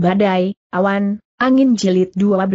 Badai, Awan, Angin Jilid 12.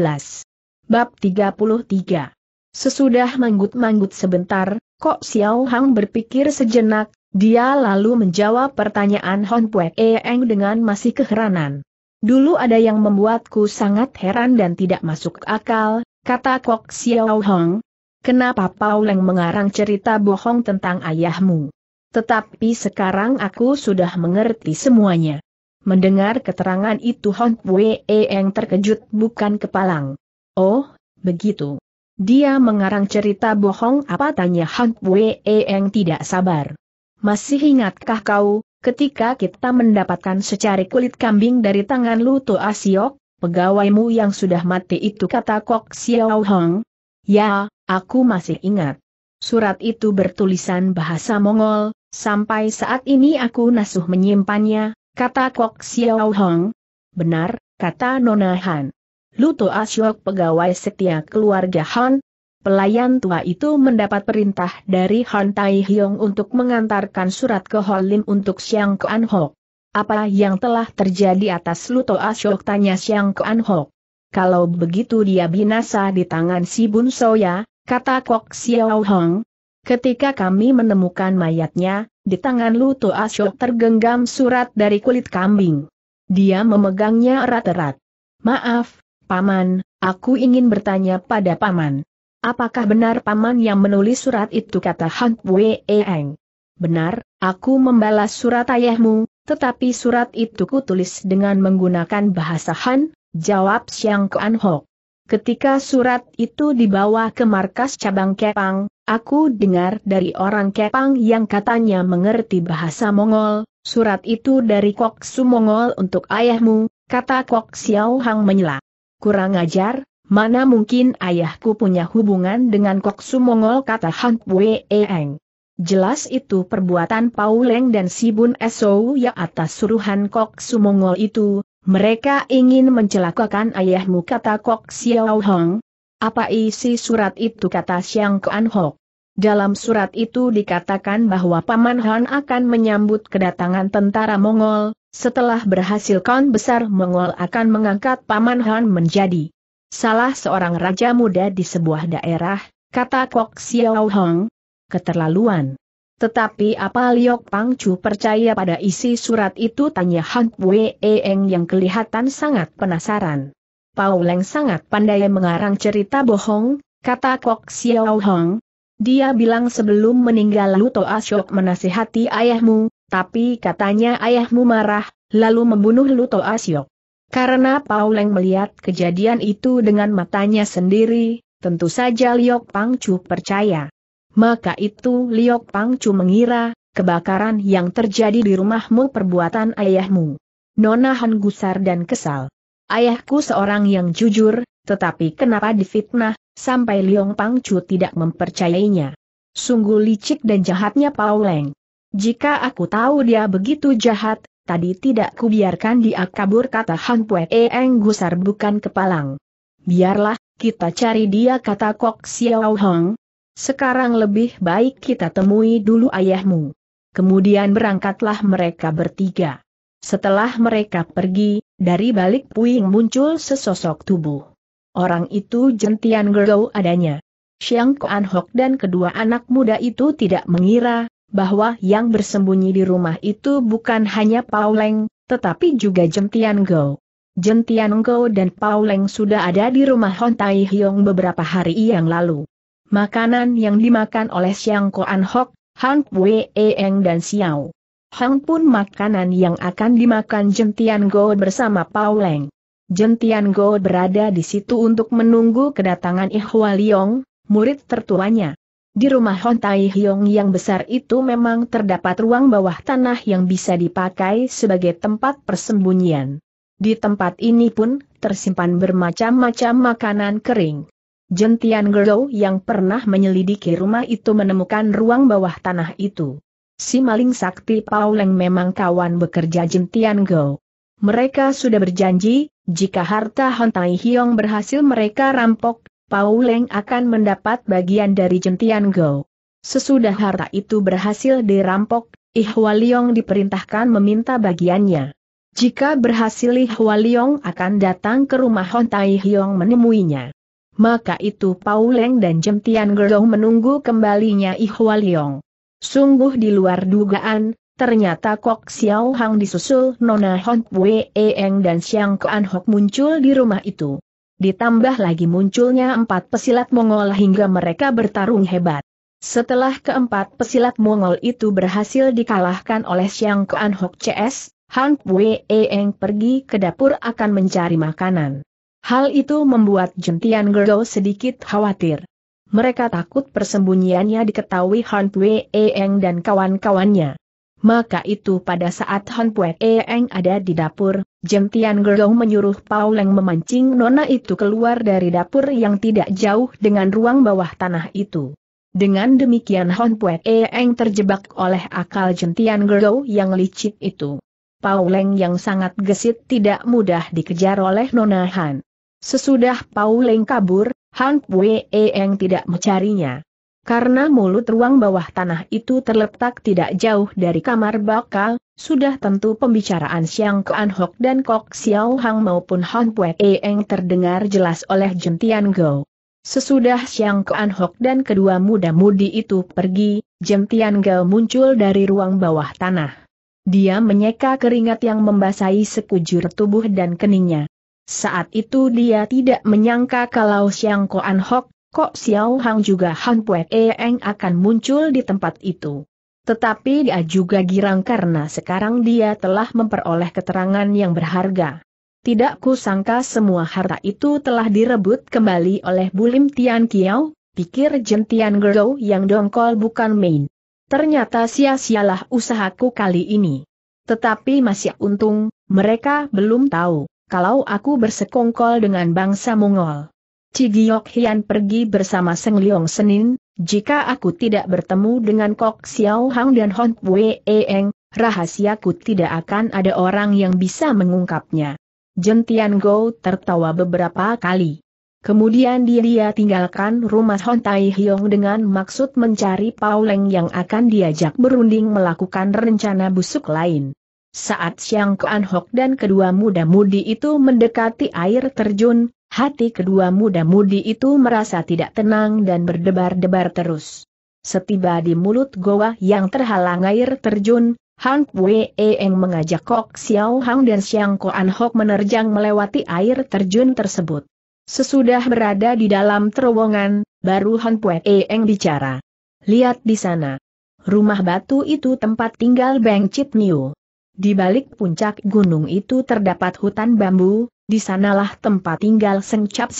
Bab 33. Sesudah manggut-manggut sebentar, Kok Xiao Hang berpikir sejenak, dia lalu menjawab pertanyaan Hon Pue Eng dengan masih keheranan. Dulu ada yang membuatku sangat heran dan tidak masuk akal, kata Kok Xiao Hong. Kenapa Pauleng mengarang cerita bohong tentang ayahmu? Tetapi sekarang aku sudah mengerti semuanya. Mendengar keterangan itu Hon Pue Eng terkejut bukan kepalang. Oh, begitu. Dia mengarang cerita bohong apa tanya Hon Pue Eng tidak sabar. Masih ingatkah kau, ketika kita mendapatkan secari kulit kambing dari tangan Luto Asiok, pegawaimu yang sudah mati itu kata Kok Xiao Hong? Ya, aku masih ingat. Surat itu bertulisan bahasa Mongol, sampai saat ini aku nasuh menyimpannya, Kata Kok Xiao Hong. Benar, kata Nona Han. Luto Asyok pegawai setia keluarga Han, Pelayan tua itu mendapat perintah dari Han Tai Hyong untuk mengantarkan surat ke Holim untuk Siang Kuan Hok. Apa yang telah terjadi atas Luto Asyok tanya Siang Kuan Hok. Kalau begitu dia binasa di tangan si Bun Soya, kata Kok Xiao Hong. Ketika kami menemukan mayatnya, di tangan Luto Asyok tergenggam surat dari kulit kambing. Dia memegangnya erat-erat. Maaf, Paman, aku ingin bertanya pada Paman. Apakah benar Paman yang menulis surat itu kata Han Wei Eng? Benar, aku membalas surat ayahmu, tetapi surat itu kutulis dengan menggunakan bahasa Han, jawab Siang Kuan Hok. Ketika surat itu dibawa ke markas cabang Kepang, Aku dengar dari orang Kepang yang katanya mengerti bahasa Mongol, surat itu dari Kok Su Mongol untuk ayahmu, kata Kok Xiao Hang menyela. Kurang ajar, mana mungkin ayahku punya hubungan dengan Kok Su Mongol kata Han Pue Eng. Jelas itu perbuatan Pauleng dan Sibun Esou ya atas suruhan Kok Su Mongol itu, mereka ingin mencelakakan ayahmu kata Kok Xiao Hang. Apa isi surat itu kata Xiang Kuan Hok? Dalam surat itu dikatakan bahwa Paman Han akan menyambut kedatangan tentara Mongol, setelah berhasil kaum besar Mongol akan mengangkat Paman Han menjadi salah seorang raja muda di sebuah daerah, kata Kok Xiao Hong. Keterlaluan. Tetapi apa Liok Chu percaya pada isi surat itu tanya Han Wei Eng yang kelihatan sangat penasaran. Pauleng Leng sangat pandai mengarang cerita bohong, kata Kok Xiao Hong, dia bilang sebelum meninggal Luto Asyok menasihati ayahmu, tapi katanya ayahmu marah, lalu membunuh Luto Asyok. Karena Pauleng melihat kejadian itu dengan matanya sendiri, tentu saja Liok Pangcu percaya. Maka itu Liok Pangcu mengira, kebakaran yang terjadi di rumahmu perbuatan ayahmu. Nona Han gusar dan kesal. Ayahku seorang yang jujur, tetapi kenapa difitnah, sampai Liong Pangcu tidak mempercayainya. Sungguh licik dan jahatnya Pao Leng. Jika aku tahu dia begitu jahat, tadi tidak kubiarkan dia kabur kata Han Pue Eng gusar bukan kepalang. Biarlah, kita cari dia kata Kok Xiao Hong. Sekarang lebih baik kita temui dulu ayahmu. Kemudian berangkatlah mereka bertiga. Setelah mereka pergi, dari balik puing muncul sesosok tubuh. Orang itu jentian gergau adanya. Xiang Kuan Hok dan kedua anak muda itu tidak mengira bahwa yang bersembunyi di rumah itu bukan hanya Pauleng, tetapi juga Jentian Go. Jentian Go dan Pauleng sudah ada di rumah Hon Tai Hyong beberapa hari yang lalu. Makanan yang dimakan oleh Xiang Kuan Hok, Han Pue Eng dan Xiao. Hang pun makanan yang akan dimakan Jentian Go bersama Pauleng. Jentian Go berada di situ untuk menunggu kedatangan Ihwa Liong, murid tertuanya. Di rumah Hontai Hyong yang besar itu memang terdapat ruang bawah tanah yang bisa dipakai sebagai tempat persembunyian. Di tempat ini pun tersimpan bermacam-macam makanan kering. Jentian Go yang pernah menyelidiki rumah itu menemukan ruang bawah tanah itu. Si maling sakti Pauleng memang kawan bekerja Jentian Go. Mereka sudah berjanji, jika harta Hon Tai Hiong berhasil mereka rampok, Pauleng akan mendapat bagian dari jentian Go. Sesudah harta itu berhasil dirampok, Leong diperintahkan meminta bagiannya. Jika berhasil Leong akan datang ke rumah Hon Tai Hiong menemuinya. Maka itu Pauleng dan jentian Gerong menunggu kembalinya Leong. Sungguh di luar dugaan, Ternyata Kok Xiao Hang disusul Nona Hon Wei Eng dan Xiang Kuan Hok muncul di rumah itu. Ditambah lagi munculnya empat pesilat Mongol hingga mereka bertarung hebat. Setelah keempat pesilat Mongol itu berhasil dikalahkan oleh Xiang Kuan Hok CS, Hang Wei Eng pergi ke dapur akan mencari makanan. Hal itu membuat Jentian Gergo sedikit khawatir. Mereka takut persembunyiannya diketahui Han Wei Eng dan kawan-kawannya. Maka itu pada saat Han Pue Eng ada di dapur, Jeng Tian Gerong menyuruh Pauleng memancing nona itu keluar dari dapur yang tidak jauh dengan ruang bawah tanah itu. Dengan demikian Hon Pue Eng terjebak oleh akal jentian Gerou yang licik itu. Pauleng yang sangat gesit tidak mudah dikejar oleh Nona Han. Sesudah Pauleng kabur, Han Pue Eng tidak mencarinya. Karena mulut ruang bawah tanah itu terletak tidak jauh dari kamar bakal, sudah tentu pembicaraan Siang Kuan Hok dan Kok Xiao Hang maupun Hon Pue Eng terdengar jelas oleh Jentian Go. Sesudah Siang Kuan Hok dan kedua muda-mudi itu pergi, Jentian Go muncul dari ruang bawah tanah. Dia menyeka keringat yang membasahi sekujur tubuh dan keningnya. Saat itu dia tidak menyangka kalau Siang Kuan Hok Kok Xiao Hang juga Han Pue Eng akan muncul di tempat itu. Tetapi dia juga girang karena sekarang dia telah memperoleh keterangan yang berharga. Tidak kusangka semua harta itu telah direbut kembali oleh Bulim Tian Kiao, pikir Jentian Gergo yang dongkol bukan main. Ternyata sia-sialah usahaku kali ini. Tetapi masih untung, mereka belum tahu, kalau aku bersekongkol dengan bangsa Mongol. Cigiok Hian pergi bersama Seng Leong Senin, jika aku tidak bertemu dengan Kok Xiao Hang dan Hon Wei Eng, rahasiaku tidak akan ada orang yang bisa mengungkapnya. Jentian Go tertawa beberapa kali. Kemudian dia tinggalkan rumah Hon Tai Hiong dengan maksud mencari Pauleng yang akan diajak berunding melakukan rencana busuk lain. Saat Xiang Kuan Hok dan kedua muda-mudi itu mendekati air terjun, Hati kedua muda-mudi itu merasa tidak tenang dan berdebar-debar terus. Setiba di mulut goa yang terhalang air terjun, Han Wei Eng mengajak Kok Xiao Hang dan Xiang An Hok menerjang melewati air terjun tersebut. Sesudah berada di dalam terowongan, baru Han Wei Eng bicara. Lihat di sana. Rumah batu itu tempat tinggal Beng Chit Niu. Di balik puncak gunung itu terdapat hutan bambu, di sanalah tempat tinggal Seng Cap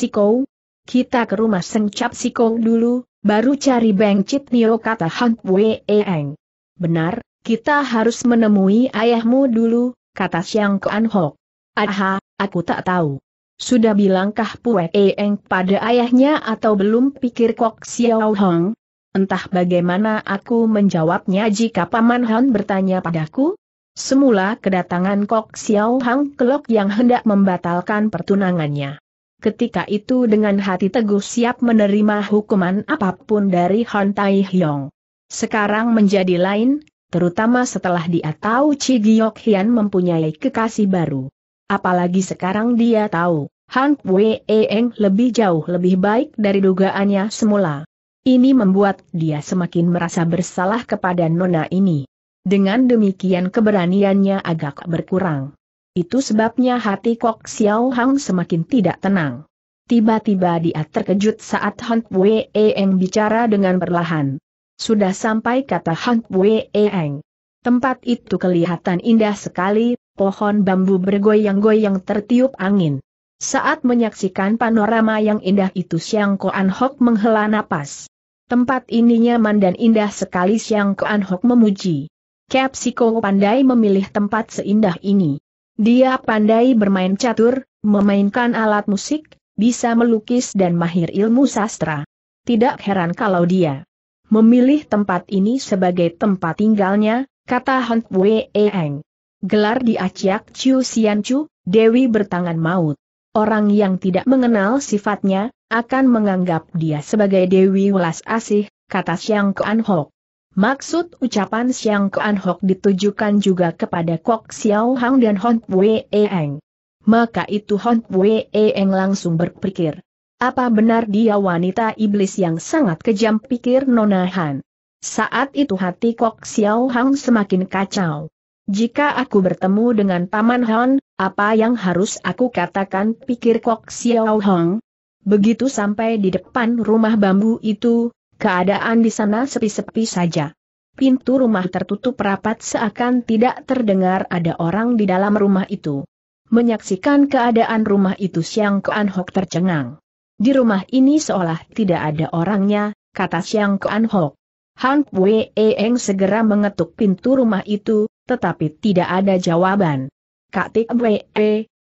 Kita ke rumah Seng Cap dulu, baru cari Beng Chit Nio kata Han Wei Eng. Benar, kita harus menemui ayahmu dulu, kata Siang Kuan Hok. Aha, aku tak tahu. Sudah bilangkah Pue Eng pada ayahnya atau belum pikir Kok Xiao Hong? Entah bagaimana aku menjawabnya jika Paman Han bertanya padaku, Semula kedatangan Kok Xiao Hang Kelok yang hendak membatalkan pertunangannya. Ketika itu dengan hati teguh siap menerima hukuman apapun dari Han Tai Hyong. Sekarang menjadi lain, terutama setelah dia tahu Chi Giok Hian mempunyai kekasih baru. Apalagi sekarang dia tahu, Han Wei Eng lebih jauh lebih baik dari dugaannya semula. Ini membuat dia semakin merasa bersalah kepada Nona ini. Dengan demikian keberaniannya agak berkurang. Itu sebabnya hati Kok Xiao Hang semakin tidak tenang. Tiba-tiba dia terkejut saat Han Wei Eng bicara dengan perlahan. Sudah sampai kata Han Wei Eng. Tempat itu kelihatan indah sekali, pohon bambu bergoyang-goyang tertiup angin. Saat menyaksikan panorama yang indah itu Xiang Koan Hok menghela napas. Tempat ini nyaman dan indah sekali Xiang Koan Hok memuji. Capsico pandai memilih tempat seindah ini. Dia pandai bermain catur, memainkan alat musik, bisa melukis dan mahir ilmu sastra. Tidak heran kalau dia memilih tempat ini sebagai tempat tinggalnya, kata Hong Wei Eng. Gelar di Aciak Chiu Sian Chu, Dewi bertangan maut. Orang yang tidak mengenal sifatnya, akan menganggap dia sebagai Dewi Welas Asih, kata Xiang Kuan Ho. Maksud ucapan Siang Kuan Hok ditujukan juga kepada Kok Xiao Hang dan Hon Wee Eng. Maka itu Hon Wee Eng langsung berpikir. Apa benar dia wanita iblis yang sangat kejam pikir Nona Han? Saat itu hati Kok Xiao Hang semakin kacau. Jika aku bertemu dengan Paman Han, apa yang harus aku katakan pikir Kok Xiao Hang? Begitu sampai di depan rumah bambu itu, Keadaan di sana sepi-sepi saja. Pintu rumah tertutup rapat seakan tidak terdengar ada orang di dalam rumah itu. Menyaksikan keadaan rumah itu Siang Kuan Hok tercengang. Di rumah ini seolah tidak ada orangnya, kata Siang Kuan Hok. Han Eng segera mengetuk pintu rumah itu, tetapi tidak ada jawaban. Kak Tik Wee,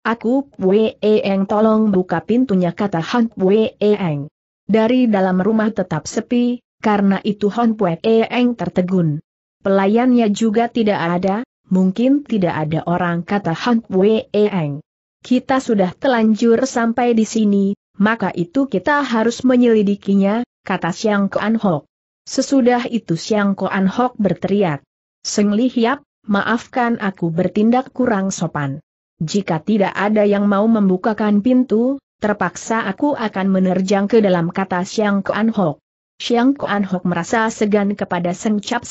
aku Wee Eng tolong buka pintunya kata Han Wei Eng. Dari dalam rumah tetap sepi, karena itu Hon Puek Eeng tertegun. Pelayannya juga tidak ada, mungkin tidak ada orang kata Hon Puek Eeng. Kita sudah telanjur sampai di sini, maka itu kita harus menyelidikinya, kata Siang Koan Hok. Sesudah itu Siang Koan Hok berteriak. Seng Li Hiap, maafkan aku bertindak kurang sopan. Jika tidak ada yang mau membukakan pintu, terpaksa aku akan menerjang ke dalam kata Siang Kuan Hok. Siang Kuan Hok merasa segan kepada Seng Cap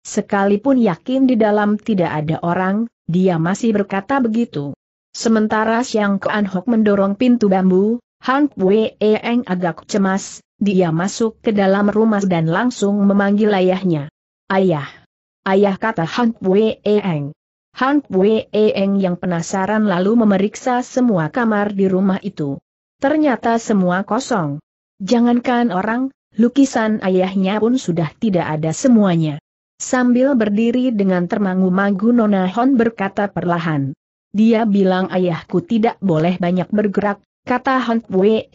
Sekalipun yakin di dalam tidak ada orang, dia masih berkata begitu. Sementara Siang Kuan Hok mendorong pintu bambu, Han Wei Eng agak cemas, dia masuk ke dalam rumah dan langsung memanggil ayahnya. Ayah. Ayah kata Han Wei Eng. Han Wei yang penasaran lalu memeriksa semua kamar di rumah itu. Ternyata semua kosong. Jangankan orang, lukisan ayahnya pun sudah tidak ada semuanya. Sambil berdiri dengan termangu-mangu Nona Hon berkata perlahan. Dia bilang ayahku tidak boleh banyak bergerak, kata Han Wei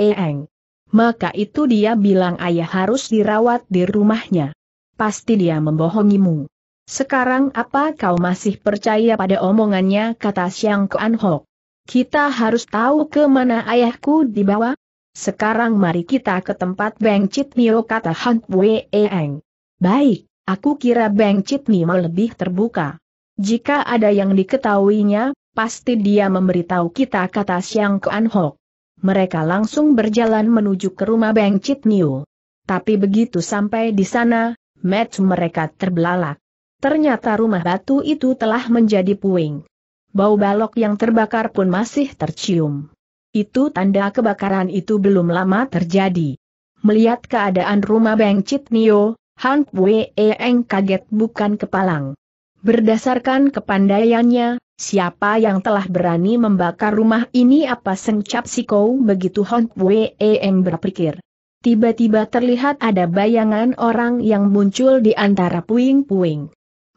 Maka itu dia bilang ayah harus dirawat di rumahnya. Pasti dia membohongimu. Sekarang apa kau masih percaya pada omongannya kata Siang Kuan Ho? Kita harus tahu ke mana ayahku dibawa? Sekarang mari kita ke tempat Bang Citnio kata Han Wei Eng. Baik, aku kira Bang Citnio lebih terbuka. Jika ada yang diketahuinya, pasti dia memberitahu kita kata Siang Kuan Ho. Mereka langsung berjalan menuju ke rumah Bang Citnio. Tapi begitu sampai di sana, match mereka terbelalak. Ternyata rumah batu itu telah menjadi puing. Bau balok yang terbakar pun masih tercium. Itu tanda kebakaran itu belum lama terjadi. Melihat keadaan rumah Beng Chit Nio, Han Wei Eng kaget bukan kepalang. Berdasarkan kepandaiannya, siapa yang telah berani membakar rumah ini apa sengcap Siko begitu Han Wei Eng berpikir. Tiba-tiba terlihat ada bayangan orang yang muncul di antara puing-puing.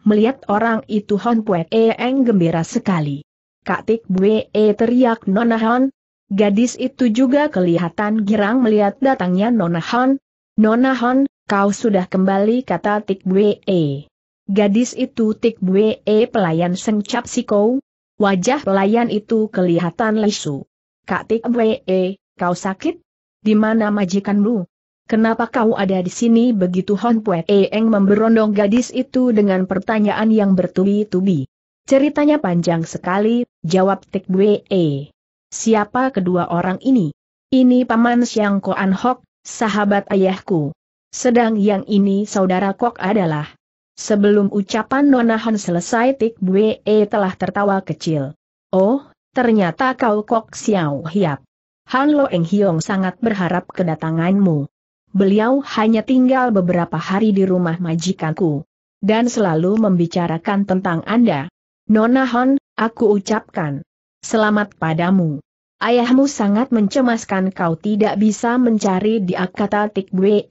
Melihat orang itu Hon Pue e Eng gembira sekali. Kak Tik Bue e teriak Nona Hon. Gadis itu juga kelihatan girang melihat datangnya Nona Hon. Nona Hon, kau sudah kembali kata Tik Bue. E. Gadis itu Tik Bue pelayan Seng Cap Sikou. Wajah pelayan itu kelihatan lesu. Kak Tik Bue, kau sakit? Di mana majikanmu? Kenapa kau ada di sini begitu Hon Pue Eng memberondong gadis itu dengan pertanyaan yang bertubi-tubi. Ceritanya panjang sekali, jawab Tek Bue. Siapa kedua orang ini? Ini paman Siang Koan Hok, sahabat ayahku. Sedang yang ini saudara Kok adalah. Sebelum ucapan Nona Han selesai Tek Bue e telah tertawa kecil. Oh, ternyata kau Kok Xiao Hiap. Han Lo Eng Hiong sangat berharap kedatanganmu beliau hanya tinggal beberapa hari di rumah majikanku. Dan selalu membicarakan tentang Anda. Nona Hon, aku ucapkan. Selamat padamu. Ayahmu sangat mencemaskan kau tidak bisa mencari di akata tik Tikwe.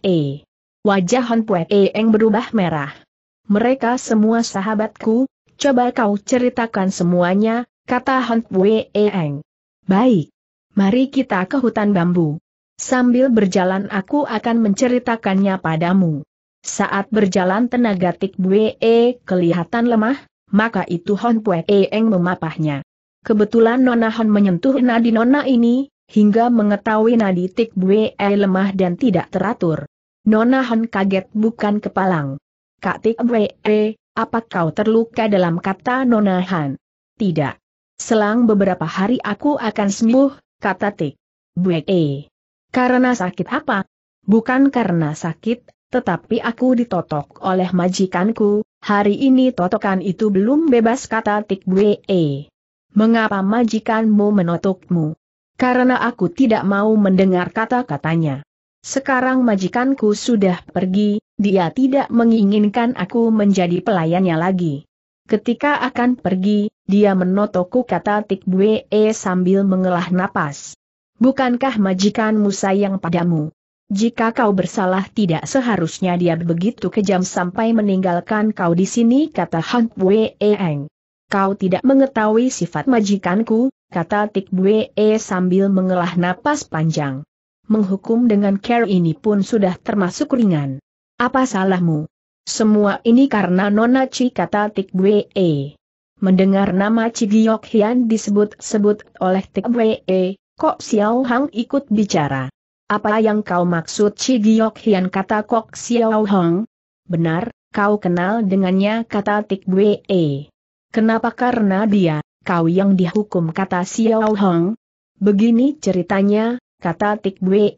Wajah Hon Pue Eng berubah merah. Mereka semua sahabatku, coba kau ceritakan semuanya, kata Hon Pue Eng. Baik. Mari kita ke hutan bambu. Sambil berjalan aku akan menceritakannya padamu. Saat berjalan tenaga Tik Bue kelihatan lemah, maka itu Hon Pue Eng memapahnya. Kebetulan Nona Hon menyentuh nadi Nona ini, hingga mengetahui nadi Tik Bue lemah dan tidak teratur. Nona Hon kaget bukan kepalang. Kak Tik Bue, apa kau terluka dalam kata Nona Hon? Tidak. Selang beberapa hari aku akan sembuh, kata Tik Bue. Karena sakit apa? Bukan karena sakit, tetapi aku ditotok oleh majikanku, hari ini totokan itu belum bebas kata Tik Bue. Mengapa majikanmu menotokmu? Karena aku tidak mau mendengar kata-katanya. Sekarang majikanku sudah pergi, dia tidak menginginkan aku menjadi pelayannya lagi. Ketika akan pergi, dia menotokku kata Tik Bue sambil mengelah napas. Bukankah majikanmu sayang padamu? Jika kau bersalah tidak seharusnya dia begitu kejam sampai meninggalkan kau di sini kata Hang Bue Eng. Kau tidak mengetahui sifat majikanku, kata Tik Bue e sambil mengelah napas panjang. Menghukum dengan care ini pun sudah termasuk ringan. Apa salahmu? Semua ini karena Nona Chi kata Tik Bue. E. Mendengar nama Chi Giyok Hian disebut-sebut oleh Tik Bue, e, Kok Xiao Hang ikut bicara? Apa yang kau maksud Chi Giok Hian kata Kok Xiao Hang? Benar, kau kenal dengannya kata Tik Bwe. Kenapa karena dia, kau yang dihukum kata Xiao Hang? Begini ceritanya, kata Tik Bwe.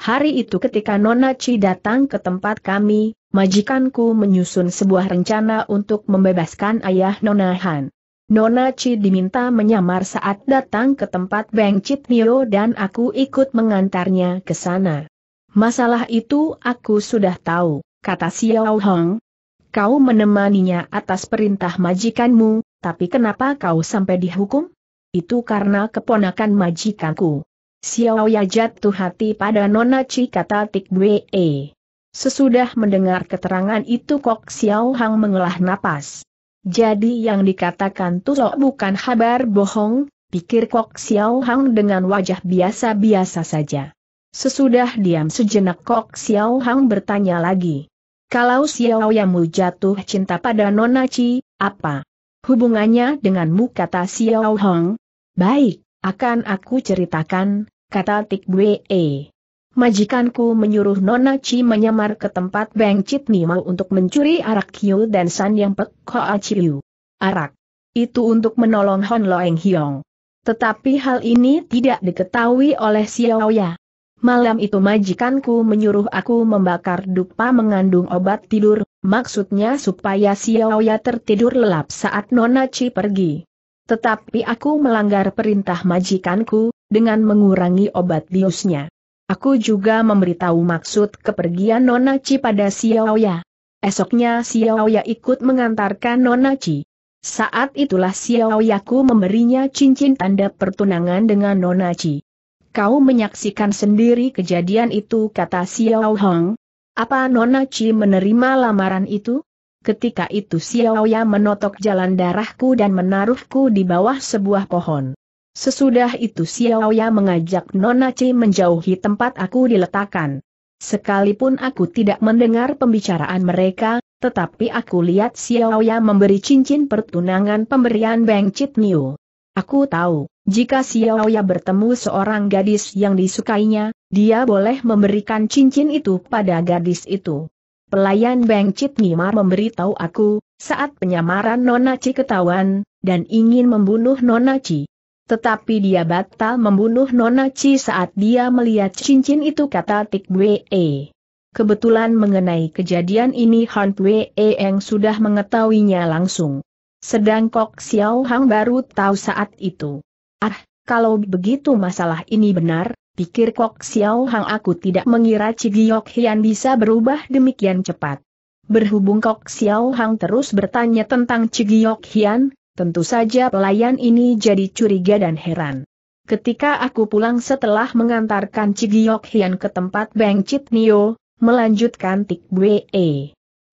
Hari itu ketika Nona Chi datang ke tempat kami, majikanku menyusun sebuah rencana untuk membebaskan ayah Nona Han. Nona Chi diminta menyamar saat datang ke tempat Beng Chit Nio dan aku ikut mengantarnya ke sana. Masalah itu aku sudah tahu, kata Xiao Hong. Kau menemaninya atas perintah majikanmu, tapi kenapa kau sampai dihukum? Itu karena keponakan majikanku. Xiao Ya jatuh hati pada Nona Chi kata Tik Bwe. Sesudah mendengar keterangan itu Kok Xiao Hang mengelah napas. Jadi yang dikatakan Tuso bukan kabar bohong, pikir Kok Xiao Hang dengan wajah biasa-biasa saja. Sesudah diam sejenak Kok Xiao Hang bertanya lagi. Kalau Xiao Yamu jatuh cinta pada Nona Chi, apa? Hubungannya denganmu kata Xiao Hang? Baik, akan aku ceritakan, kata Tik Wei. Majikanku menyuruh Nona Chi menyamar ke tempat Bang Chit mau untuk mencuri arak Kyu dan San Yang Pek Hoa Chiu. Arak. Itu untuk menolong Hon Loeng Hiong. Tetapi hal ini tidak diketahui oleh Xiao Ya. Malam itu majikanku menyuruh aku membakar dupa mengandung obat tidur, maksudnya supaya Xiao Ya tertidur lelap saat Nona Chi pergi. Tetapi aku melanggar perintah majikanku, dengan mengurangi obat biusnya. Aku juga memberitahu maksud kepergian Nona Ci pada Xiaoya. Esoknya Xiaoya ikut mengantarkan Nona Ci. Saat itulah ku memberinya cincin tanda pertunangan dengan Nona Ci. Kau menyaksikan sendiri kejadian itu kata Xiao Hong. Apa Nona Ci menerima lamaran itu? Ketika itu Xiaoya menotok jalan darahku dan menaruhku di bawah sebuah pohon. Sesudah itu Xiaoya mengajak Nona menjauhi tempat aku diletakkan. Sekalipun aku tidak mendengar pembicaraan mereka, tetapi aku lihat Xiaoya memberi cincin pertunangan pemberian Beng Chit Niu. Aku tahu, jika Xiaoya bertemu seorang gadis yang disukainya, dia boleh memberikan cincin itu pada gadis itu. Pelayan Beng Chit Mimar memberitahu aku, saat penyamaran Nona Ci ketahuan, dan ingin membunuh Nona Ci. Tetapi dia batal membunuh Nona Chi saat dia melihat cincin itu kata Tik Wee. Kebetulan mengenai kejadian ini Han Wee Eng sudah mengetahuinya langsung. Sedang Kok Xiao Hang baru tahu saat itu. Ah, kalau begitu masalah ini benar, pikir Kok Xiao Hang aku tidak mengira Cigiok Hian bisa berubah demikian cepat. Berhubung Kok Xiao Hang terus bertanya tentang Cigiok Hian, Tentu saja pelayan ini jadi curiga dan heran. Ketika aku pulang setelah mengantarkan Cigiok Hian ke tempat Bang Chit Nio, melanjutkan Tik Bwe.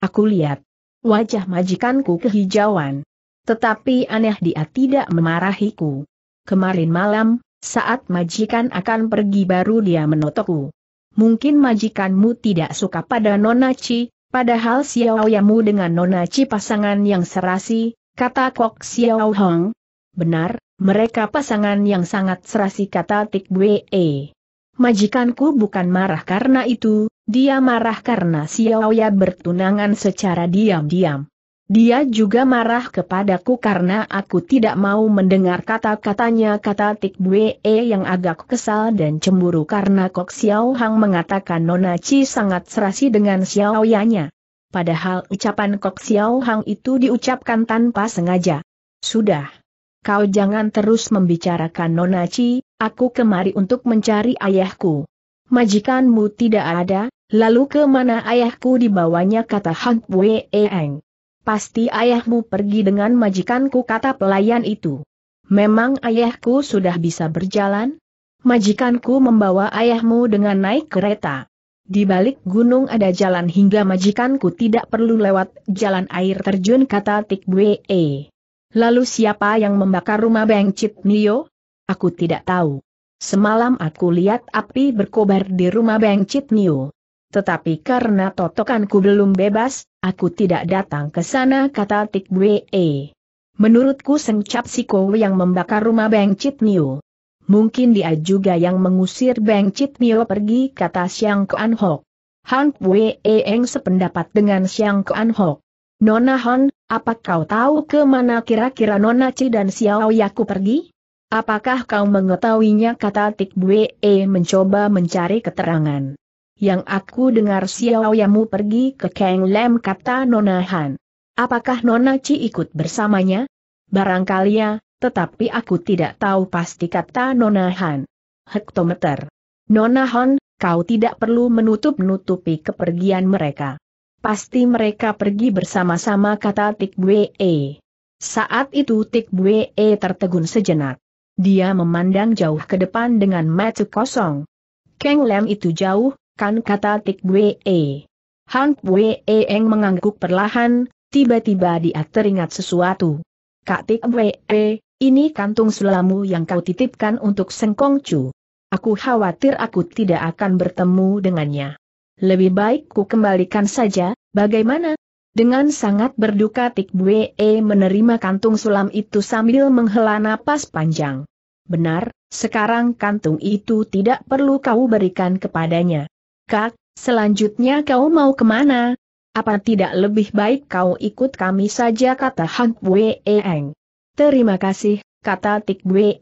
Aku lihat. Wajah majikanku kehijauan. Tetapi aneh dia tidak memarahiku. Kemarin malam, saat majikan akan pergi baru dia menotokku. Mungkin majikanmu tidak suka pada Nonaci, padahal Xiao Yamu dengan Nonaci pasangan yang serasi, kata Kok Xiao Hong. Benar, mereka pasangan yang sangat serasi kata Tik Bwe. Majikanku bukan marah karena itu, dia marah karena Xiao Ya bertunangan secara diam-diam. Dia juga marah kepadaku karena aku tidak mau mendengar kata-katanya kata Tik Bwe yang agak kesal dan cemburu karena Kok Xiao Hang mengatakan Nona Chi sangat serasi dengan Xiao Ya-nya padahal ucapan Kok Xiao Hang itu diucapkan tanpa sengaja. Sudah. Kau jangan terus membicarakan Nona Chi, aku kemari untuk mencari ayahku. Majikanmu tidak ada, lalu kemana ayahku dibawanya kata Han Bue Eng. Pasti ayahmu pergi dengan majikanku kata pelayan itu. Memang ayahku sudah bisa berjalan? Majikanku membawa ayahmu dengan naik kereta. Di balik gunung ada jalan hingga majikanku tidak perlu lewat jalan air terjun kata Tik Bwe. Lalu siapa yang membakar rumah Beng Cip Nio? Aku tidak tahu. Semalam aku lihat api berkobar di rumah Beng Cip Nio. Tetapi karena totokanku belum bebas, aku tidak datang ke sana kata Tik Bwe. Menurutku Sengcap Siko yang membakar rumah Beng Cip Nio. Mungkin dia juga yang mengusir Beng Chit Nio pergi kata Siang Kuan Ho. Han Wee Eng sependapat dengan Siang Kuan Ho. Nona Han, apa kau tahu ke mana kira-kira Nona Chi dan Xiao Yaku pergi? Apakah kau mengetahuinya kata Tik e mencoba mencari keterangan. Yang aku dengar Xiao Yamu pergi ke Kang Lem kata Nona Han. Apakah Nona Chi ikut bersamanya? Barangkali ya, tetapi aku tidak tahu pasti kata Nona Han. Hektometer. Nona Han, kau tidak perlu menutup-nutupi kepergian mereka. Pasti mereka pergi bersama-sama kata Tik Bwe. E. Saat itu Tik Bwe e tertegun sejenak. Dia memandang jauh ke depan dengan mata kosong. Keng Lem itu jauh, kan kata Tik Bwe. E. Han Bwe Eng mengangguk perlahan, tiba-tiba dia teringat sesuatu. Kak Tik Bwe, ini kantung sulamu yang kau titipkan untuk Sengkong Chu. Aku khawatir aku tidak akan bertemu dengannya. Lebih baik ku kembalikan saja, bagaimana? Dengan sangat berduka Tik Bue menerima kantung sulam itu sambil menghela napas panjang. Benar, sekarang kantung itu tidak perlu kau berikan kepadanya. Kak, selanjutnya kau mau kemana? Apa tidak lebih baik kau ikut kami saja kata Hang Bue Eng. Terima kasih, kata Tik Bwe.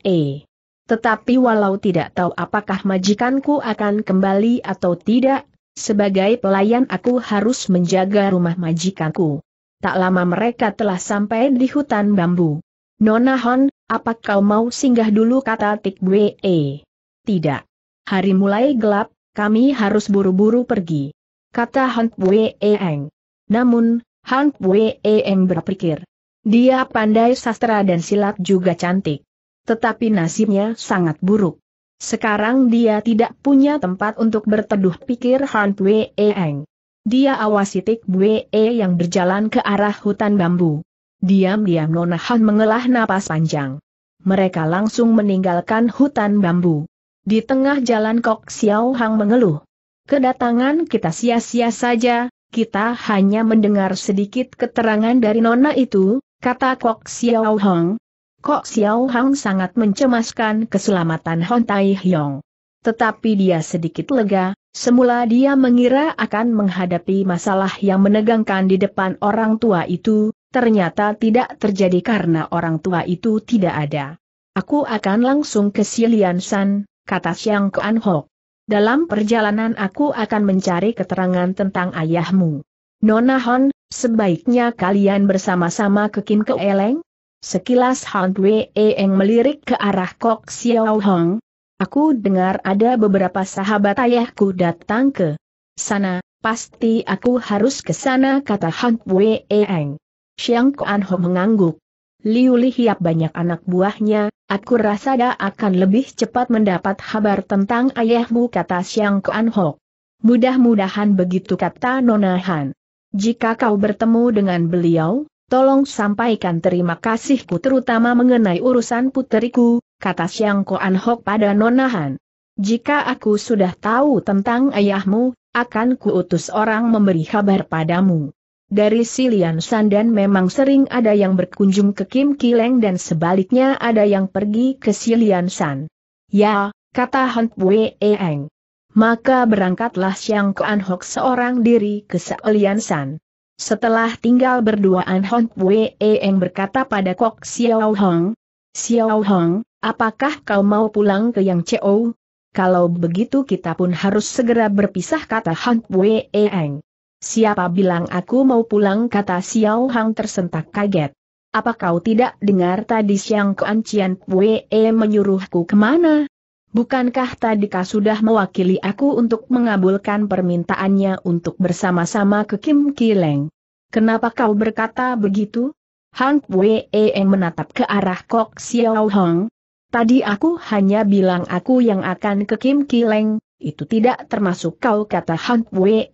Tetapi walau tidak tahu apakah majikanku akan kembali atau tidak, sebagai pelayan aku harus menjaga rumah majikanku. Tak lama mereka telah sampai di hutan bambu. Nona Hon, apa kau mau singgah dulu kata Tik Bwe? Tidak. Hari mulai gelap, kami harus buru-buru pergi. Kata Hon Bwe Eng. Namun, Hon Wei Eng berpikir, dia pandai sastra dan silat juga cantik. Tetapi nasibnya sangat buruk. Sekarang dia tidak punya tempat untuk berteduh pikir Han Bue Eng. Dia awasi Tik Bue yang berjalan ke arah hutan bambu. Diam-diam Nona Han mengelah napas panjang. Mereka langsung meninggalkan hutan bambu. Di tengah jalan Kok Xiao Hang mengeluh. Kedatangan kita sia-sia saja, kita hanya mendengar sedikit keterangan dari Nona itu, Kata Kok Xiao Hong. Kok Xiao Hong sangat mencemaskan keselamatan Hon Tai Hyong. Tetapi dia sedikit lega, semula dia mengira akan menghadapi masalah yang menegangkan di depan orang tua itu, ternyata tidak terjadi karena orang tua itu tidak ada. Aku akan langsung ke Silian San, kata Xiang Kuan Hok. Dalam perjalanan aku akan mencari keterangan tentang ayahmu. Nona Hon, Sebaiknya kalian bersama-sama ke Kim ke Eleng? Sekilas Han Wei Eng melirik ke arah Kok Xiao Hong. Aku dengar ada beberapa sahabat ayahku datang ke sana, pasti aku harus ke sana kata Han Wei Eng. Xiang Kuan Hong mengangguk. Liu Li banyak anak buahnya, aku rasa dia akan lebih cepat mendapat kabar tentang ayahmu kata Xiang Kuan Hong. Mudah-mudahan begitu kata Nona Han. Jika kau bertemu dengan beliau, tolong sampaikan terima kasihku terutama mengenai urusan puteriku, kata Siang Ko Hok pada Nonahan. Jika aku sudah tahu tentang ayahmu, akan kuutus orang memberi kabar padamu. Dari Silian dan memang sering ada yang berkunjung ke Kim Kileng dan sebaliknya ada yang pergi ke Silian San. Ya, kata Hunt Wei Eng maka berangkatlah siang Kuan Hok seorang diri ke Seolian San. Setelah tinggal berduaan Hon Pue Eng berkata pada Kok Xiao Hong, Xiao Hong, apakah kau mau pulang ke Yang Cheo? Kalau begitu kita pun harus segera berpisah kata Hon Pue Eng. Siapa bilang aku mau pulang kata Xiao Hong tersentak kaget. Apa kau tidak dengar tadi Siang Kuan Cian Pue menyuruhku kemana? Bukankah tadi kau sudah mewakili aku untuk mengabulkan permintaannya untuk bersama-sama ke Kim Kileng? Kenapa kau berkata begitu? Hang Wei menatap ke arah Kok Xiao Hong. Tadi aku hanya bilang aku yang akan ke Kim Kileng, itu tidak termasuk kau kata Hang Wei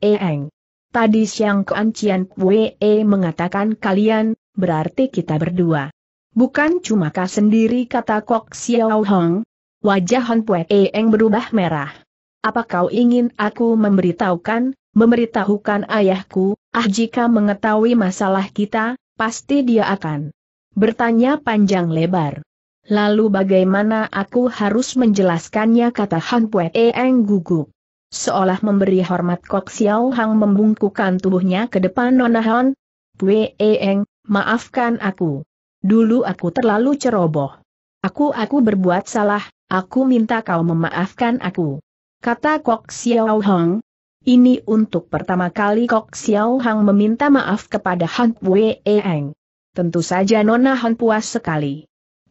Tadi siang keancian Cian Wei mengatakan kalian, berarti kita berdua. Bukan cuma kau sendiri kata Kok Xiao Hong, Wajah Hon Pue Eng berubah merah. Apa kau ingin aku memberitahukan, memberitahukan ayahku, ah jika mengetahui masalah kita, pasti dia akan bertanya panjang lebar. Lalu bagaimana aku harus menjelaskannya kata Han Pue Eng gugup. Seolah memberi hormat Kok Xiao Hang membungkukan tubuhnya ke depan Nona Han. Pue Eng, maafkan aku. Dulu aku terlalu ceroboh. Aku-aku berbuat salah, Aku minta kau memaafkan aku. Kata Kok Xiao Hong. Ini untuk pertama kali Kok Xiao Hang meminta maaf kepada Han Wei Eng. Tentu saja Nona Han puas sekali.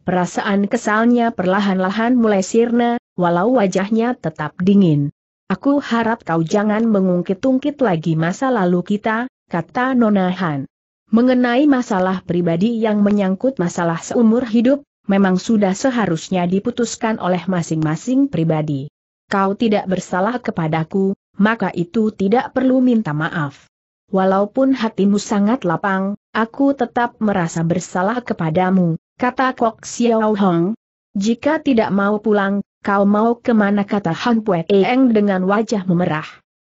Perasaan kesalnya perlahan-lahan mulai sirna, walau wajahnya tetap dingin. Aku harap kau jangan mengungkit-ungkit lagi masa lalu kita, kata Nona Han. Mengenai masalah pribadi yang menyangkut masalah seumur hidup, memang sudah seharusnya diputuskan oleh masing-masing pribadi. Kau tidak bersalah kepadaku, maka itu tidak perlu minta maaf. Walaupun hatimu sangat lapang, aku tetap merasa bersalah kepadamu, kata Kok Xiao Hong. Jika tidak mau pulang, kau mau kemana kata Han Pue Eng dengan wajah memerah.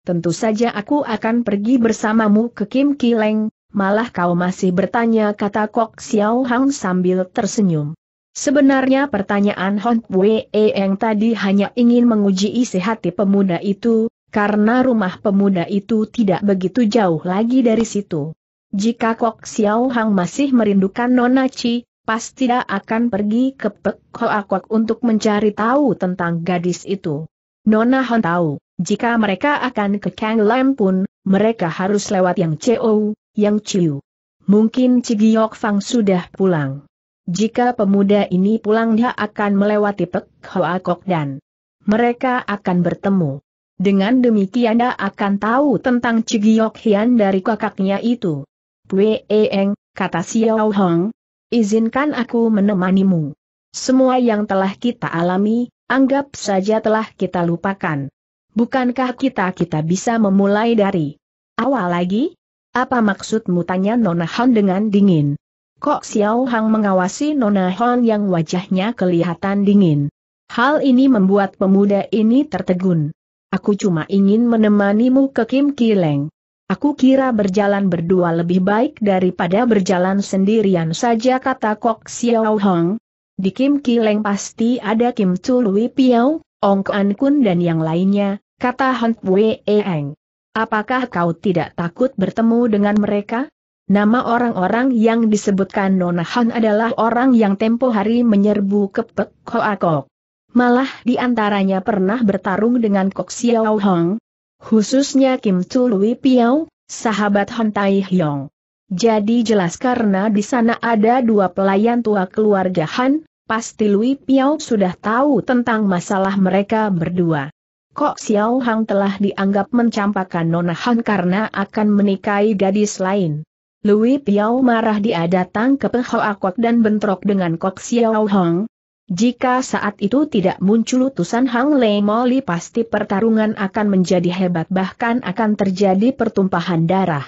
Tentu saja aku akan pergi bersamamu ke Kim Kileng, malah kau masih bertanya kata Kok Xiao Hong sambil tersenyum. Sebenarnya pertanyaan Hon Wei yang tadi hanya ingin menguji isi hati pemuda itu, karena rumah pemuda itu tidak begitu jauh lagi dari situ. Jika Kok Xiao Hang masih merindukan Nona Chi, pasti dia akan pergi ke Pek Hoa Kok untuk mencari tahu tentang gadis itu. Nona Hon tahu, jika mereka akan ke Kang Lam pun, mereka harus lewat yang Chou, yang Chiu. Mungkin Cigiok Fang sudah pulang. Jika pemuda ini pulang dia akan melewati Pek Hoa Kok dan mereka akan bertemu. Dengan demikian dia akan tahu tentang Cigiok Hian dari kakaknya itu. Pue Eng, kata Xiao Hong, izinkan aku menemanimu. Semua yang telah kita alami, anggap saja telah kita lupakan. Bukankah kita-kita bisa memulai dari awal lagi? Apa maksudmu tanya Nona Han dengan dingin? Kok Xiao Hang mengawasi Nona Hon yang wajahnya kelihatan dingin. Hal ini membuat pemuda ini tertegun. Aku cuma ingin menemanimu ke Kim Kileng. Aku kira berjalan berdua lebih baik daripada berjalan sendirian saja kata Kok Xiao Hang. Di Kim Kileng pasti ada Kim Chului Piao, Ong An Kun dan yang lainnya, kata Han Wei Eng. Apakah kau tidak takut bertemu dengan mereka? Nama orang-orang yang disebutkan Nona Han adalah orang yang tempo hari menyerbu kepek Hoakok. Malah di antaranya pernah bertarung dengan Kok Xiao Hong, khususnya Kim Tu Lui Piao, sahabat Han Tai Hyong. Jadi jelas karena di sana ada dua pelayan tua keluarga Han, pasti Lui Piao sudah tahu tentang masalah mereka berdua. Kok Xiao Hong telah dianggap mencampakkan Nona Han karena akan menikahi gadis lain. Lui Piao marah dia datang ke Hoa Kok dan bentrok dengan Kok Xiao Hong. Jika saat itu tidak muncul utusan Hang Lei Moli pasti pertarungan akan menjadi hebat bahkan akan terjadi pertumpahan darah.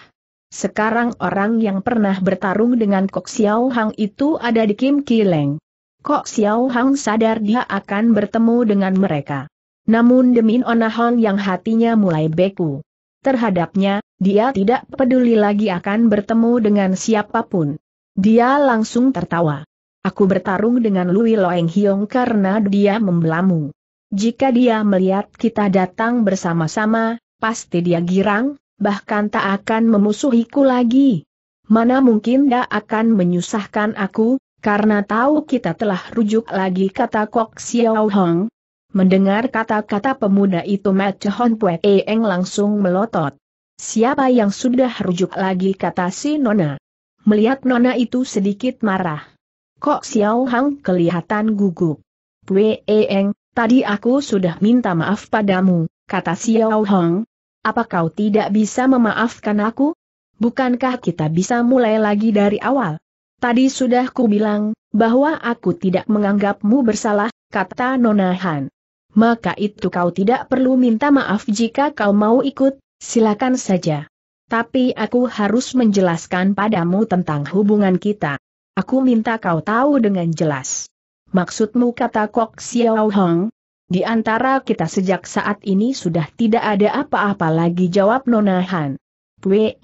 Sekarang orang yang pernah bertarung dengan Kok Xiao Hang itu ada di Kim Kileng. Kok Xiao Hang sadar dia akan bertemu dengan mereka. Namun Demin Onahan yang hatinya mulai beku. Terhadapnya, dia tidak peduli lagi akan bertemu dengan siapapun. Dia langsung tertawa. Aku bertarung dengan Lui Loeng Hiong karena dia membelamu. Jika dia melihat kita datang bersama-sama, pasti dia girang, bahkan tak akan memusuhiku lagi. Mana mungkin dia akan menyusahkan aku, karena tahu kita telah rujuk lagi kata Kok Xiao Hong, Mendengar kata-kata pemuda itu Chehon Pue Eng langsung melotot. Siapa yang sudah rujuk lagi kata si Nona? Melihat Nona itu sedikit marah. Kok Xiao Hang kelihatan gugup? Pue Eng, tadi aku sudah minta maaf padamu, kata Xiao Hang. Apa kau tidak bisa memaafkan aku? Bukankah kita bisa mulai lagi dari awal? Tadi sudah ku bilang, bahwa aku tidak menganggapmu bersalah, kata Nona Han maka itu kau tidak perlu minta maaf jika kau mau ikut, silakan saja. Tapi aku harus menjelaskan padamu tentang hubungan kita. Aku minta kau tahu dengan jelas. Maksudmu kata Kok Xiao Hong? Di antara kita sejak saat ini sudah tidak ada apa-apa lagi jawab Nona Han. Pue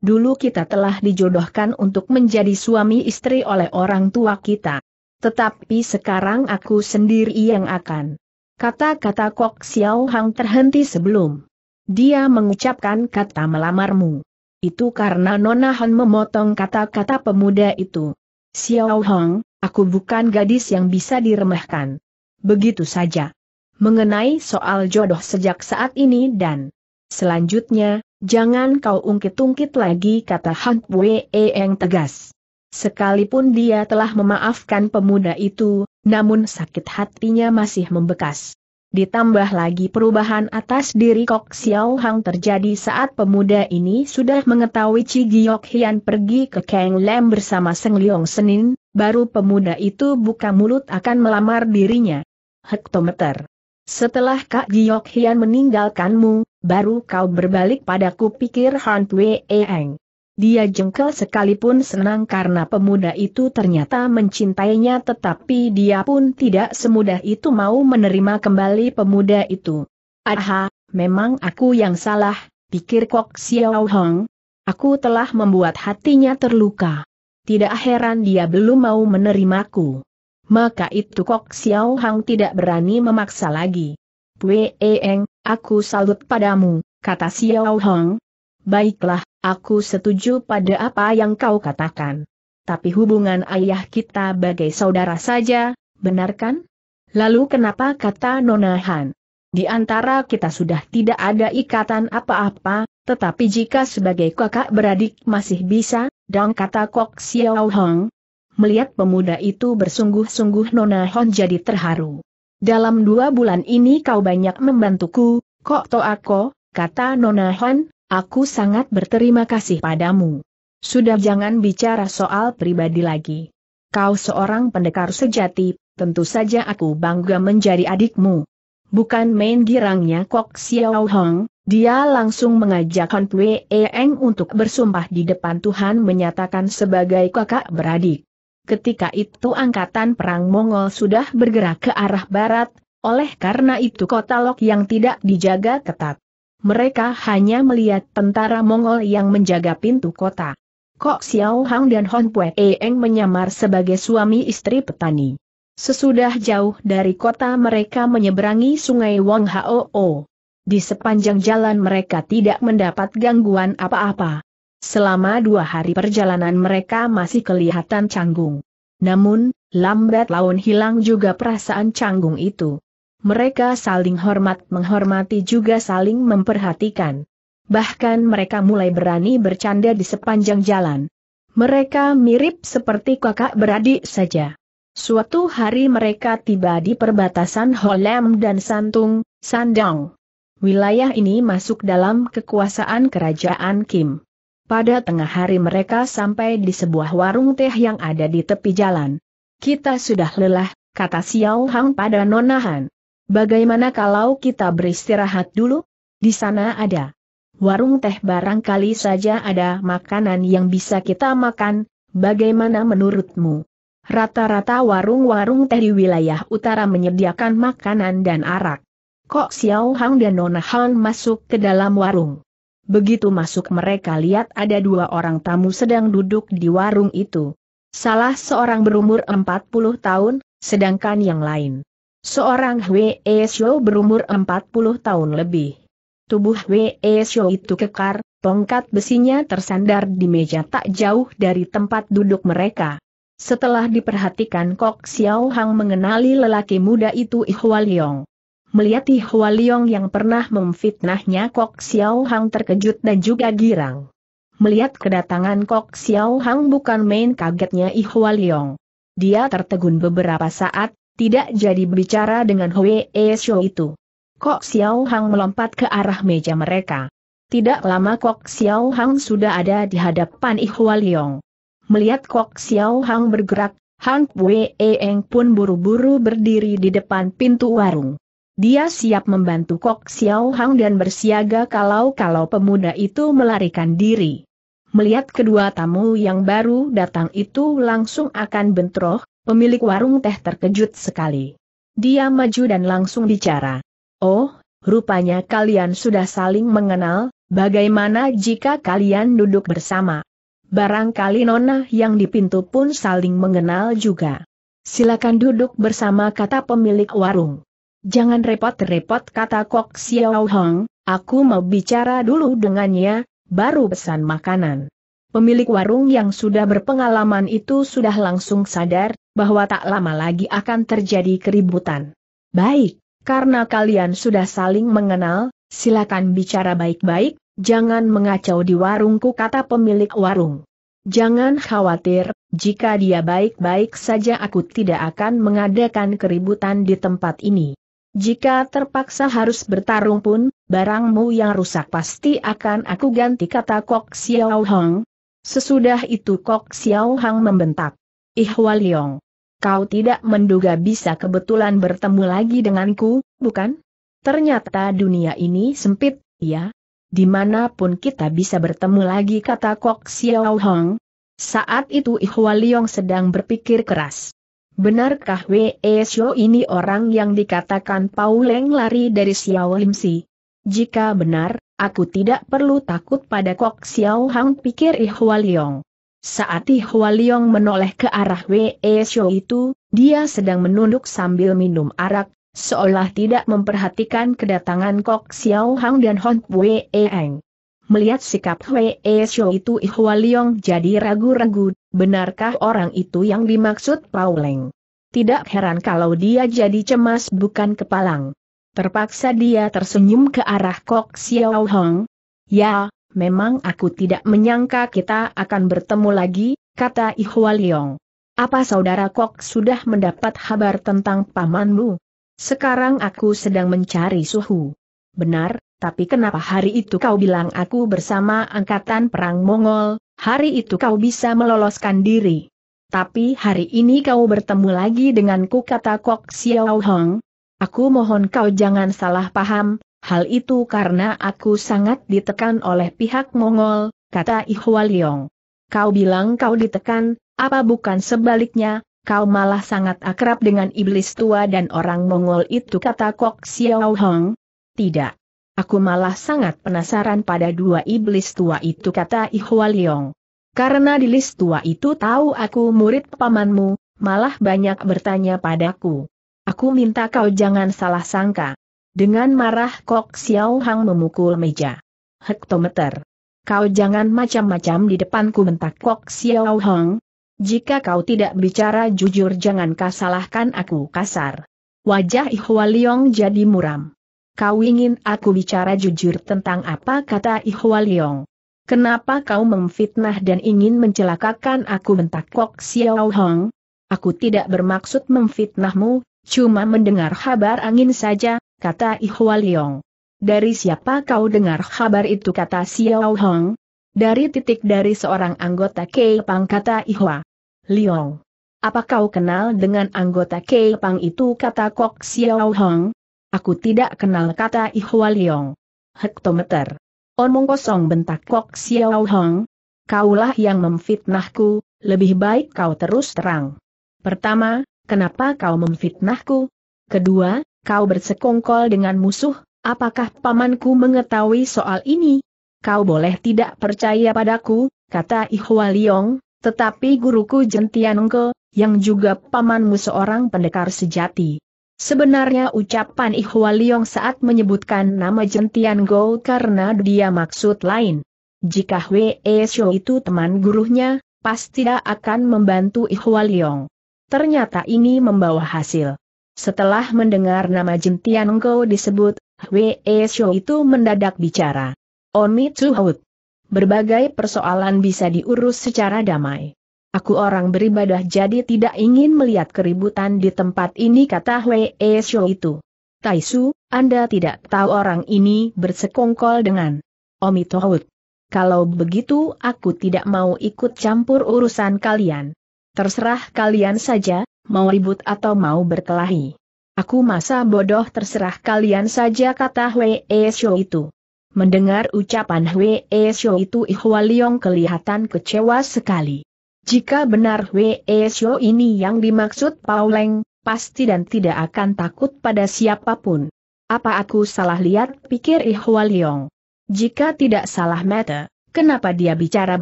dulu kita telah dijodohkan untuk menjadi suami istri oleh orang tua kita. Tetapi sekarang aku sendiri yang akan Kata-kata Kok Xiao Hang terhenti sebelum dia mengucapkan kata melamarmu. Itu karena Nona Han memotong kata-kata pemuda itu. Xiao Hang, aku bukan gadis yang bisa diremehkan. Begitu saja. Mengenai soal jodoh sejak saat ini dan selanjutnya, jangan kau ungkit-ungkit lagi kata Han Wei Eeng tegas. Sekalipun dia telah memaafkan pemuda itu, namun sakit hatinya masih membekas. Ditambah lagi perubahan atas diri Kok Xiao Hang terjadi saat pemuda ini sudah mengetahui Ci Giok Hian pergi ke Kang Lam bersama Seng Leong Senin, baru pemuda itu buka mulut akan melamar dirinya. Hektometer. Setelah Kak Giok Hian meninggalkanmu, baru kau berbalik padaku pikir Han Wei Eng. Dia jengkel sekalipun senang karena pemuda itu ternyata mencintainya tetapi dia pun tidak semudah itu mau menerima kembali pemuda itu. Aha, memang aku yang salah, pikir Kok Xiao Hong. Aku telah membuat hatinya terluka. Tidak heran dia belum mau menerimaku. Maka itu Kok Xiao Hong tidak berani memaksa lagi. Pue Eng, aku salut padamu, kata Xiao Hong, Baiklah, aku setuju pada apa yang kau katakan. Tapi hubungan ayah kita bagai saudara saja, benar kan? Lalu kenapa kata Nona Han? Di antara kita sudah tidak ada ikatan apa-apa, tetapi jika sebagai kakak beradik masih bisa, dan kata Kok Xiao Hong. Melihat pemuda itu bersungguh-sungguh Nona Han jadi terharu. Dalam dua bulan ini kau banyak membantuku, Kok To aku, kata Nona Han, Aku sangat berterima kasih padamu. Sudah jangan bicara soal pribadi lagi. Kau seorang pendekar sejati, tentu saja aku bangga menjadi adikmu. Bukan main girangnya Kok Xiao Hong, dia langsung mengajak Han Pue Eng untuk bersumpah di depan Tuhan menyatakan sebagai kakak beradik. Ketika itu angkatan perang Mongol sudah bergerak ke arah barat, oleh karena itu kota Lok yang tidak dijaga ketat mereka hanya melihat tentara Mongol yang menjaga pintu kota. Kok Xiao Hang dan Hon Pue Eeng menyamar sebagai suami istri petani. Sesudah jauh dari kota mereka menyeberangi sungai Wong O. Di sepanjang jalan mereka tidak mendapat gangguan apa-apa. Selama dua hari perjalanan mereka masih kelihatan canggung. Namun, lambat laun hilang juga perasaan canggung itu mereka saling hormat menghormati juga saling memperhatikan. Bahkan mereka mulai berani bercanda di sepanjang jalan. Mereka mirip seperti kakak beradik saja. Suatu hari mereka tiba di perbatasan Holem dan Santung, Sandang. Wilayah ini masuk dalam kekuasaan kerajaan Kim. Pada tengah hari mereka sampai di sebuah warung teh yang ada di tepi jalan. Kita sudah lelah, kata Xiao Hang pada Nonahan. Bagaimana kalau kita beristirahat dulu? Di sana ada warung teh barangkali saja ada makanan yang bisa kita makan, bagaimana menurutmu? Rata-rata warung-warung teh di wilayah utara menyediakan makanan dan arak. Kok Xiao Hang dan Nona Han masuk ke dalam warung? Begitu masuk mereka lihat ada dua orang tamu sedang duduk di warung itu. Salah seorang berumur 40 tahun, sedangkan yang lain Seorang Wei Xiu berumur 40 tahun lebih. Tubuh Wei Xiu itu kekar, tongkat besinya tersandar di meja tak jauh dari tempat duduk mereka. Setelah diperhatikan Kok Xiao Hang mengenali lelaki muda itu Ihwa Liong. Melihat Ihwa Liong yang pernah memfitnahnya Kok Xiao Hang terkejut dan juga girang. Melihat kedatangan Kok Xiao Hang bukan main kagetnya Ihwa Liong. Dia tertegun beberapa saat, tidak jadi berbicara dengan Hwee Shou itu. Kok Xiao Hang melompat ke arah meja mereka. Tidak lama Kok Xiao Hang sudah ada di hadapan Ihwa Yong. Melihat Kok Xiao Hang bergerak, Hang Wee Eng pun buru-buru berdiri di depan pintu warung. Dia siap membantu Kok Xiao Hang dan bersiaga kalau-kalau pemuda itu melarikan diri. Melihat kedua tamu yang baru datang itu langsung akan bentroh, Pemilik warung teh terkejut sekali. Dia maju dan langsung bicara. Oh, rupanya kalian sudah saling mengenal, bagaimana jika kalian duduk bersama? Barangkali Nona yang di pintu pun saling mengenal juga. Silakan duduk bersama kata pemilik warung. Jangan repot-repot kata Kok Xiao Hong, aku mau bicara dulu dengannya, baru pesan makanan. Pemilik warung yang sudah berpengalaman itu sudah langsung sadar, bahwa tak lama lagi akan terjadi keributan. Baik, karena kalian sudah saling mengenal, silakan bicara baik-baik, jangan mengacau di warungku kata pemilik warung. Jangan khawatir, jika dia baik-baik saja aku tidak akan mengadakan keributan di tempat ini. Jika terpaksa harus bertarung pun, barangmu yang rusak pasti akan aku ganti kata Kok Xiao Hong, Sesudah itu Kok Xiao Hang membentak. Ih Yong, kau tidak menduga bisa kebetulan bertemu lagi denganku, bukan? Ternyata dunia ini sempit, ya? Dimanapun kita bisa bertemu lagi kata Kok Xiao Hang. Saat itu Yong sedang berpikir keras. Benarkah Wei Xiao ini orang yang dikatakan Pauleng lari dari Xiao Lim Si? Jika benar, Aku tidak perlu takut pada Kok Xiao Hang pikir Ihwa Liong. Saat Ihwa Liong menoleh ke arah Wei Xiao itu, dia sedang menunduk sambil minum arak, seolah tidak memperhatikan kedatangan Kok Xiao Hang dan Hon Wei Eng. Melihat sikap Wei Xiao itu Ihwa Liong jadi ragu-ragu, benarkah orang itu yang dimaksud Pauleng? Tidak heran kalau dia jadi cemas bukan kepalang. Terpaksa dia tersenyum ke arah Kok Xiao Hong. Ya, memang aku tidak menyangka kita akan bertemu lagi, kata Ihua Liong. Apa saudara Kok sudah mendapat kabar tentang pamanmu? Sekarang aku sedang mencari suhu. Benar, tapi kenapa hari itu kau bilang aku bersama angkatan perang Mongol, hari itu kau bisa meloloskan diri. Tapi hari ini kau bertemu lagi denganku kata Kok Xiao Hong, Aku mohon kau jangan salah paham, hal itu karena aku sangat ditekan oleh pihak Mongol, kata Ihwa Liong. Kau bilang kau ditekan, apa bukan sebaliknya, kau malah sangat akrab dengan iblis tua dan orang Mongol itu kata Kok Xiao Hong? Tidak. Aku malah sangat penasaran pada dua iblis tua itu kata Ihwa Liong. Karena iblis tua itu tahu aku murid pamanmu, malah banyak bertanya padaku. Aku minta kau jangan salah sangka. Dengan marah Kok Xiao Hang memukul meja. Hektometer. Kau jangan macam-macam di depanku mentak Kok Xiao Hang. Jika kau tidak bicara jujur jangan kau salahkan aku kasar. Wajah Ihwa Liong jadi muram. Kau ingin aku bicara jujur tentang apa kata Ihwa Liong. Kenapa kau memfitnah dan ingin mencelakakan aku mentak Kok Xiao Hang? Aku tidak bermaksud memfitnahmu, Cuma mendengar kabar angin saja, kata Ihwa Liong. Dari siapa kau dengar kabar itu kata Xiao Hong? Dari titik dari seorang anggota Pang kata Ihwa. Liong. Apa kau kenal dengan anggota Pang itu kata Kok Xiao Hong? Aku tidak kenal kata Ihwa Liong. Hektometer. Omong kosong bentak Kok Xiao Hong. Kaulah yang memfitnahku, lebih baik kau terus terang. Pertama, Kenapa kau memfitnahku? Kedua, kau bersekongkol dengan musuh, apakah pamanku mengetahui soal ini? Kau boleh tidak percaya padaku, kata Ihwa Liong, tetapi guruku Jentianengke, yang juga pamanmu seorang pendekar sejati. Sebenarnya ucapan Ihwa Liong saat menyebutkan nama Jentian Go karena dia maksud lain. Jika Wei Xiu itu teman gurunya, pasti tidak akan membantu Ihwa Liong. Ternyata ini membawa hasil. Setelah mendengar nama Jin Go disebut, Wei e Shou itu mendadak bicara. Omi Hout, Berbagai persoalan bisa diurus secara damai. Aku orang beribadah jadi tidak ingin melihat keributan di tempat ini kata Wei e Shou itu. Taisu, Anda tidak tahu orang ini bersekongkol dengan Omi Tsuhout. Kalau begitu aku tidak mau ikut campur urusan kalian. Terserah kalian saja, mau ribut atau mau berkelahi. Aku masa bodoh terserah kalian saja kata Hwee Shou itu. Mendengar ucapan Hwee Shou itu Ihwaliong kelihatan kecewa sekali. Jika benar Hwee Shou ini yang dimaksud Pauleng, pasti dan tidak akan takut pada siapapun. Apa aku salah lihat pikir Ihwaliong. Jika tidak salah mata, kenapa dia bicara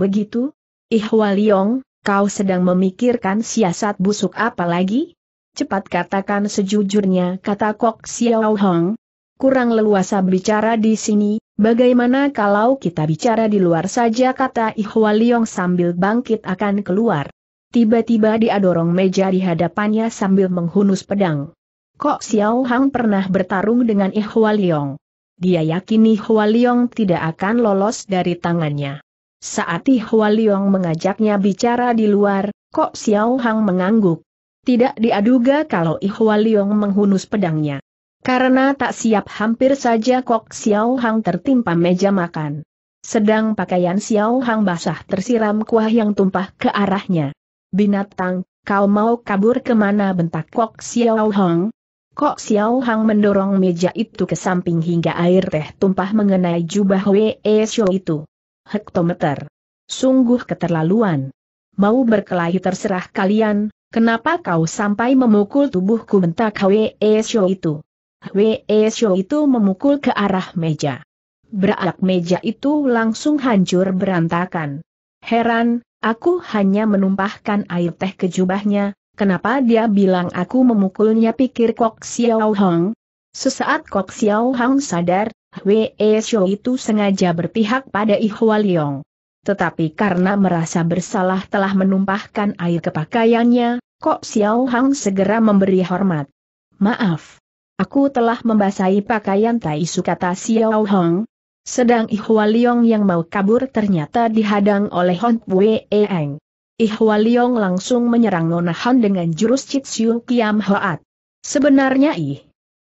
begitu? Ihwaliong, Kau sedang memikirkan siasat busuk apa lagi? Cepat katakan sejujurnya, kata Kok Xiao Hong. Kurang leluasa bicara di sini, bagaimana kalau kita bicara di luar saja kata Ihwa Liong sambil bangkit akan keluar. Tiba-tiba dia dorong meja di hadapannya sambil menghunus pedang. Kok Xiao Hong pernah bertarung dengan Ihwa Liong. Dia yakini Hua tidak akan lolos dari tangannya. Saat Hua Liong mengajaknya bicara di luar, Kok Xiao Hang mengangguk. Tidak diaduga kalau Hua Liong menghunus pedangnya. Karena tak siap hampir saja Kok Xiao Hang tertimpa meja makan. Sedang pakaian Xiao Hang basah tersiram kuah yang tumpah ke arahnya. Binatang, kau mau kabur kemana bentak Kok Xiao Hang? Kok Xiao Hang mendorong meja itu ke samping hingga air teh tumpah mengenai jubah Wei Xiao itu hektometer. Sungguh keterlaluan. Mau berkelahi terserah kalian, kenapa kau sampai memukul tubuhku bentak Hwe Sho itu. Hwe Sho itu memukul ke arah meja. Berak meja itu langsung hancur berantakan. Heran, aku hanya menumpahkan air teh ke jubahnya, kenapa dia bilang aku memukulnya pikir Kok Xiao Hong. Sesaat Kok Xiao Hong sadar, Hwe Shou itu sengaja berpihak pada Ihwaliong. Tetapi karena merasa bersalah telah menumpahkan air ke pakaiannya, Kok Xiao Hang segera memberi hormat. Maaf. Aku telah membasahi pakaian Tai Su kata Xiao Hang. Sedang Ihwaliong yang mau kabur ternyata dihadang oleh Hon Wei Eng. Ihwaliong langsung menyerang Nona Han dengan jurus Chit Kiam Hoat. Sebenarnya Ih.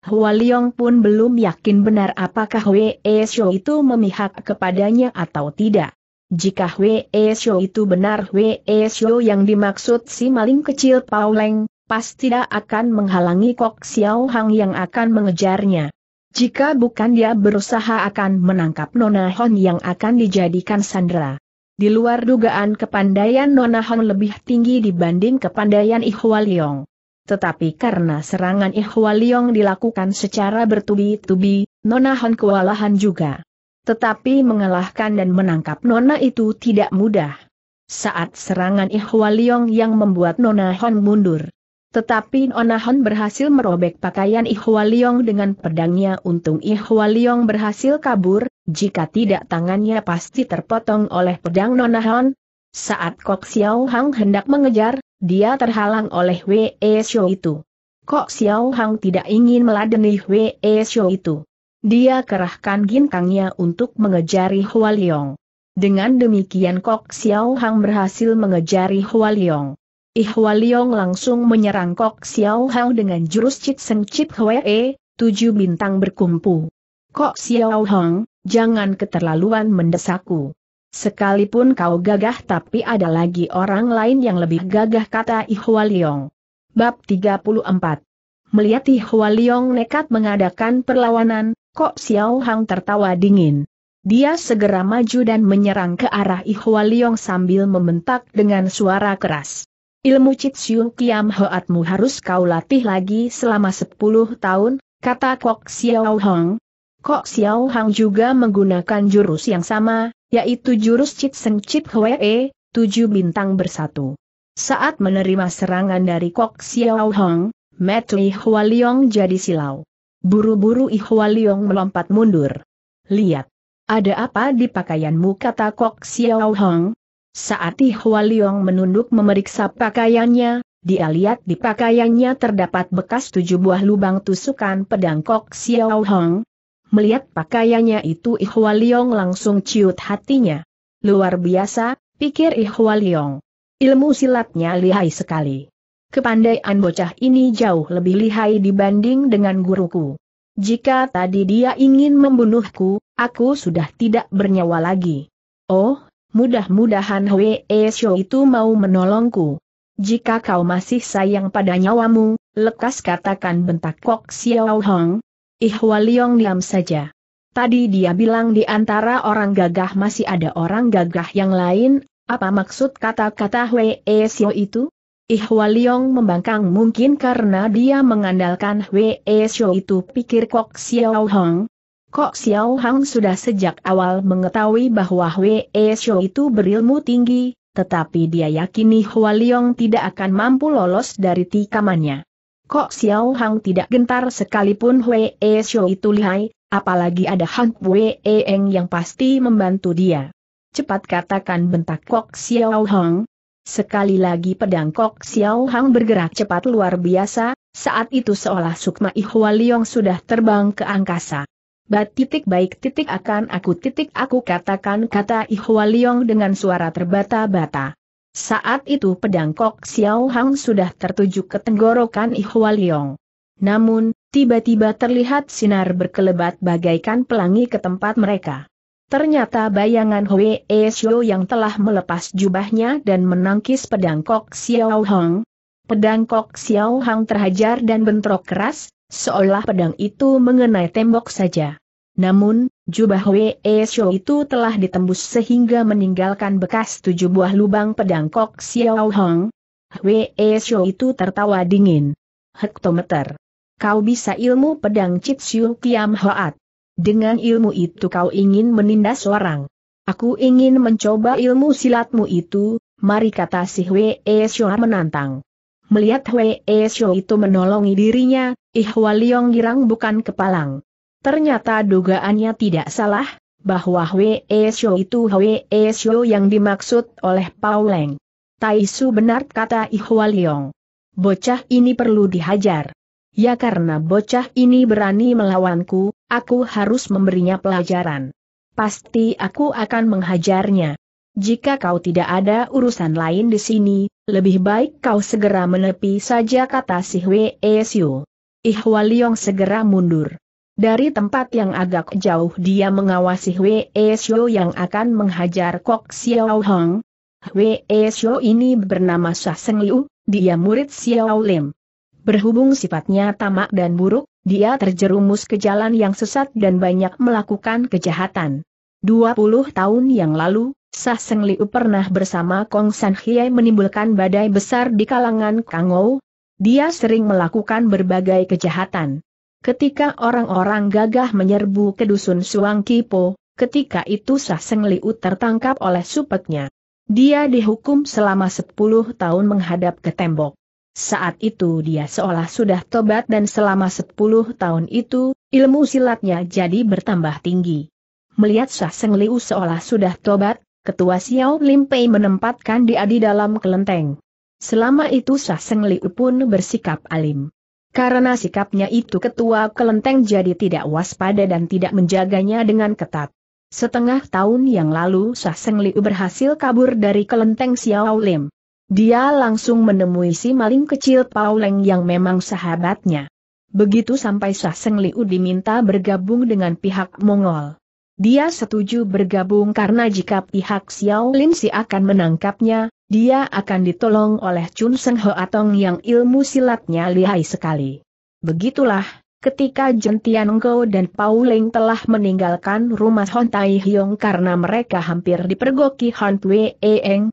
Hua Liong pun belum yakin benar apakah Wei Shou itu memihak kepadanya atau tidak. Jika Wei Shou itu benar Wei Shou yang dimaksud si maling kecil Pauleng, pasti tidak akan menghalangi Kok Xiao Hang yang akan mengejarnya. Jika bukan dia berusaha akan menangkap Nona Hon yang akan dijadikan sandera. Di luar dugaan kepandaian Nona Hon lebih tinggi dibanding kepandaian Ihua Liong. Tetapi karena serangan Ihwaliong dilakukan secara bertubi-tubi, Nona Han kewalahan juga. Tetapi mengalahkan dan menangkap Nona itu tidak mudah. Saat serangan Ihwaliong yang membuat Nona Han mundur. Tetapi Nona Han berhasil merobek pakaian Ihwaliong dengan pedangnya untung Ihwaliong berhasil kabur, jika tidak tangannya pasti terpotong oleh pedang Nona Han. Saat Kok Xiao Hang hendak mengejar, dia terhalang oleh Wei Show itu. Kok Xiao Hang tidak ingin meladeni Wei Show itu? Dia kerahkan ginkangnya untuk mengejari Hua Liong. Dengan demikian Kok Xiao Hang berhasil mengejari Hua Liong. Ih eh, Hua Liong langsung menyerang Kok Xiao Hang dengan jurus Chit Seng chip Hwee, tujuh bintang Berkumpul. Kok Xiao Hang, jangan keterlaluan mendesakku. Sekalipun kau gagah tapi ada lagi orang lain yang lebih gagah kata Ihwa Liong. Bab 34 Melihat Ihwa Liong nekat mengadakan perlawanan, Kok Xiao Hang tertawa dingin. Dia segera maju dan menyerang ke arah Ihwa Liong sambil membentak dengan suara keras. Ilmu Cit Kiam Hoatmu harus kau latih lagi selama 10 tahun, kata Kok Xiao Hang. Kok Xiao Hang juga menggunakan jurus yang sama, yaitu jurus Chit Seng Chit Hwee, tujuh bintang bersatu. Saat menerima serangan dari Kok Xiao Hong, Metli Hualiong jadi silau. Buru-buru Ihwaliong melompat mundur. Lihat. Ada apa di pakaianmu kata Kok Xiao Hong? Saat Ihwaliong menunduk memeriksa pakaiannya, dia lihat di pakaiannya terdapat bekas tujuh buah lubang tusukan pedang Kok Xiao Hong, Melihat pakaiannya itu Ihwa langsung ciut hatinya. Luar biasa, pikir Ihwa Ilmu silatnya lihai sekali. Kepandaian bocah ini jauh lebih lihai dibanding dengan guruku. Jika tadi dia ingin membunuhku, aku sudah tidak bernyawa lagi. Oh, mudah-mudahan Hwee Xiao itu mau menolongku. Jika kau masih sayang pada nyawamu, lekas katakan bentak Kok Xiao Hong, Ihwaliong diam saja. Tadi dia bilang di antara orang gagah masih ada orang gagah yang lain, apa maksud kata-kata Hwee Sio itu? Ihwaliong membangkang mungkin karena dia mengandalkan Hwee Sio itu pikir Kok Xiao Hong. Kok Xiao Hong sudah sejak awal mengetahui bahwa Hwee Sio itu berilmu tinggi, tetapi dia yakini Hua Liong tidak akan mampu lolos dari tikamannya. Kok Xiao Hang tidak gentar sekalipun E Shou itu lihai, apalagi ada Han Wei e Eng yang pasti membantu dia. Cepat katakan bentak Kok Xiao Hang. Sekali lagi pedang Kok Xiao Hang bergerak cepat luar biasa, saat itu seolah Sukma Ihwa Liong sudah terbang ke angkasa. Bat titik baik titik akan aku titik aku katakan kata Ihwa Liong dengan suara terbata-bata. Saat itu pedang Kok Xiao Hang sudah tertuju ke tenggorokan Ihwa Liong. Namun, tiba-tiba terlihat sinar berkelebat bagaikan pelangi ke tempat mereka. Ternyata bayangan Hwee Xiao yang telah melepas jubahnya dan menangkis pedang Kok Xiao Hang. Pedang Kok Xiao Hang terhajar dan bentrok keras, seolah pedang itu mengenai tembok saja. Namun, jubah Wei Shou itu telah ditembus sehingga meninggalkan bekas tujuh buah lubang pedang Kok Xiao Hong. Wei Shou itu tertawa dingin. Hektometer. Kau bisa ilmu pedang Chit Siu Kiam Hoat. Dengan ilmu itu kau ingin menindas orang. Aku ingin mencoba ilmu silatmu itu, mari kata si Wei Shou menantang. Melihat Wei Shou itu menolongi dirinya, Ihwa Liong girang bukan kepalang. Ternyata dugaannya tidak salah, bahwa Hwe Xiu itu Hwe Xiu yang dimaksud oleh Pauleng. Taisu benar kata Ihwa Leong. Bocah ini perlu dihajar. Ya karena bocah ini berani melawanku, aku harus memberinya pelajaran. Pasti aku akan menghajarnya. Jika kau tidak ada urusan lain di sini, lebih baik kau segera menepi saja kata si Hwe Esyu. Ihwa Leong segera mundur. Dari tempat yang agak jauh dia mengawasi Wei Xiu yang akan menghajar Kok Xiao Hong. Wei Xiu ini bernama Sha Seng Liu, dia murid Xiao Lim. Berhubung sifatnya tamak dan buruk, dia terjerumus ke jalan yang sesat dan banyak melakukan kejahatan. 20 tahun yang lalu, Sha Seng Liu pernah bersama Kong San Hiei menimbulkan badai besar di kalangan Kangou. Dia sering melakukan berbagai kejahatan. Ketika orang-orang gagah menyerbu ke dusun Suang Kipo, ketika itu Saseng Liu tertangkap oleh supetnya. Dia dihukum selama 10 tahun menghadap ke tembok. Saat itu dia seolah sudah tobat dan selama 10 tahun itu, ilmu silatnya jadi bertambah tinggi. Melihat Saseng Liu seolah sudah tobat, ketua Xiao Lim Pei menempatkan dia di dalam kelenteng. Selama itu Saseng Liu pun bersikap alim. Karena sikapnya itu ketua kelenteng jadi tidak waspada dan tidak menjaganya dengan ketat. Setengah tahun yang lalu Sah Seng Liu berhasil kabur dari kelenteng Xiao Lim. Dia langsung menemui si maling kecil Pauleng yang memang sahabatnya. Begitu sampai Sah Seng Liu diminta bergabung dengan pihak Mongol. Dia setuju bergabung karena jika pihak Xiao Lim si akan menangkapnya, dia akan ditolong oleh Chun Seng Atong yang ilmu silatnya lihai sekali. Begitulah, ketika Jen Tianenggo dan Ling telah meninggalkan rumah Hon Tai Hyong karena mereka hampir dipergoki Hon Tue e Eng,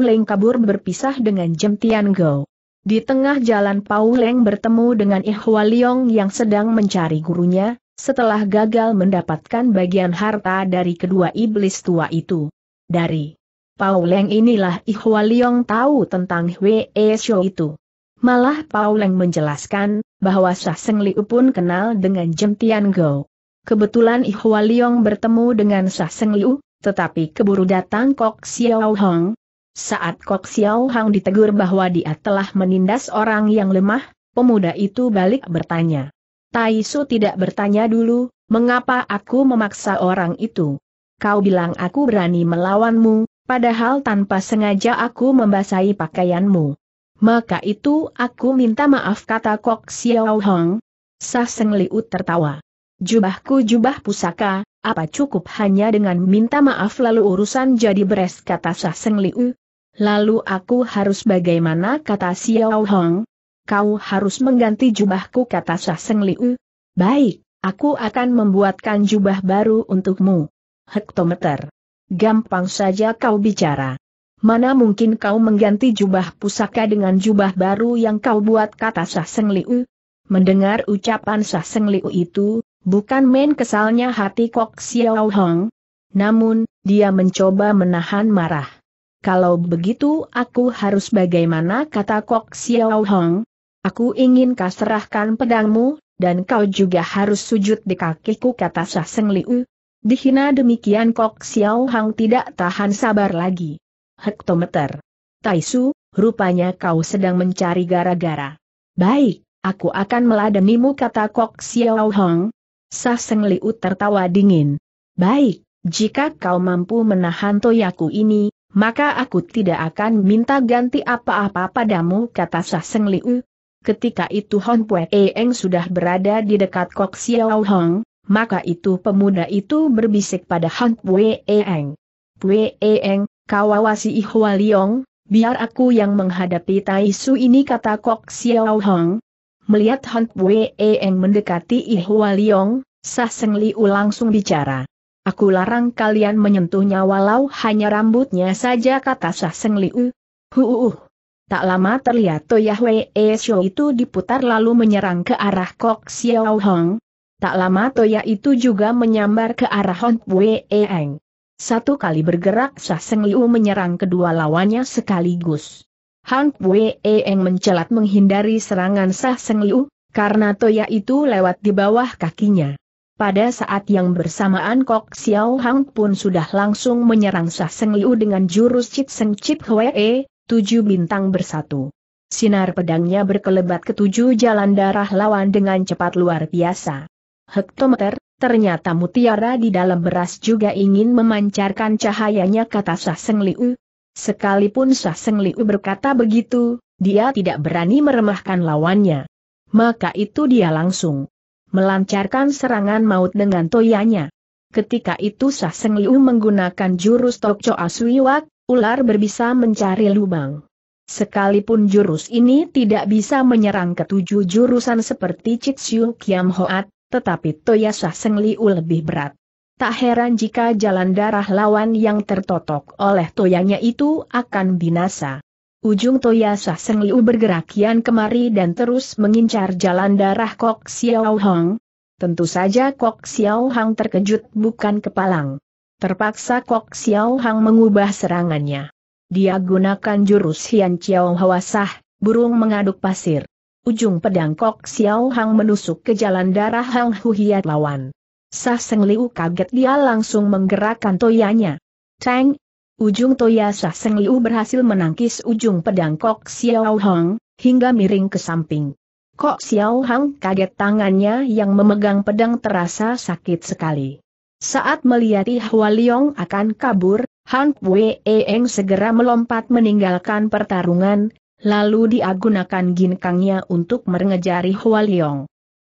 Ling kabur berpisah dengan Jen Tianenggo. Di tengah jalan Pauleng bertemu dengan Ihwa Liong yang sedang mencari gurunya, setelah gagal mendapatkan bagian harta dari kedua iblis tua itu. Dari Pauleng inilah Liong tahu tentang Hwe e Show itu. Malah Pauleng menjelaskan, bahwa Saseng Liu pun kenal dengan Jem Tian Go. Kebetulan Liong bertemu dengan Saseng Liu, tetapi keburu datang Kok Xiao Hong. Saat Kok Xiao Hong ditegur bahwa dia telah menindas orang yang lemah, pemuda itu balik bertanya. Tai Su tidak bertanya dulu, mengapa aku memaksa orang itu? Kau bilang aku berani melawanmu, Padahal tanpa sengaja aku membasahi pakaianmu. Maka itu aku minta maaf kata Kok Xiao Hong. Sah Seng Liu tertawa. Jubahku jubah pusaka, apa cukup hanya dengan minta maaf lalu urusan jadi beres kata Sah Seng Liu? Lalu aku harus bagaimana kata Xiao Hong? Kau harus mengganti jubahku kata Sah Seng Liu. Baik, aku akan membuatkan jubah baru untukmu. Hektometer. Gampang saja kau bicara. Mana mungkin kau mengganti jubah pusaka dengan jubah baru yang kau buat kata Sah Seng Liu? Mendengar ucapan Sah Seng Liu itu, bukan main kesalnya hati Kok Xiao Hong. Namun, dia mencoba menahan marah. Kalau begitu aku harus bagaimana kata Kok Xiao Hong? Aku ingin kau serahkan pedangmu, dan kau juga harus sujud di kakiku kata Sah Seng Liu, Dihina demikian Kok Xiao Hang tidak tahan sabar lagi. Hektometer. Taisu, rupanya kau sedang mencari gara-gara. Baik, aku akan meladenimu kata Kok Xiao Hang. Sah Seng Liu tertawa dingin. Baik, jika kau mampu menahan toyaku ini, maka aku tidak akan minta ganti apa-apa padamu kata Sah Seng Liu. Ketika itu Hon Pue Eng sudah berada di dekat Kok Xiao Hong, maka itu pemuda itu berbisik pada Han Pue Eng. Pue Eng, kau awasi Ihwa Liong, biar aku yang menghadapi Tai Su ini kata Kok Xiao Hong. Melihat Han Pue Eng mendekati Ihwa Liong, Sah Seng Liu langsung bicara. Aku larang kalian menyentuhnya walau hanya rambutnya saja kata Sah Seng Liu. Huuuh. Tak lama terlihat Toyah Wei Xiao itu diputar lalu menyerang ke arah Kok Xiao Hong, Tak lama Toya itu juga menyambar ke arah Hon Pue Eng. Satu kali bergerak Saseng Liu menyerang kedua lawannya sekaligus. Hon Pue Eng mencelat menghindari serangan Saseng Liu, karena Toya itu lewat di bawah kakinya. Pada saat yang bersamaan Kok Xiao Hang pun sudah langsung menyerang Saseng Liu dengan jurus Chit Seng Cit Hwee, tujuh bintang bersatu. Sinar pedangnya berkelebat ke tujuh jalan darah lawan dengan cepat luar biasa hektometer, ternyata mutiara di dalam beras juga ingin memancarkan cahayanya kata Saseng Liu. Sekalipun Saseng Liu berkata begitu, dia tidak berani meremahkan lawannya. Maka itu dia langsung melancarkan serangan maut dengan toyanya. Ketika itu Saseng Liu menggunakan jurus Tokco Asuiwak, ular berbisa mencari lubang. Sekalipun jurus ini tidak bisa menyerang ketujuh jurusan seperti Cixiu Kiam Hoat, tetapi Toya Sah Seng Liu lebih berat. Tak heran jika jalan darah lawan yang tertotok oleh toyanya itu akan binasa. Ujung Toya Sah Seng Liu bergerak kian kemari dan terus mengincar jalan darah Kok Xiao Hong. Tentu saja Kok Xiao Hang terkejut bukan kepalang. Terpaksa Kok Xiao Hang mengubah serangannya. Dia gunakan jurus Hian Chiao Hawasah, burung mengaduk pasir. Ujung pedang Kok Xiao Hang menusuk ke jalan darah Hang Huhiat lawan. Sah Seng Liu kaget dia langsung menggerakkan toyanya. Tang! Ujung toya Sah Seng Liu berhasil menangkis ujung pedang Kok Xiao Hang, hingga miring ke samping. Kok Xiao Hang kaget tangannya yang memegang pedang terasa sakit sekali. Saat melihat Hua Liong akan kabur, Han Wei Eng segera melompat meninggalkan pertarungan, Lalu diagunakan ginkangnya untuk mengejari Hua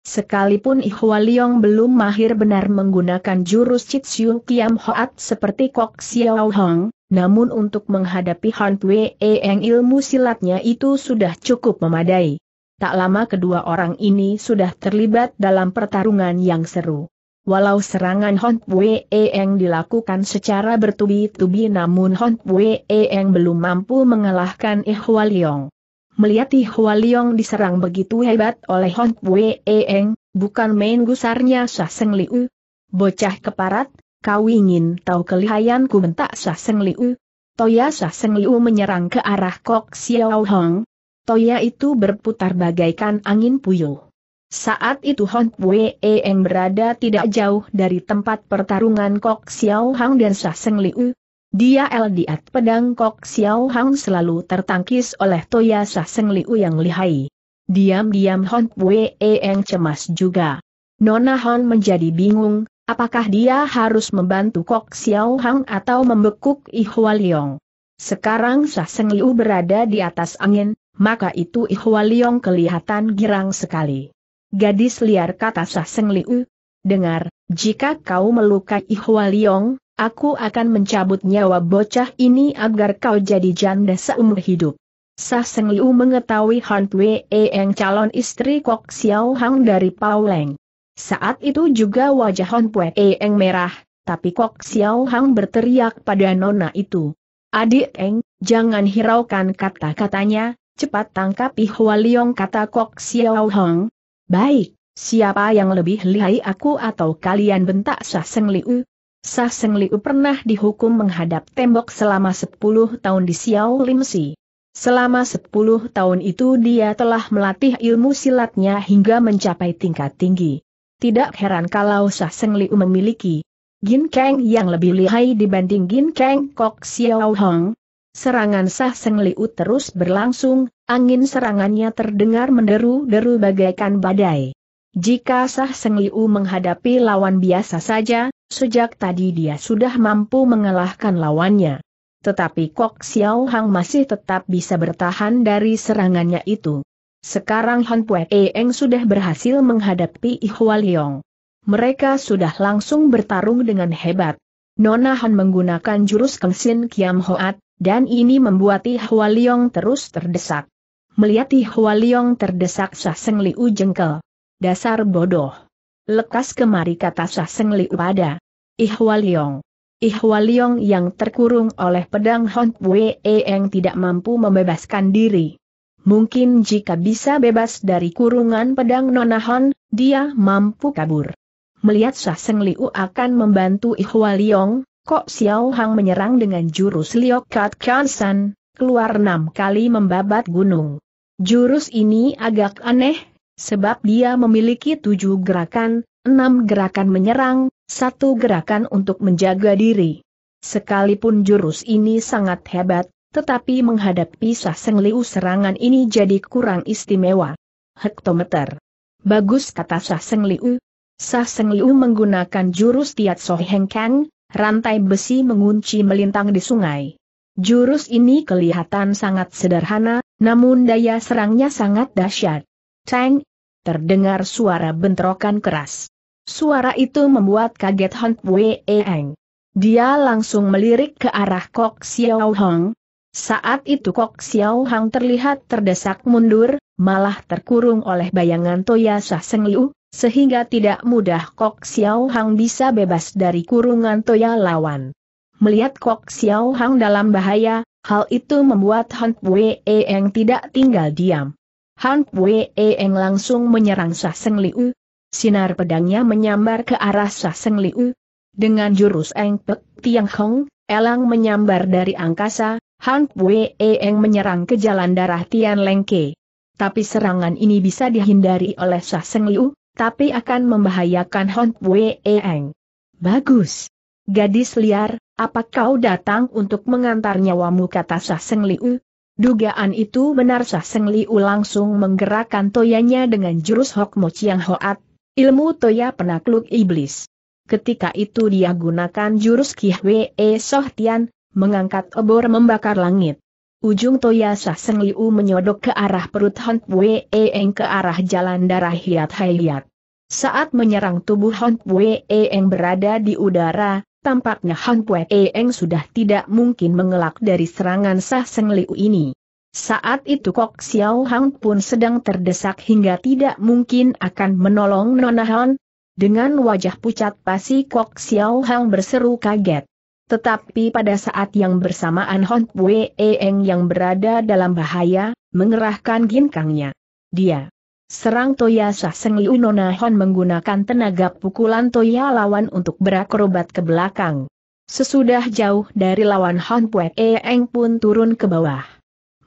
Sekalipun Hua belum mahir benar menggunakan jurus Chitsiu Kiam Hoat seperti Kok Xiao Hong, namun untuk menghadapi Han Pue Eng ilmu silatnya itu sudah cukup memadai. Tak lama kedua orang ini sudah terlibat dalam pertarungan yang seru. Walau serangan Hon Pue Eng dilakukan secara bertubi-tubi namun Hon Pue Eng belum mampu mengalahkan Ihwa Liong. Melihat Ihwa Liong diserang begitu hebat oleh Hon Pue Eng, bukan main gusarnya Sah Seng Liu. Bocah keparat, kau ingin tahu kelihayanku bentak Sah Seng Liu. Toya Sah Seng Liu menyerang ke arah Kok Xiao Hong. Toya itu berputar bagaikan angin puyuh. Saat itu Hon Wei berada tidak jauh dari tempat pertarungan Kok Xiao Hang dan Sa Seng Liu. Dia eldiat pedang Kok Xiao Hang selalu tertangkis oleh Toya Sa Seng Liu yang lihai. Diam-diam Hon Wei cemas juga. Nona Hon menjadi bingung, apakah dia harus membantu Kok Xiao Hang atau membekuk Ihwa Liong. Sekarang Sa Seng Liu berada di atas angin, maka itu Ihwa Liong kelihatan girang sekali. Gadis liar kata Sah Liu. Dengar, jika kau melukai Ihwa Liong, aku akan mencabut nyawa bocah ini agar kau jadi janda seumur hidup. Sah Liu mengetahui Han Tue e Eng calon istri Kok Xiao Hang dari Leng. Saat itu juga wajah Han Tue e Eng merah, tapi Kok Xiao Hang berteriak pada nona itu. Adik Eng, jangan hiraukan kata-katanya, cepat tangkap Ihwa Liong kata Kok Xiao Hang, Baik, siapa yang lebih lihai aku atau kalian bentak Saseng Liu? Saseng Liu pernah dihukum menghadap tembok selama 10 tahun di Xiao Si. Selama 10 tahun itu dia telah melatih ilmu silatnya hingga mencapai tingkat tinggi. Tidak heran kalau Saseng Liu memiliki Gin Kang yang lebih lihai dibanding Gin Kang Kok Xiao Hong, Serangan Sah Sengliu terus berlangsung, angin serangannya terdengar menderu-deru bagaikan badai. Jika Sah Sengliu menghadapi lawan biasa saja, sejak tadi dia sudah mampu mengalahkan lawannya. Tetapi Kok Xiao Hang masih tetap bisa bertahan dari serangannya itu. Sekarang Han Pue Eng sudah berhasil menghadapi Ihwal Liong. Mereka sudah langsung bertarung dengan hebat. Nona Han menggunakan jurus Kengsin Kiam Hoat, dan ini membuat Hwa Liong terus terdesak. Melihat Hwa Liong terdesak Sah Seng Liu jengkel. Dasar bodoh. Lekas kemari kata Sah Seng Liu pada. Ihwa Liong. Ihwa Liong yang terkurung oleh pedang Hon Wee yang tidak mampu membebaskan diri. Mungkin jika bisa bebas dari kurungan pedang Nona Hon, dia mampu kabur. Melihat Sah Seng Liu akan membantu Ihwa Liong, Kok Xiao Hang menyerang dengan jurus Liokat Kansan, keluar enam kali membabat gunung. Jurus ini agak aneh, sebab dia memiliki tujuh gerakan, enam gerakan menyerang, satu gerakan untuk menjaga diri. Sekalipun jurus ini sangat hebat, tetapi menghadapi Saseng Liu serangan ini jadi kurang istimewa. Hektometer. Bagus kata Saseng Liu. Saseng Liu menggunakan jurus Tiat Soheng Kang, rantai besi mengunci melintang di sungai. Jurus ini kelihatan sangat sederhana, namun daya serangnya sangat dahsyat. Tang! Terdengar suara bentrokan keras. Suara itu membuat kaget Hon Wei Eng. Dia langsung melirik ke arah Kok Xiao Hong. Saat itu Kok Xiao Hong terlihat terdesak mundur, malah terkurung oleh bayangan Toya Sah Seng Liu, sehingga tidak mudah Kok Xiao Hang bisa bebas dari kurungan Toya lawan. Melihat Kok Xiao Hang dalam bahaya, hal itu membuat Han Wei Eng tidak tinggal diam. Han Wei Eng langsung menyerang Sa Seng Liu. Sinar pedangnya menyambar ke arah Sa Seng Liu. Dengan jurus Eng Pek Tiang Hong, Elang menyambar dari angkasa, Han Wei Eng menyerang ke jalan darah Tian Lengke. Tapi serangan ini bisa dihindari oleh Sa Seng Liu, tapi akan membahayakan Hon Eng. Bagus. Gadis liar, apa kau datang untuk mengantar nyawamu kata Sah Seng Liu? Dugaan itu benar Sah Seng Liu langsung menggerakkan toyanya dengan jurus Hok Mo Chiang Hoat, ilmu toya penakluk iblis. Ketika itu dia gunakan jurus Ki Wei Soh Tian, mengangkat obor membakar langit. Ujung Toya Sengliu Liu menyodok ke arah perut Hon Pue ke arah jalan darah hiat hiat. Saat menyerang tubuh Hon Pue berada di udara, tampaknya Han Pue sudah tidak mungkin mengelak dari serangan Saseng Liu ini. Saat itu Kok Xiao Hang pun sedang terdesak hingga tidak mungkin akan menolong Nona Han. Dengan wajah pucat pasi Kok Xiao Hang berseru kaget. Tetapi pada saat yang bersamaan Hon Pue Eng yang berada dalam bahaya, mengerahkan ginkangnya. Dia serang Toya Saseng Liu Nona Hon menggunakan tenaga pukulan Toya lawan untuk berakrobat ke belakang. Sesudah jauh dari lawan Hon Pue Eng pun turun ke bawah.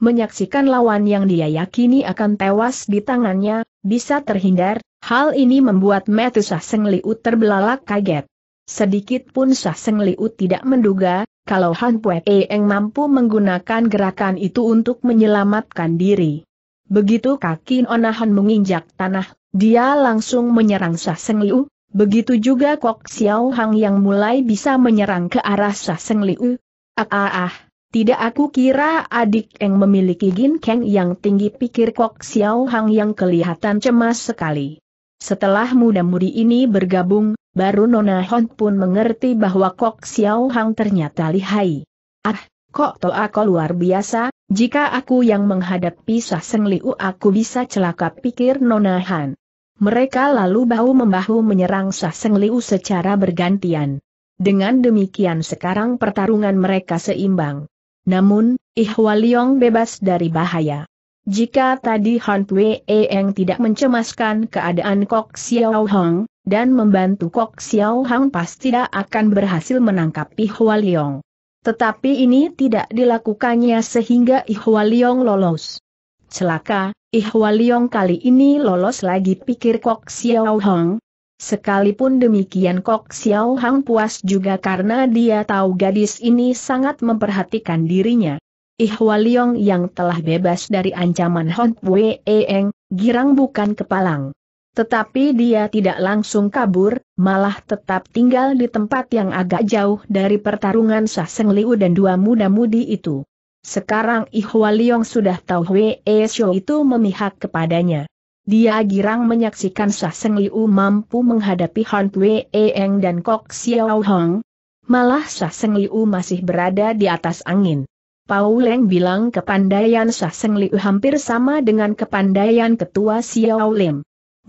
Menyaksikan lawan yang dia yakini akan tewas di tangannya, bisa terhindar, hal ini membuat Metu Saseng Liu terbelalak kaget. Sedikit pun Sah Seng Liu tidak menduga, kalau Han Pue Eng mampu menggunakan gerakan itu untuk menyelamatkan diri. Begitu kaki Onahan menginjak tanah, dia langsung menyerang Sah Seng Liu, begitu juga Kok Xiao Hang yang mulai bisa menyerang ke arah Sah Seng Liu. Ah ah ah, tidak aku kira adik Eng memiliki ginkeng yang tinggi pikir Kok Xiao Hang yang kelihatan cemas sekali. Setelah muda-mudi ini bergabung, Baru Nona Hon pun mengerti bahwa Kok Xiao Hang ternyata lihai. Ah, kok to aku luar biasa, jika aku yang menghadapi Sah Seng Liu aku bisa celaka pikir Nona Han. Mereka lalu bahu-membahu menyerang Sah Seng Liu secara bergantian. Dengan demikian sekarang pertarungan mereka seimbang. Namun, Ihwaliong bebas dari bahaya. Jika tadi Han Pue Eng tidak mencemaskan keadaan Kok Xiao Hang, dan membantu Kok Xiao Hang pasti tidak akan berhasil menangkap Ihwa Liong. Tetapi ini tidak dilakukannya sehingga Ihwa Liong lolos. Celaka, Ihwa Liong kali ini lolos lagi pikir Kok Xiao Hang. Sekalipun demikian Kok Xiao Hang puas juga karena dia tahu gadis ini sangat memperhatikan dirinya. Ihwa Liong yang telah bebas dari ancaman Hon Wei Eng, girang bukan kepalang. Tetapi dia tidak langsung kabur, malah tetap tinggal di tempat yang agak jauh dari pertarungan Saseng Liu dan dua muda-mudi itu. Sekarang Ihwa Liong sudah tahu Wei e Xiao itu memihak kepadanya. Dia girang menyaksikan Saseng Liu mampu menghadapi Han Wei e Eng dan Kok Xiao Hong. Malah Saseng Liu masih berada di atas angin. Pau Leng bilang kepandaian Saseng Liu hampir sama dengan kepandaian ketua Xiao Lim.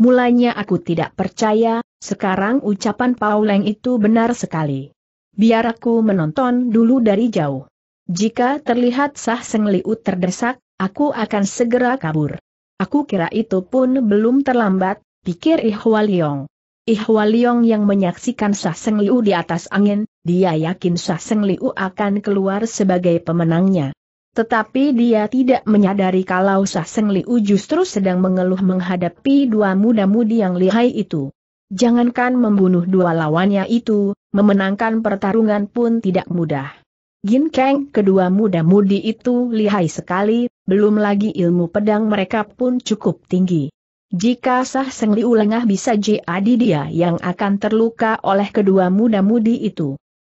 Mulanya aku tidak percaya, sekarang ucapan Pauleng itu benar sekali. Biar aku menonton dulu dari jauh. Jika terlihat sah sengliut terdesak, aku akan segera kabur. Aku kira itu pun belum terlambat, pikir Ihwaliong. Ihwaliong yang menyaksikan sah sengliu di atas angin, dia yakin sah sengliu akan keluar sebagai pemenangnya. Tetapi dia tidak menyadari kalau Saseng Liu justru sedang mengeluh menghadapi dua muda-mudi yang lihai itu. Jangankan membunuh dua lawannya itu, memenangkan pertarungan pun tidak mudah. Gin Kang kedua muda-mudi itu lihai sekali, belum lagi ilmu pedang mereka pun cukup tinggi. Jika sah Liu lengah bisa jadi dia yang akan terluka oleh kedua muda-mudi itu.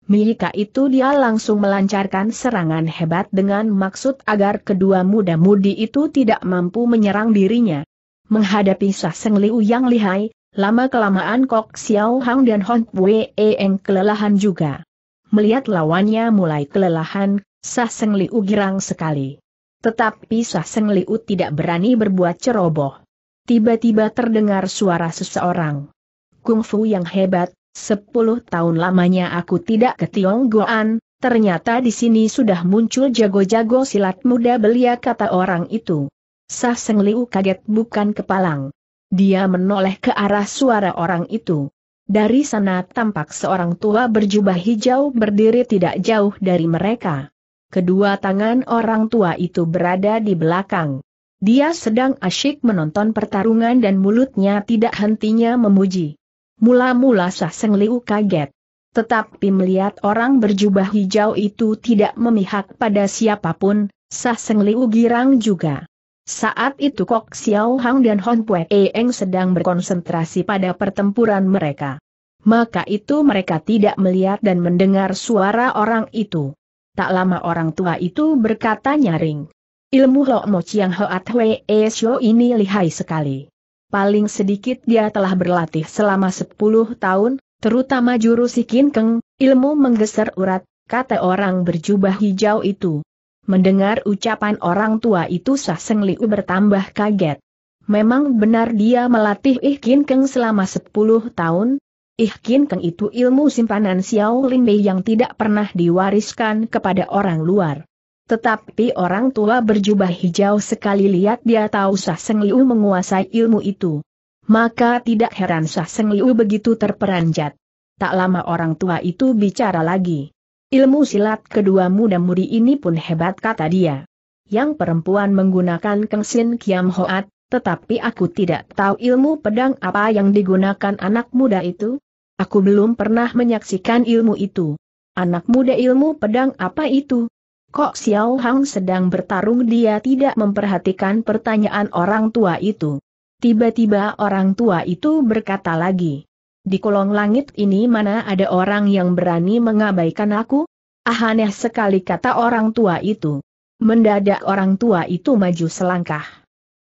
Mihika itu dia langsung melancarkan serangan hebat dengan maksud agar kedua muda-mudi itu tidak mampu menyerang dirinya. Menghadapi Saseng Liu yang lihai, lama-kelamaan Kok Xiao Hang dan Hon Wei Eng kelelahan juga. Melihat lawannya mulai kelelahan, Saseng Liu girang sekali. Tetapi Saseng Liu tidak berani berbuat ceroboh. Tiba-tiba terdengar suara seseorang. Kung Fu yang hebat, Sepuluh tahun lamanya aku tidak ke Tionggoan, ternyata di sini sudah muncul jago-jago silat muda belia kata orang itu. Sah Seng Liu kaget bukan kepalang. Dia menoleh ke arah suara orang itu. Dari sana tampak seorang tua berjubah hijau berdiri tidak jauh dari mereka. Kedua tangan orang tua itu berada di belakang. Dia sedang asyik menonton pertarungan dan mulutnya tidak hentinya memuji. Mula-mula Seng Liu kaget. Tetapi melihat orang berjubah hijau itu tidak memihak pada siapapun, Seng Liu girang juga. Saat itu Kok Xiao Hang dan Hon Pue Eng sedang berkonsentrasi pada pertempuran mereka. Maka itu mereka tidak melihat dan mendengar suara orang itu. Tak lama orang tua itu berkata nyaring. Ilmu Lok Mo Chiang Hoat Hwe E Shio ini lihai sekali paling sedikit dia telah berlatih selama 10 tahun, terutama jurus sikin keng, ilmu menggeser urat, kata orang berjubah hijau itu. Mendengar ucapan orang tua itu Seng Liu bertambah kaget. Memang benar dia melatih Ikin Keng selama 10 tahun. Ikin Keng itu ilmu simpanan Xiao Lin Mei yang tidak pernah diwariskan kepada orang luar. Tetapi orang tua berjubah hijau sekali lihat dia tahu Sah Seng Liu menguasai ilmu itu. Maka tidak heran Sah Seng Liu begitu terperanjat. Tak lama orang tua itu bicara lagi. Ilmu silat kedua muda mudi ini pun hebat kata dia. Yang perempuan menggunakan kengsin kiam hoat, tetapi aku tidak tahu ilmu pedang apa yang digunakan anak muda itu. Aku belum pernah menyaksikan ilmu itu. Anak muda ilmu pedang apa itu? Kok Xiao Hang sedang bertarung dia tidak memperhatikan pertanyaan orang tua itu. Tiba-tiba orang tua itu berkata lagi. Di kolong langit ini mana ada orang yang berani mengabaikan aku? Ah aneh sekali kata orang tua itu. Mendadak orang tua itu maju selangkah.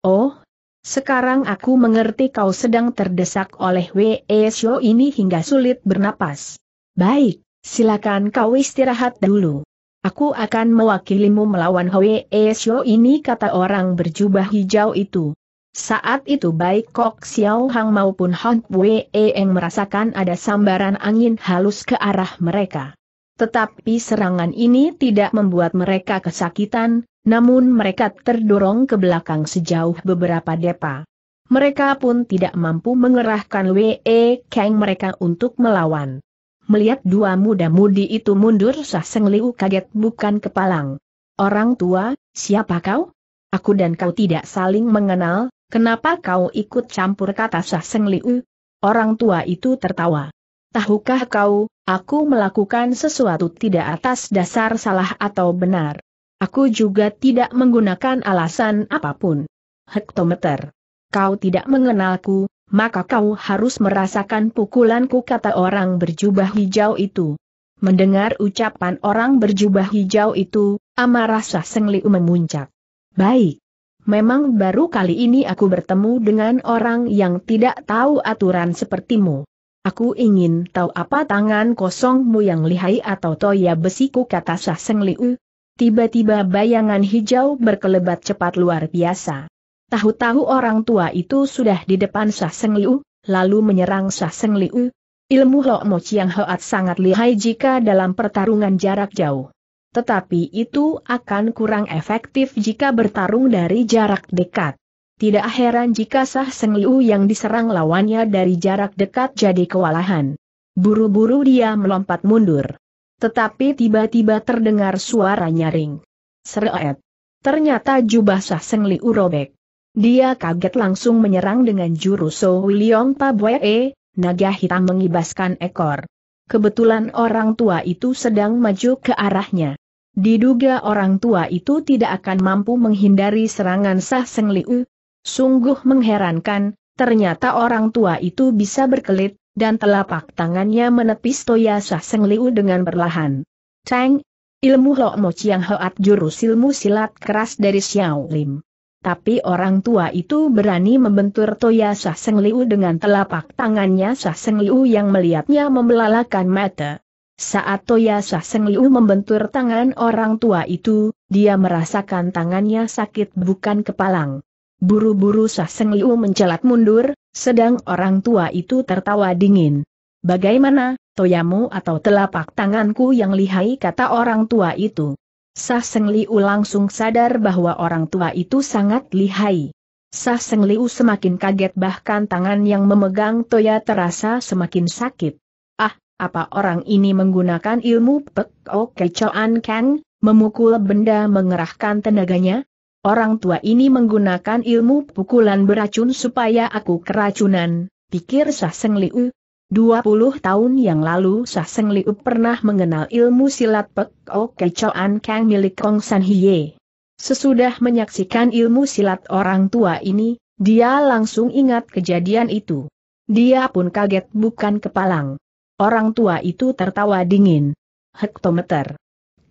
Oh, sekarang aku mengerti kau sedang terdesak oleh W.E. Show ini hingga sulit bernapas. Baik, silakan kau istirahat dulu. Aku akan mewakilimu melawan Hoi Esyo ini kata orang berjubah hijau itu. Saat itu baik Kok Xiao Hang maupun Hong Wei Eng merasakan ada sambaran angin halus ke arah mereka. Tetapi serangan ini tidak membuat mereka kesakitan, namun mereka terdorong ke belakang sejauh beberapa depa. Mereka pun tidak mampu mengerahkan Wei Kang mereka untuk melawan. Melihat dua muda-mudi itu mundur Saseng Liu kaget bukan kepalang. Orang tua, siapa kau? Aku dan kau tidak saling mengenal, kenapa kau ikut campur kata Saseng Liu? Orang tua itu tertawa. Tahukah kau, aku melakukan sesuatu tidak atas dasar salah atau benar. Aku juga tidak menggunakan alasan apapun. Hektometer. Kau tidak mengenalku, maka kau harus merasakan pukulanku kata orang berjubah hijau itu. Mendengar ucapan orang berjubah hijau itu, amarah Seng Liu memuncak. Baik. Memang baru kali ini aku bertemu dengan orang yang tidak tahu aturan sepertimu. Aku ingin tahu apa tangan kosongmu yang lihai atau toya besiku kata Seng Liu. Tiba-tiba bayangan hijau berkelebat cepat luar biasa. Tahu-tahu orang tua itu sudah di depan Sah Seng Liu, lalu menyerang Sah Seng Liu. Ilmu Lok Mo Chiang Hoat sangat lihai jika dalam pertarungan jarak jauh. Tetapi itu akan kurang efektif jika bertarung dari jarak dekat. Tidak heran jika Sah Seng Liu yang diserang lawannya dari jarak dekat jadi kewalahan. Buru-buru dia melompat mundur. Tetapi tiba-tiba terdengar suara nyaring. Seret. Ternyata jubah Sah Seng Liu robek. Dia kaget langsung menyerang dengan jurus So Wiliong Pabwe, naga hitam mengibaskan ekor. Kebetulan orang tua itu sedang maju ke arahnya. Diduga orang tua itu tidak akan mampu menghindari serangan Sah Seng Liu. Sungguh mengherankan, ternyata orang tua itu bisa berkelit, dan telapak tangannya menepis Toya Sah Seng Liu dengan perlahan. Chang, ilmu Lok Mo Chiang Hoat jurus ilmu silat keras dari Xiao Lim tapi orang tua itu berani membentur Toya Saseng Liu dengan telapak tangannya Saseng Liu yang melihatnya membelalakan mata. Saat Toya Saseng Liu membentur tangan orang tua itu, dia merasakan tangannya sakit bukan kepalang. Buru-buru Saseng Liu mencelat mundur, sedang orang tua itu tertawa dingin. Bagaimana, toyamu atau telapak tanganku yang lihai kata orang tua itu? Sah Seng Liu langsung sadar bahwa orang tua itu sangat lihai. Sah Seng Liu semakin kaget bahkan tangan yang memegang Toya terasa semakin sakit. Ah, apa orang ini menggunakan ilmu Pek O Kecoan kan? memukul benda mengerahkan tenaganya? Orang tua ini menggunakan ilmu pukulan beracun supaya aku keracunan, pikir Sah Seng Liu, 20 tahun yang lalu Sah Seng Liu pernah mengenal ilmu silat Pek O Kecoan Kang milik Kong San Hye. Sesudah menyaksikan ilmu silat orang tua ini, dia langsung ingat kejadian itu. Dia pun kaget bukan kepalang. Orang tua itu tertawa dingin. Hektometer.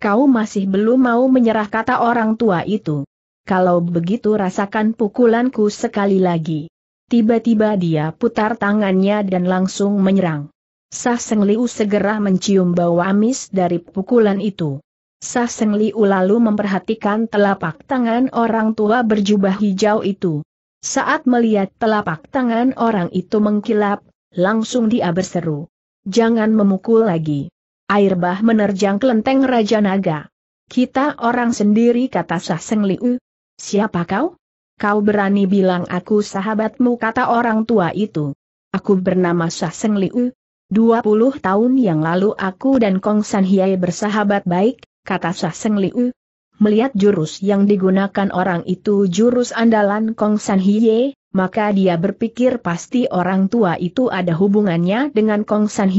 Kau masih belum mau menyerah kata orang tua itu. Kalau begitu rasakan pukulanku sekali lagi. Tiba-tiba dia putar tangannya dan langsung menyerang. Sah Seng Liu segera mencium bau amis dari pukulan itu. Sah Seng Liu lalu memperhatikan telapak tangan orang tua berjubah hijau itu. Saat melihat telapak tangan orang itu mengkilap, langsung dia berseru. Jangan memukul lagi. Air bah menerjang kelenteng Raja Naga. Kita orang sendiri kata Sah Seng Liu. Siapa kau? Kau berani bilang aku sahabatmu kata orang tua itu. Aku bernama Shah Seng Liu. 20 tahun yang lalu aku dan Kong San bersahabat baik, kata Shah Seng Liu. Melihat jurus yang digunakan orang itu jurus andalan Kong San maka dia berpikir pasti orang tua itu ada hubungannya dengan Kong San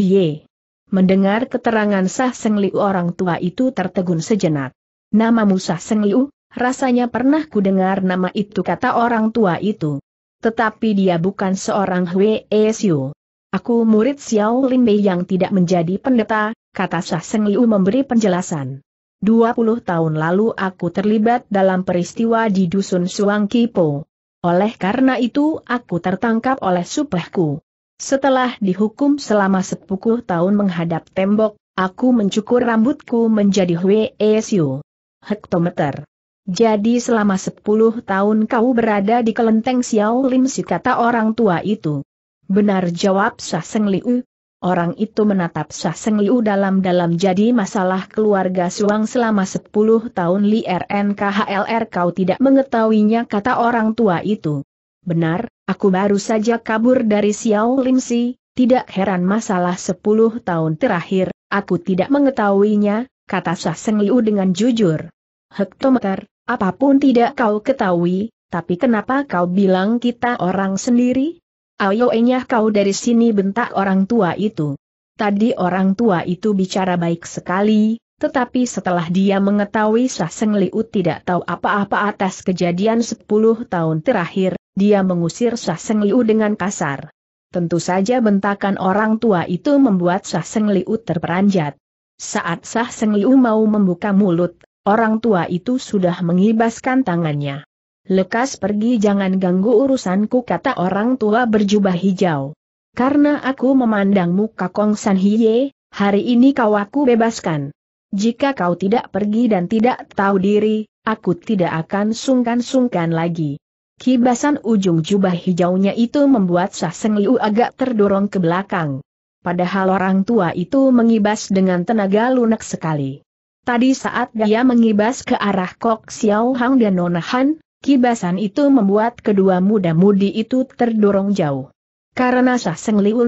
Mendengar keterangan Sah Seng Liu orang tua itu tertegun sejenak. Namamu Sah Seng Liu? Rasanya pernah ku dengar nama itu kata orang tua itu. Tetapi dia bukan seorang Hwe Esio. Aku murid Xiao Limbe yang tidak menjadi pendeta, kata Sah Seng Liu memberi penjelasan. 20 tahun lalu aku terlibat dalam peristiwa di dusun Suang Kipo. Oleh karena itu aku tertangkap oleh supahku. Setelah dihukum selama sepuluh tahun menghadap tembok, aku mencukur rambutku menjadi Hwe Esio hektometer. Jadi selama sepuluh tahun kau berada di kelenteng Xiao Lim si kata orang tua itu. Benar jawab Sah Seng Liu. Orang itu menatap Sah Seng Liu dalam-dalam jadi masalah keluarga Suang selama sepuluh tahun Li RNKHLR kau tidak mengetahuinya kata orang tua itu. Benar, aku baru saja kabur dari Xiao Lim Si, tidak heran masalah sepuluh tahun terakhir, aku tidak mengetahuinya, kata Sah Seng Liu dengan jujur. Hektometer, Apapun tidak kau ketahui, tapi kenapa kau bilang kita orang sendiri? Ayo enyah kau dari sini bentak orang tua itu. Tadi orang tua itu bicara baik sekali, tetapi setelah dia mengetahui sah Seng Liu tidak tahu apa-apa atas kejadian 10 tahun terakhir, dia mengusir sah Seng Liu dengan kasar. Tentu saja bentakan orang tua itu membuat sah Seng Liu terperanjat. Saat sah Seng Liu mau membuka mulut, orang tua itu sudah mengibaskan tangannya. Lekas pergi jangan ganggu urusanku kata orang tua berjubah hijau. Karena aku memandangmu Kakong San Hiye, hari ini kau aku bebaskan. Jika kau tidak pergi dan tidak tahu diri, aku tidak akan sungkan-sungkan lagi. Kibasan ujung jubah hijaunya itu membuat Saseng Liu agak terdorong ke belakang. Padahal orang tua itu mengibas dengan tenaga lunak sekali. Tadi saat dia mengibas ke arah Kok Xiao Hang dan Nona Han, kibasan itu membuat kedua muda-mudi itu terdorong jauh. Karena Sah Seng Liu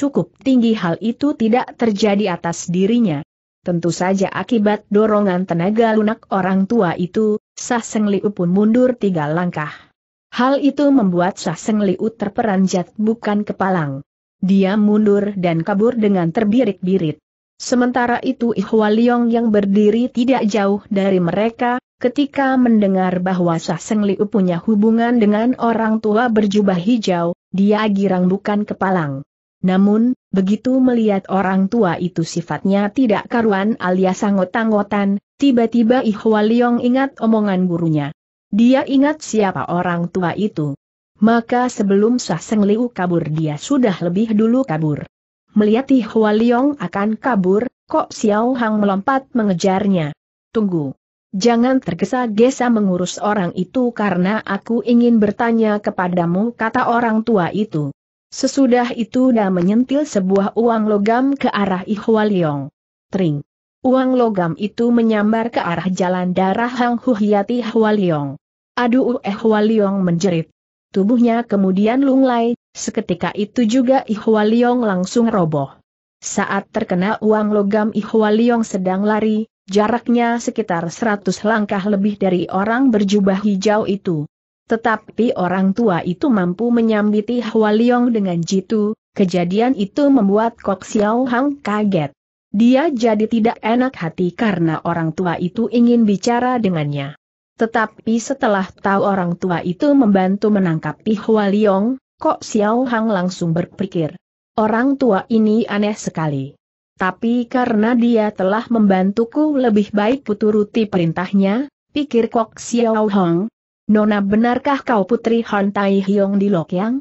cukup tinggi hal itu tidak terjadi atas dirinya. Tentu saja akibat dorongan tenaga lunak orang tua itu, Sah Seng Liu pun mundur tiga langkah. Hal itu membuat Sah Seng Liu terperanjat bukan kepalang. Dia mundur dan kabur dengan terbirit-birit. Sementara itu Ihwaliong yang berdiri tidak jauh dari mereka, ketika mendengar bahwa Sah Seng Liu punya hubungan dengan orang tua berjubah hijau, dia girang bukan kepalang. Namun, begitu melihat orang tua itu sifatnya tidak karuan alias anggot-anggotan, tiba-tiba Ihwaliong ingat omongan gurunya. Dia ingat siapa orang tua itu. Maka sebelum Sah Seng Liu kabur dia sudah lebih dulu kabur. Melihat Hua Liong akan kabur, Kok Xiao Hang melompat mengejarnya. Tunggu. Jangan tergesa-gesa mengurus orang itu karena aku ingin bertanya kepadamu kata orang tua itu. Sesudah itu dia menyentil sebuah uang logam ke arah Ihwa Liong. Tring. Uang logam itu menyambar ke arah jalan darah Hang Huhyati Hwa Liong. Aduh eh Liong menjerit. Tubuhnya kemudian lunglai, Seketika itu juga Ihwa Liong langsung roboh. Saat terkena uang logam Ihwa Liong sedang lari, jaraknya sekitar 100 langkah lebih dari orang berjubah hijau itu. Tetapi orang tua itu mampu menyambiti Ihwa Liong dengan jitu, kejadian itu membuat Kok Xiao Hang kaget. Dia jadi tidak enak hati karena orang tua itu ingin bicara dengannya. Tetapi setelah tahu orang tua itu membantu menangkap Ihwa Liong, Kok Xiao Hang langsung berpikir, orang tua ini aneh sekali. Tapi karena dia telah membantuku lebih baik kuturuti perintahnya, pikir Kok Xiao Hang. Nona benarkah kau putri Han Tai Hyong di Lokyang?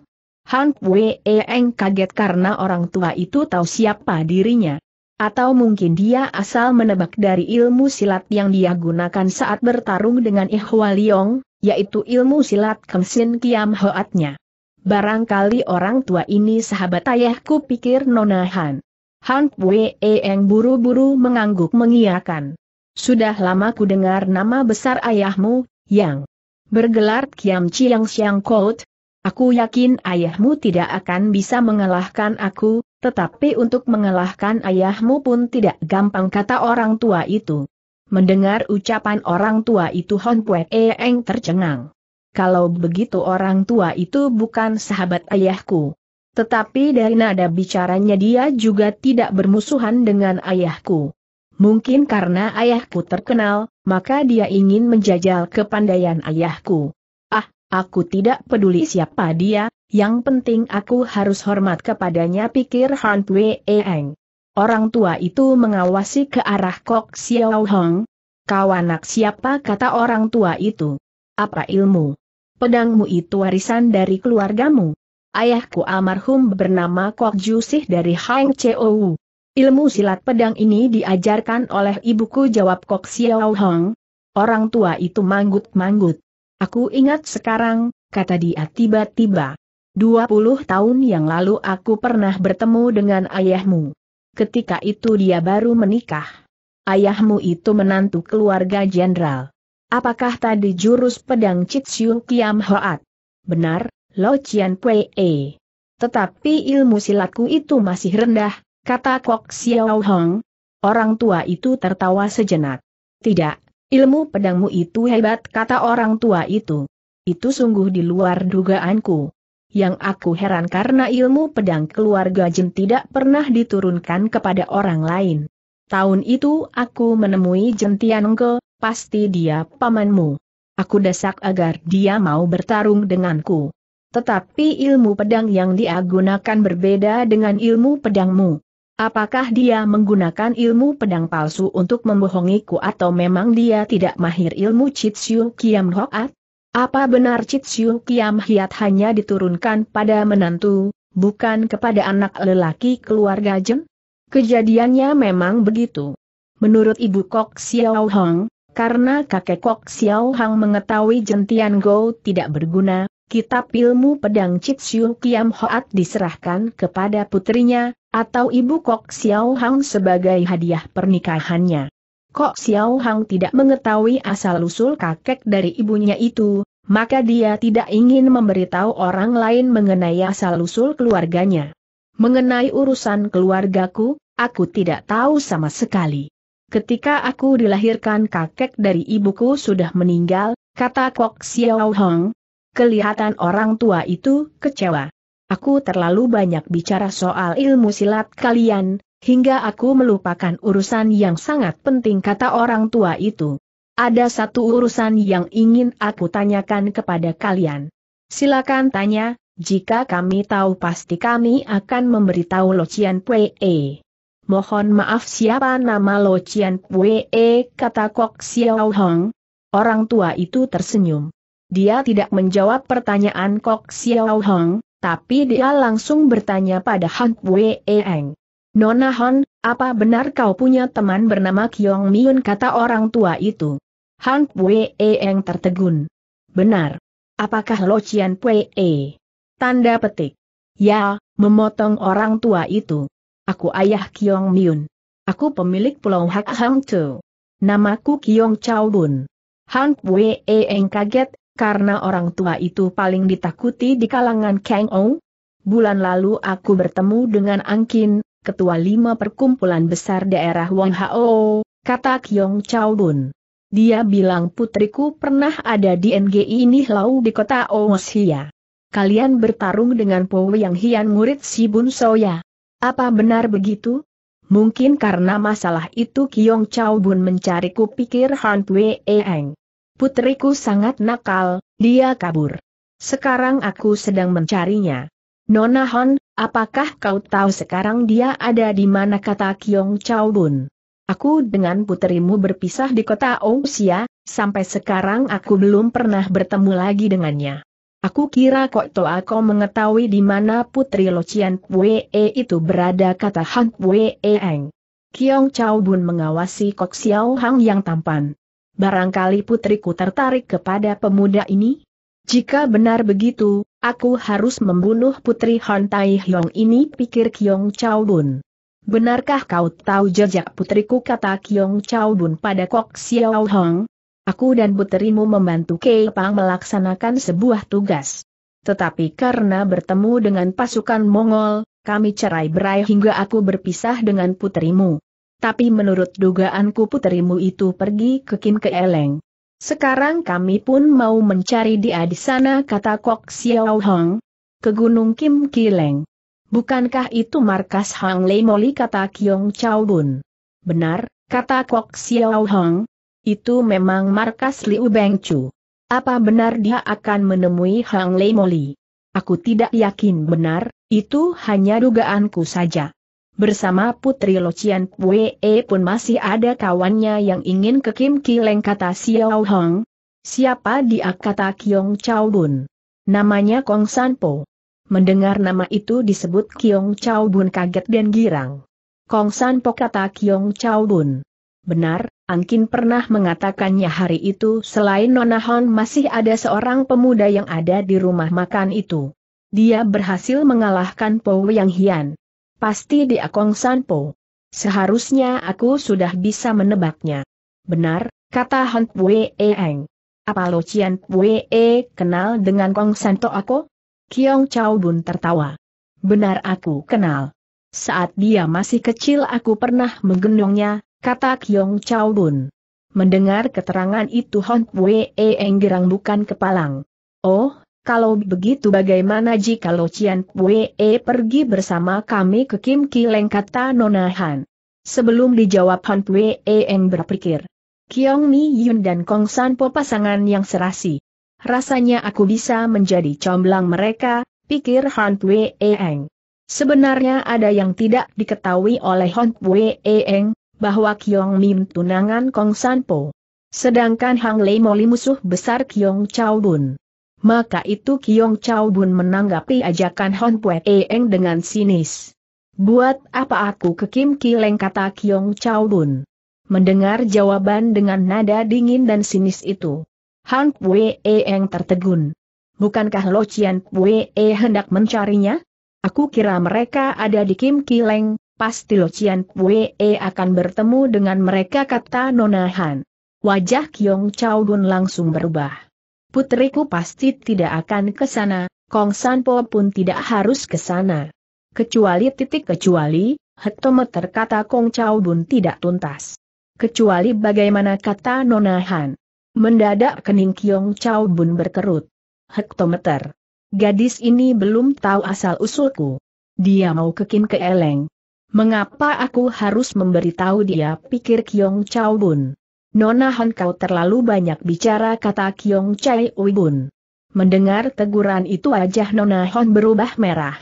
Han Wei Eng kaget karena orang tua itu tahu siapa dirinya. Atau mungkin dia asal menebak dari ilmu silat yang dia gunakan saat bertarung dengan Ihwa Liong, yaitu ilmu silat Kemsin Kiam Hoatnya barangkali orang tua ini sahabat ayahku pikir nonahan. Han. Han Wei Eng buru-buru mengangguk mengiakan. Sudah lama ku dengar nama besar ayahmu, yang bergelar Kiam Chiang Siang Kout. Aku yakin ayahmu tidak akan bisa mengalahkan aku, tetapi untuk mengalahkan ayahmu pun tidak gampang kata orang tua itu. Mendengar ucapan orang tua itu Hon Pue Eng tercengang kalau begitu orang tua itu bukan sahabat ayahku. Tetapi dari nada bicaranya dia juga tidak bermusuhan dengan ayahku. Mungkin karena ayahku terkenal, maka dia ingin menjajal kepandaian ayahku. Ah, aku tidak peduli siapa dia, yang penting aku harus hormat kepadanya pikir Han Pui Eng. Orang tua itu mengawasi ke arah Kok Xiao Hong. Kawanak siapa kata orang tua itu. Apa ilmu? Pedangmu itu warisan dari keluargamu. Ayahku almarhum bernama Kok Jusih dari Hang Chou. Ilmu silat pedang ini diajarkan oleh ibuku jawab Kok Xiao Hong. Orang tua itu manggut-manggut. Aku ingat sekarang, kata dia tiba-tiba. 20 tahun yang lalu aku pernah bertemu dengan ayahmu. Ketika itu dia baru menikah. Ayahmu itu menantu keluarga jenderal. Apakah tadi jurus pedang Cixiu Kiam Hoat? Benar, Lo Chian Pei. -e. Tetapi ilmu silatku itu masih rendah, kata Kok Xiao Hong. Orang tua itu tertawa sejenak. Tidak, ilmu pedangmu itu hebat kata orang tua itu. Itu sungguh di luar dugaanku. Yang aku heran karena ilmu pedang keluarga Jin tidak pernah diturunkan kepada orang lain. Tahun itu aku menemui Jentian Ngo, pasti dia pamanmu. Aku desak agar dia mau bertarung denganku. Tetapi ilmu pedang yang dia gunakan berbeda dengan ilmu pedangmu. Apakah dia menggunakan ilmu pedang palsu untuk membohongiku atau memang dia tidak mahir ilmu Chitsyu Kiam Hoat? Apa benar Chitsyu Kiam Hiat hanya diturunkan pada menantu, bukan kepada anak lelaki keluarga Jen? Kejadiannya memang begitu. Menurut Ibu Kok Xiao Hong, karena kakek Kok Xiao Hang mengetahui jentian Go tidak berguna, kitab ilmu pedang Siu Kiam Hoat diserahkan kepada putrinya, atau ibu Kok Xiao Hang sebagai hadiah pernikahannya. Kok Xiao Hang tidak mengetahui asal-usul kakek dari ibunya itu, maka dia tidak ingin memberitahu orang lain mengenai asal-usul keluarganya. Mengenai urusan keluargaku, aku tidak tahu sama sekali ketika aku dilahirkan kakek dari ibuku sudah meninggal, kata Kok Xiao Hong. Kelihatan orang tua itu kecewa. Aku terlalu banyak bicara soal ilmu silat kalian, hingga aku melupakan urusan yang sangat penting kata orang tua itu. Ada satu urusan yang ingin aku tanyakan kepada kalian. Silakan tanya, jika kami tahu pasti kami akan memberitahu Locian Pue mohon maaf siapa nama Lo Chien Pue, e, kata Kok Xiao Hong. Orang tua itu tersenyum. Dia tidak menjawab pertanyaan Kok Xiao Hong, tapi dia langsung bertanya pada Han Pue e, Eng. Nona Han, apa benar kau punya teman bernama Kiong Miun kata orang tua itu? Han Pue e, Eng tertegun. Benar. Apakah Lo Chien Pue? Tanda petik. Ya, memotong orang tua itu. Aku ayah Kiong Myun. Aku pemilik pulau Hak Hang Tu. Namaku Kiong Chao Bun. Han Wee Eng kaget, karena orang tua itu paling ditakuti di kalangan Kang Ong. Bulan lalu aku bertemu dengan Angkin, ketua lima perkumpulan besar daerah Wang Hao, kata Kiong Chao Bun. Dia bilang putriku pernah ada di NGI ini lau di kota Oosia. Kalian bertarung dengan Po Yang Hian murid Si Bun Soya. Apa benar begitu? Mungkin karena masalah itu Kiong Chao Bun mencariku pikir Han Pue Eng. Putriku sangat nakal, dia kabur. Sekarang aku sedang mencarinya. Nona Han, apakah kau tahu sekarang dia ada di mana kata Kiong Chao Bun? Aku dengan putrimu berpisah di kota Ousia, sampai sekarang aku belum pernah bertemu lagi dengannya. Aku kira kok Toa kau mengetahui di mana Putri Locian Pue itu berada kata Han Pue Eng. Kiong Chao Bun mengawasi Kok Xiao Hang yang tampan. Barangkali putriku tertarik kepada pemuda ini? Jika benar begitu, aku harus membunuh putri Han Tai Hyong ini pikir Kiong Chao Bun. Benarkah kau tahu jejak putriku kata Kiong Chao Bun pada Kok Xiao Hang? Aku dan puterimu membantu Kei Pang melaksanakan sebuah tugas. Tetapi karena bertemu dengan pasukan Mongol, kami cerai berai hingga aku berpisah dengan puterimu. Tapi menurut dugaanku puterimu itu pergi ke Kim Keeleng. Sekarang kami pun mau mencari dia di sana kata Kok Xiao Hong. Ke Gunung Kim Kileng. Bukankah itu markas Hang Lei Moli kata Kiong Chao Bun. Benar, kata Kok Xiao Hong, itu memang markas Liu Bengchu. Apa benar dia akan menemui Hang Lei Moli? Aku tidak yakin benar, itu hanya dugaanku saja. Bersama Putri Locian Pue pun masih ada kawannya yang ingin ke Kim Kileng kata Xiao Hong. Siapa dia kata Kiong Chao Bun. Namanya Kong San Po. Mendengar nama itu disebut Kiong Chao Bun kaget dan girang. Kong San Po kata Kiong Chao Bun. Benar, Angkin pernah mengatakannya hari itu selain Nona Hon masih ada seorang pemuda yang ada di rumah makan itu. Dia berhasil mengalahkan Po Yang Hian. Pasti dia San Po. Seharusnya aku sudah bisa menebaknya. Benar, kata Hon Pue Eng. Apa Lo Cian Pue kenal dengan San To aku? Kiong Chao Bun tertawa. Benar aku kenal. Saat dia masih kecil aku pernah menggendongnya, kata Kyong Chao Bun. Mendengar keterangan itu Hon Wei Enggerang bukan kepalang. Oh, kalau begitu bagaimana jika jikalau Pue Wei pergi bersama kami ke Kim Kileng kata Nona Han. Sebelum dijawab Han Wei Eng berpikir. Kyong Mi Yun dan Kong San Po pasangan yang serasi. Rasanya aku bisa menjadi comblang mereka, pikir Han Wei Eng. Sebenarnya ada yang tidak diketahui oleh Hon Wei Eng, bahwa Kiong Min tunangan Kong San Po, Sedangkan Hang Lei Moli musuh besar Kiong Chao Bun. Maka itu Kiong Chao Bun menanggapi ajakan Hon Pue Eng dengan sinis. Buat apa aku ke Kim Kileng kata Kiong Chao Bun. Mendengar jawaban dengan nada dingin dan sinis itu. Hang Pue Eng tertegun. Bukankah Lo Cian Pue E hendak mencarinya? Aku kira mereka ada di Kim Kileng, pasti Lo Cian Pue e akan bertemu dengan mereka kata Nona Han. Wajah Kiong Chao Dun langsung berubah. Putriku pasti tidak akan ke sana, Kong Po pun tidak harus ke sana. Kecuali titik kecuali, hektometer kata Kong Chao Dun tidak tuntas. Kecuali bagaimana kata Nona Han. Mendadak kening Kiong Chao Dun berkerut. Hektometer. Gadis ini belum tahu asal usulku. Dia mau ke Kim ke Eleng, Mengapa aku harus memberitahu dia pikir Kiong Chao Bun. Nona Han kau terlalu banyak bicara kata Kiong Chai Ui Bun. Mendengar teguran itu wajah Nona Han berubah merah.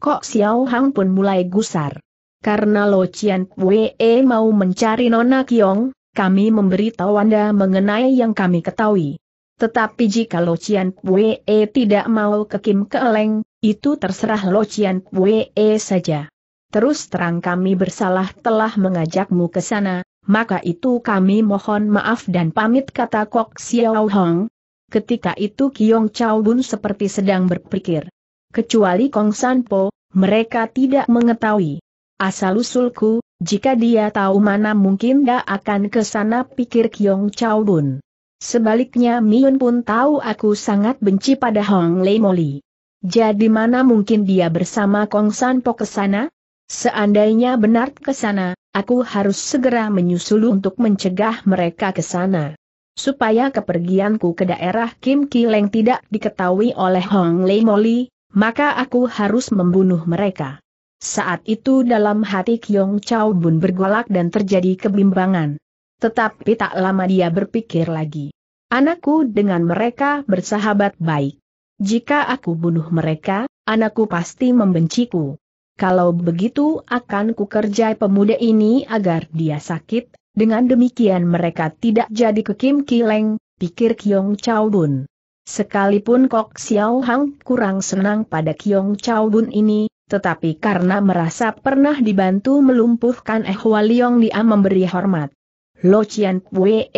Kok Xiao Hang pun mulai gusar. Karena Lo Chien Wee mau mencari Nona Kiong, kami memberitahu Anda mengenai yang kami ketahui. Tetapi jika Lo Chien Wee tidak mau ke Kim Keeleng, itu terserah Lo Chien Wee saja terus terang kami bersalah telah mengajakmu ke sana, maka itu kami mohon maaf dan pamit kata Kok Xiao Hong. Ketika itu Kiong Chao Bun seperti sedang berpikir. Kecuali Kong San Po, mereka tidak mengetahui. Asal-usulku, jika dia tahu mana mungkin dia akan ke sana pikir Kiong Chao Bun. Sebaliknya Miun pun tahu aku sangat benci pada Hong Lei Moli. Jadi mana mungkin dia bersama Kong San Po ke sana? Seandainya benar ke sana, aku harus segera menyusul untuk mencegah mereka ke sana. Supaya kepergianku ke daerah Kim Kileng tidak diketahui oleh Hong Lei Moli, maka aku harus membunuh mereka. Saat itu dalam hati Kyong Chao Bun bergolak dan terjadi kebimbangan. Tetapi tak lama dia berpikir lagi. Anakku dengan mereka bersahabat baik. Jika aku bunuh mereka, anakku pasti membenciku. Kalau begitu akan kukerjai pemuda ini agar dia sakit, dengan demikian mereka tidak jadi kekim kileng, pikir Kiong Chao Bun. Sekalipun Kok Xiao Hang kurang senang pada Kiong Chao Bun ini, tetapi karena merasa pernah dibantu melumpuhkan Eh Liong dia memberi hormat. Lo Chien Pue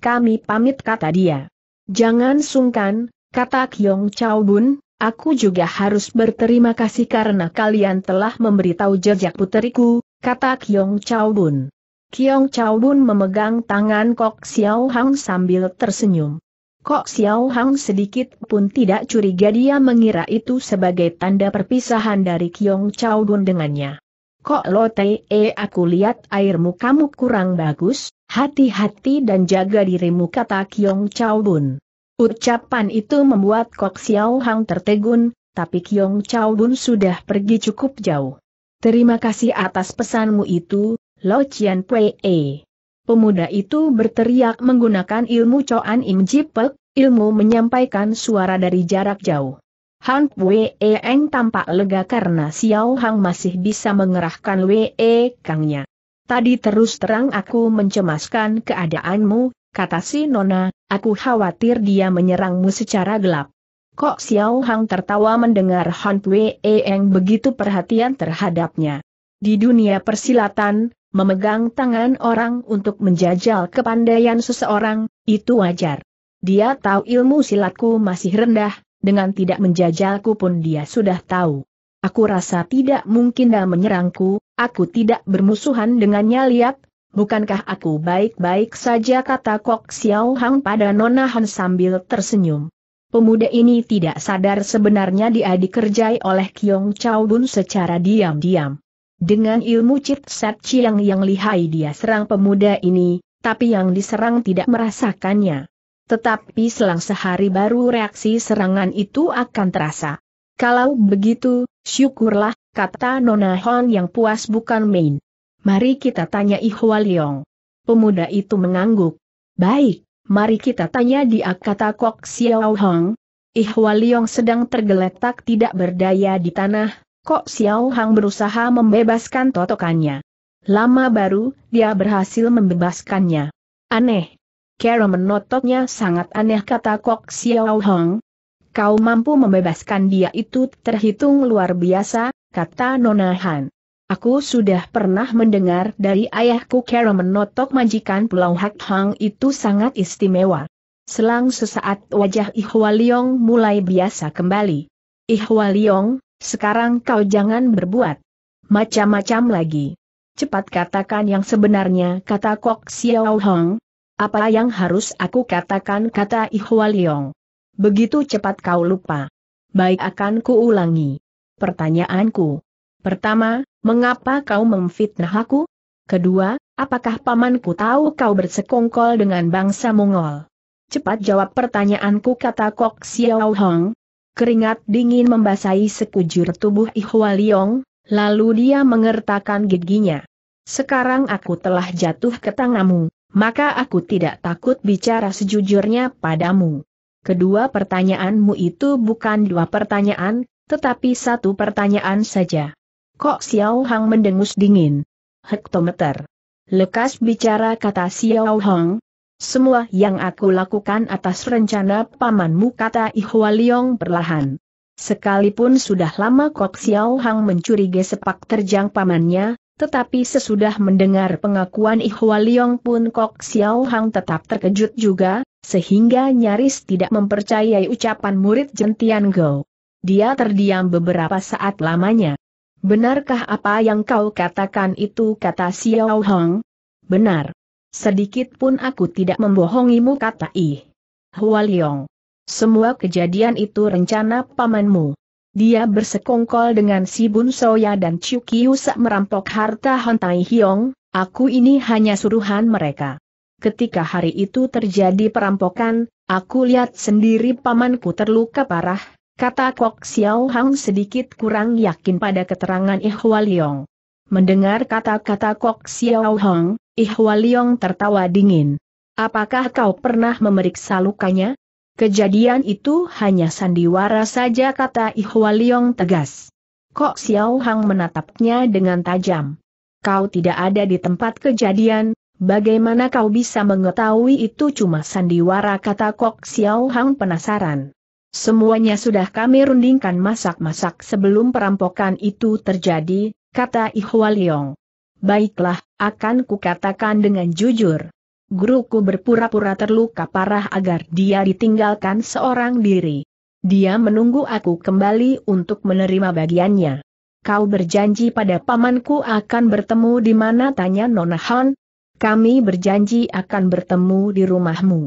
kami pamit kata dia. Jangan sungkan, kata Kiong Chao Bun, Aku juga harus berterima kasih karena kalian telah memberitahu jejak puteriku, kata Kiong Chao Bun. Kiong Chao Bun memegang tangan Kok Xiao Hang sambil tersenyum. Kok Xiao Hang sedikit pun tidak curiga dia mengira itu sebagai tanda perpisahan dari Kiong Chao Bun dengannya. Kok lo te eh, aku lihat airmu kamu kurang bagus, hati-hati dan jaga dirimu kata Kiong Chao Bun. Ucapan itu membuat Kok Xiao Hang tertegun, tapi Kiong Chao Bun sudah pergi cukup jauh. Terima kasih atas pesanmu itu, Lo Chian Pue. Pemuda itu berteriak menggunakan ilmu Coan Im Jipek, ilmu menyampaikan suara dari jarak jauh. Han Pue Eng tampak lega karena Xiao Hang masih bisa mengerahkan Wei Kangnya. Tadi terus terang aku mencemaskan keadaanmu, kata si Nona, aku khawatir dia menyerangmu secara gelap. Kok Xiao Hang tertawa mendengar Han Pue e Eng begitu perhatian terhadapnya. Di dunia persilatan, memegang tangan orang untuk menjajal kepandaian seseorang, itu wajar. Dia tahu ilmu silatku masih rendah, dengan tidak menjajalku pun dia sudah tahu. Aku rasa tidak mungkin dia menyerangku, aku tidak bermusuhan dengannya lihat, Bukankah aku baik-baik saja kata Kok Xiao Hang pada Nona Han sambil tersenyum. Pemuda ini tidak sadar sebenarnya dia dikerjai oleh Kiong Chao Bun secara diam-diam. Dengan ilmu Chit Set Chiang yang lihai dia serang pemuda ini, tapi yang diserang tidak merasakannya. Tetapi selang sehari baru reaksi serangan itu akan terasa. Kalau begitu, syukurlah, kata Nona Hon yang puas bukan main. Mari kita tanya Yong. Pemuda itu mengangguk. Baik, mari kita tanya di kata Kok Xiao Hong. Yong sedang tergeletak tidak berdaya di tanah, Kok Xiao Hong berusaha membebaskan totokannya. Lama baru, dia berhasil membebaskannya. Aneh. Kera menotoknya sangat aneh kata Kok Xiao Hong. Kau mampu membebaskan dia itu terhitung luar biasa, kata Nona Han. Aku sudah pernah mendengar dari ayahku Kera menotok majikan Pulau Hak Hang itu sangat istimewa. Selang sesaat wajah Ihwaliong mulai biasa kembali. Ihwaliong, sekarang kau jangan berbuat macam-macam lagi. Cepat katakan yang sebenarnya kata Kok Xiao Hong. Apa yang harus aku katakan kata Ihwaliong. Begitu cepat kau lupa. Baik akan kuulangi. Pertanyaanku. Pertama, mengapa kau memfitnah aku? Kedua, apakah pamanku tahu kau bersekongkol dengan bangsa Mongol? Cepat jawab pertanyaanku kata Kok Xiao Hong. Keringat dingin membasahi sekujur tubuh Ihwa Liong, lalu dia mengertakkan giginya. Sekarang aku telah jatuh ke tanganmu, maka aku tidak takut bicara sejujurnya padamu. Kedua pertanyaanmu itu bukan dua pertanyaan, tetapi satu pertanyaan saja. Kok Xiao Hang mendengus dingin? Hektometer. Lekas bicara kata Xiao Hang. Semua yang aku lakukan atas rencana pamanmu kata Ihwa Liong perlahan. Sekalipun sudah lama Kok Xiao Hang mencurigai sepak terjang pamannya, tetapi sesudah mendengar pengakuan Ihwa Liong pun Kok Xiao Hang tetap terkejut juga, sehingga nyaris tidak mempercayai ucapan murid Jentian Go. Dia terdiam beberapa saat lamanya. Benarkah apa yang kau katakan itu kata Xiao Hong? Benar. Sedikit pun aku tidak membohongimu kata I. Hua Liong. Semua kejadian itu rencana pamanmu. Dia bersekongkol dengan si Bun Soya dan Chiu Kiu sak merampok harta Han Tai Hiong, aku ini hanya suruhan mereka. Ketika hari itu terjadi perampokan, aku lihat sendiri pamanku terluka parah, Kata Kok Xiao Hang sedikit kurang yakin pada keterangan Ihwa Liong. Mendengar kata-kata Kok Xiao Hang, Ihwa Liong tertawa dingin. Apakah kau pernah memeriksa lukanya? Kejadian itu hanya sandiwara saja kata Ihwa Liong tegas. Kok Xiao Hang menatapnya dengan tajam. Kau tidak ada di tempat kejadian, bagaimana kau bisa mengetahui itu cuma sandiwara kata Kok Xiao Hang penasaran. Semuanya sudah kami rundingkan masak-masak sebelum perampokan itu terjadi, kata Ihwa Leong. Baiklah, akan kukatakan dengan jujur. Guruku berpura-pura terluka parah agar dia ditinggalkan seorang diri. Dia menunggu aku kembali untuk menerima bagiannya. Kau berjanji pada pamanku akan bertemu di mana tanya Nona Han? Kami berjanji akan bertemu di rumahmu.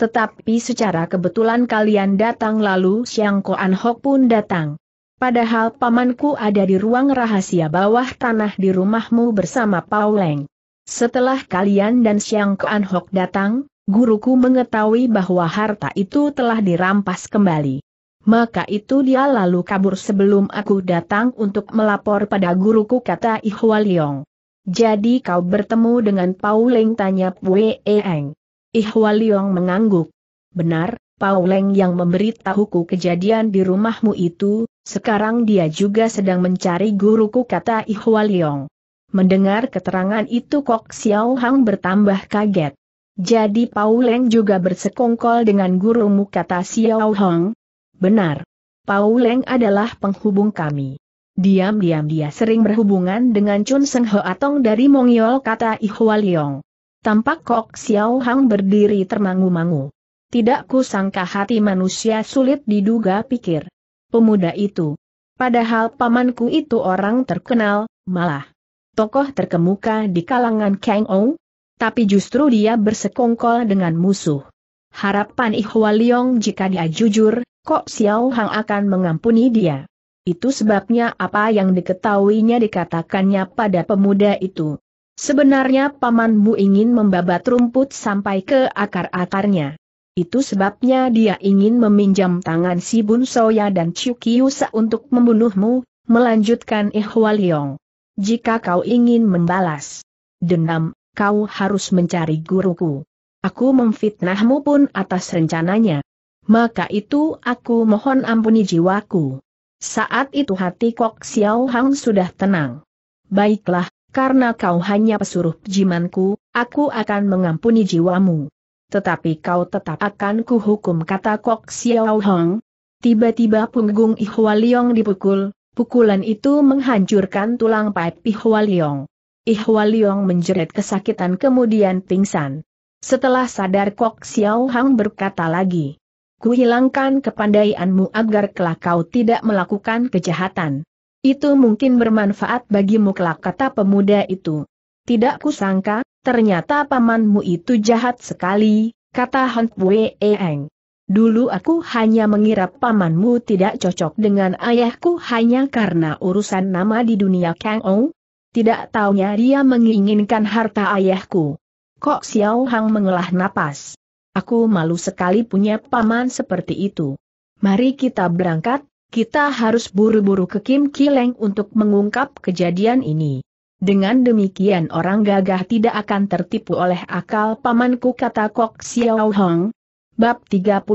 Tetapi secara kebetulan kalian datang lalu Siang Koan Hok pun datang. Padahal pamanku ada di ruang rahasia bawah tanah di rumahmu bersama Pauleng. Setelah kalian dan Siang Koan Hok datang, guruku mengetahui bahwa harta itu telah dirampas kembali. Maka itu dia lalu kabur sebelum aku datang untuk melapor pada guruku kata Ihwa Liong. Jadi kau bertemu dengan Pauleng tanya Pue Eeng. Ihwaliong mengangguk. Benar, Pauleng yang memberitahuku kejadian di rumahmu itu, sekarang dia juga sedang mencari guruku kata Ihwaliong. Mendengar keterangan itu Kok Xiao Hang bertambah kaget. Jadi Pauleng juga bersekongkol dengan gurumu kata Xiao Hang? Benar. Pauleng adalah penghubung kami. Diam-diam dia sering berhubungan dengan Chun Seng Ho Atong dari Mongyol kata Ihwaliong. Tampak Kok Xiao Hang berdiri termangu-mangu. Tidak kusangka hati manusia sulit diduga pikir. Pemuda itu. Padahal pamanku itu orang terkenal, malah tokoh terkemuka di kalangan Kang Ou, tapi justru dia bersekongkol dengan musuh. Harapan Leong jika dia jujur, Kok Xiao Hang akan mengampuni dia. Itu sebabnya apa yang diketahuinya dikatakannya pada pemuda itu. Sebenarnya pamanmu ingin membabat rumput sampai ke akar-akarnya. Itu sebabnya dia ingin meminjam tangan si Bun Soya dan Chiu Sa untuk membunuhmu, melanjutkan Ehwa Jika kau ingin membalas dendam, kau harus mencari guruku. Aku memfitnahmu pun atas rencananya. Maka itu aku mohon ampuni jiwaku. Saat itu hati Kok Xiao Hang sudah tenang. Baiklah, karena kau hanya pesuruh jimanku, aku akan mengampuni jiwamu. Tetapi kau tetap akan kuhukum kata Kok Xiao Hong. Tiba-tiba punggung Ihwa Liong dipukul, pukulan itu menghancurkan tulang paip Ihwa Liong. Ihwa Liong menjerit kesakitan kemudian pingsan. Setelah sadar Kok Xiao Hong berkata lagi. Kuhilangkan kepandaianmu agar kelak kau tidak melakukan kejahatan. Itu mungkin bermanfaat bagimu kelak kata pemuda itu. Tidak kusangka, ternyata pamanmu itu jahat sekali, kata Han Eng. Dulu aku hanya mengira pamanmu tidak cocok dengan ayahku hanya karena urusan nama di dunia Kang Ou. Tidak taunya dia menginginkan harta ayahku. Kok Xiao Hang mengelah napas. Aku malu sekali punya paman seperti itu. Mari kita berangkat, kita harus buru-buru ke Kim Kileng untuk mengungkap kejadian ini. Dengan demikian orang gagah tidak akan tertipu oleh akal pamanku kata Kok Xiao Hong. Bab 35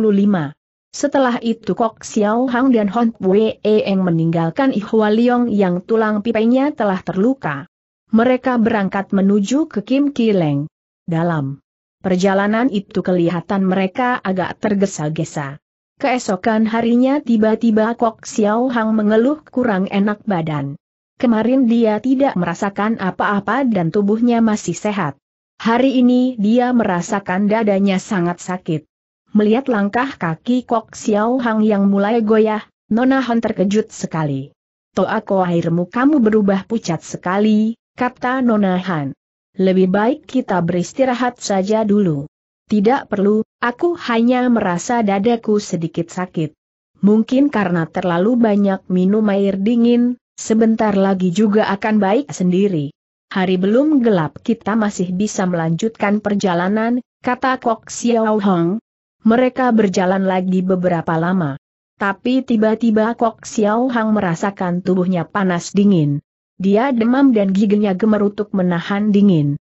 Setelah itu Kok Xiao Hong dan Hon Wei Eng meninggalkan Ihwa Liong yang tulang pipenya telah terluka. Mereka berangkat menuju ke Kim Kileng. Dalam perjalanan itu kelihatan mereka agak tergesa-gesa. Keesokan harinya tiba-tiba Kok Xiao Hang mengeluh kurang enak badan. Kemarin dia tidak merasakan apa-apa dan tubuhnya masih sehat. Hari ini dia merasakan dadanya sangat sakit. Melihat langkah kaki Kok Xiao Hang yang mulai goyah, Nona Han terkejut sekali. Toako airmu kamu berubah pucat sekali, kata Nona Han. Lebih baik kita beristirahat saja dulu. Tidak perlu, aku hanya merasa dadaku sedikit sakit. Mungkin karena terlalu banyak minum air dingin, sebentar lagi juga akan baik sendiri. Hari belum gelap kita masih bisa melanjutkan perjalanan, kata Kok Xiao Hong. Mereka berjalan lagi beberapa lama. Tapi tiba-tiba Kok Xiao Hang merasakan tubuhnya panas dingin. Dia demam dan giginya gemerutuk menahan dingin.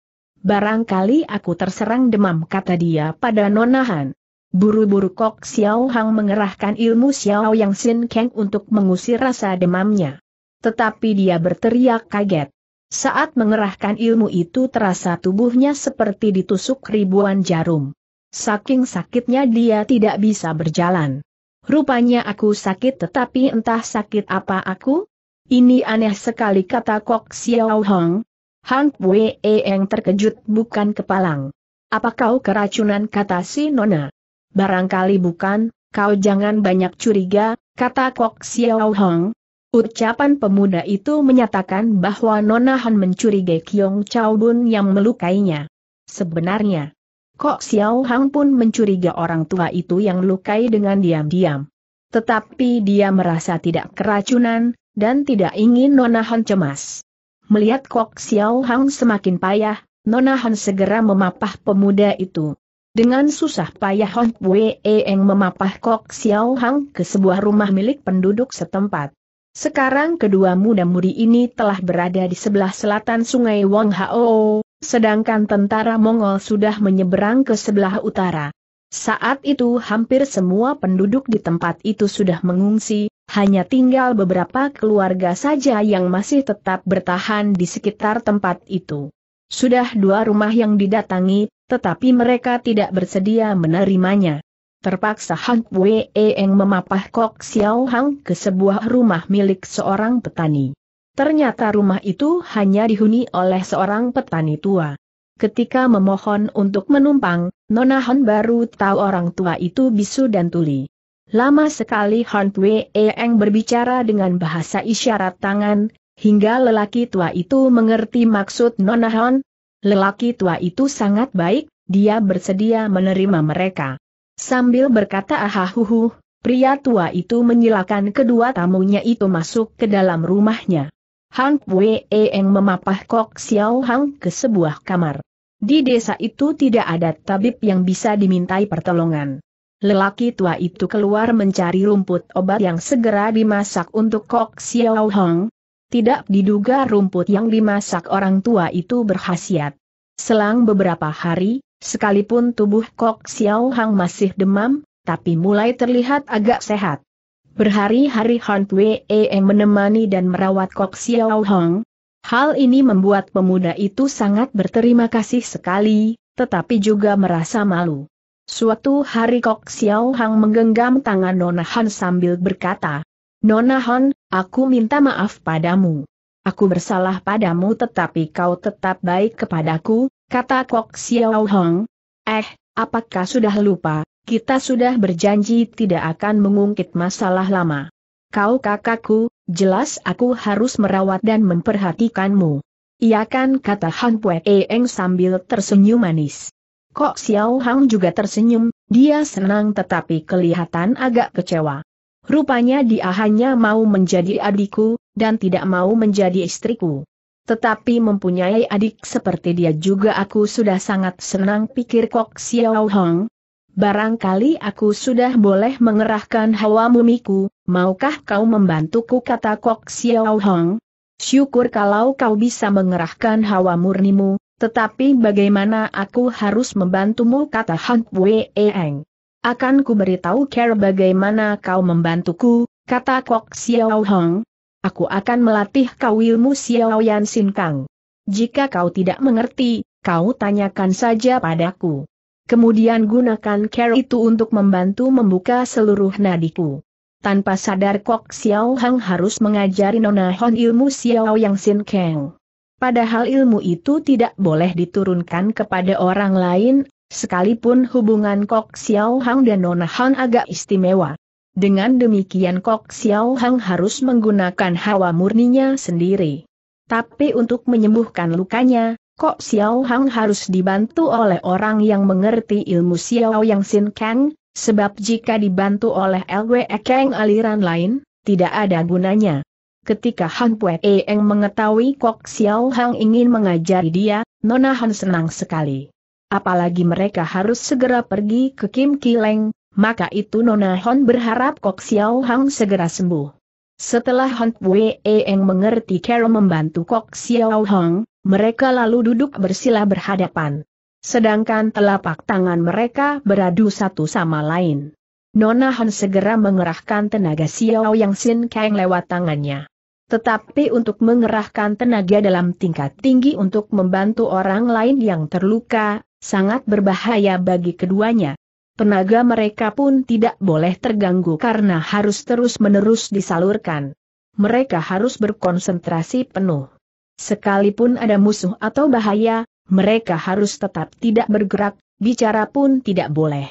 Barangkali aku terserang demam kata dia pada nonahan. Buru-buru Kok Xiao Hang mengerahkan ilmu Xiao Yang Sin Kang untuk mengusir rasa demamnya. Tetapi dia berteriak kaget. Saat mengerahkan ilmu itu terasa tubuhnya seperti ditusuk ribuan jarum. Saking sakitnya dia tidak bisa berjalan. Rupanya aku sakit tetapi entah sakit apa aku? Ini aneh sekali kata Kok Xiao Hang, Han Wei eh, yang terkejut bukan kepalang. Apa kau keracunan kata si Nona? Barangkali bukan, kau jangan banyak curiga, kata Kok Xiao Hong. Ucapan pemuda itu menyatakan bahwa Nona Han mencurigai Kiong Chao Bun yang melukainya. Sebenarnya, Kok Xiao Hong pun mencuriga orang tua itu yang lukai dengan diam-diam. Tetapi dia merasa tidak keracunan, dan tidak ingin Nona Han cemas. Melihat Kok Xiao Hang semakin payah, Nona Han segera memapah pemuda itu. Dengan susah payah Hong Wei Eng memapah Kok Xiao Hang ke sebuah rumah milik penduduk setempat. Sekarang kedua muda-mudi ini telah berada di sebelah selatan sungai Wang Hao, sedangkan tentara Mongol sudah menyeberang ke sebelah utara. Saat itu hampir semua penduduk di tempat itu sudah mengungsi, hanya tinggal beberapa keluarga saja yang masih tetap bertahan di sekitar tempat itu. Sudah dua rumah yang didatangi, tetapi mereka tidak bersedia menerimanya. Terpaksa Hang Wee Eng memapah Kok Xiao Hang ke sebuah rumah milik seorang petani. Ternyata rumah itu hanya dihuni oleh seorang petani tua. Ketika memohon untuk menumpang, Nona Han baru tahu orang tua itu bisu dan tuli. Lama sekali Han Pui Eng berbicara dengan bahasa isyarat tangan, hingga lelaki tua itu mengerti maksud Nona Han. Lelaki tua itu sangat baik, dia bersedia menerima mereka. Sambil berkata ahahuhu, pria tua itu menyilakan kedua tamunya itu masuk ke dalam rumahnya. Han Pui Eng memapah Kok Xiao Hang ke sebuah kamar. Di desa itu tidak ada tabib yang bisa dimintai pertolongan. Lelaki tua itu keluar mencari rumput obat yang segera dimasak untuk Kok Xiao Hong. Tidak diduga rumput yang dimasak orang tua itu berkhasiat. Selang beberapa hari, sekalipun tubuh Kok Xiao Hong masih demam, tapi mulai terlihat agak sehat. Berhari-hari Han Wee menemani dan merawat Kok Xiao Hong. Hal ini membuat pemuda itu sangat berterima kasih sekali, tetapi juga merasa malu. Suatu hari Kok Xiao Hang menggenggam tangan Nona Han sambil berkata, Nona Han, aku minta maaf padamu. Aku bersalah padamu tetapi kau tetap baik kepadaku, kata Kok Xiao Hang. Eh, apakah sudah lupa, kita sudah berjanji tidak akan mengungkit masalah lama. Kau kakakku, jelas aku harus merawat dan memperhatikanmu. Iya kan kata Han Pue Eng sambil tersenyum manis. Kok Xiao Hang juga tersenyum, dia senang tetapi kelihatan agak kecewa. Rupanya dia hanya mau menjadi adikku, dan tidak mau menjadi istriku. Tetapi mempunyai adik seperti dia juga aku sudah sangat senang pikir Kok Xiao Hang. Barangkali aku sudah boleh mengerahkan hawa mumiku, maukah kau membantuku kata Kok Xiao Hong. Syukur kalau kau bisa mengerahkan hawa murnimu, tetapi bagaimana aku harus membantumu kata Han Wei Eng. Akan ku beritahu care bagaimana kau membantuku, kata Kok Xiao Hong. Aku akan melatih kau ilmu Xiao Yan Sin Kang. Jika kau tidak mengerti, kau tanyakan saja padaku. Kemudian gunakan care itu untuk membantu membuka seluruh nadiku. Tanpa sadar Kok Xiao Hang harus mengajari Nona Hon ilmu Xiao Yang Sin Kang. Padahal ilmu itu tidak boleh diturunkan kepada orang lain, sekalipun hubungan Kok Xiao Hang dan Nona Han agak istimewa. Dengan demikian Kok Xiao Hang harus menggunakan hawa murninya sendiri. Tapi untuk menyembuhkan lukanya, Kok Xiao Hang harus dibantu oleh orang yang mengerti ilmu Xiao Yang Sin Kang, sebab jika dibantu oleh LWE Kang aliran lain, tidak ada gunanya. Ketika Han Pue Eng mengetahui Kok Xiao Hang ingin mengajari dia, Nona Han senang sekali. Apalagi mereka harus segera pergi ke Kim Kileng, maka itu Nona Han berharap Kok Xiao Hang segera sembuh. Setelah Han Pue Eng mengerti Carol membantu Kok Xiao Hang, mereka lalu duduk bersila berhadapan. Sedangkan telapak tangan mereka beradu satu sama lain. Nona Han segera mengerahkan tenaga Xiao Yang Sin Kang lewat tangannya. Tetapi untuk mengerahkan tenaga dalam tingkat tinggi untuk membantu orang lain yang terluka, sangat berbahaya bagi keduanya. Tenaga mereka pun tidak boleh terganggu karena harus terus-menerus disalurkan. Mereka harus berkonsentrasi penuh. Sekalipun ada musuh atau bahaya, mereka harus tetap tidak bergerak, bicara pun tidak boleh.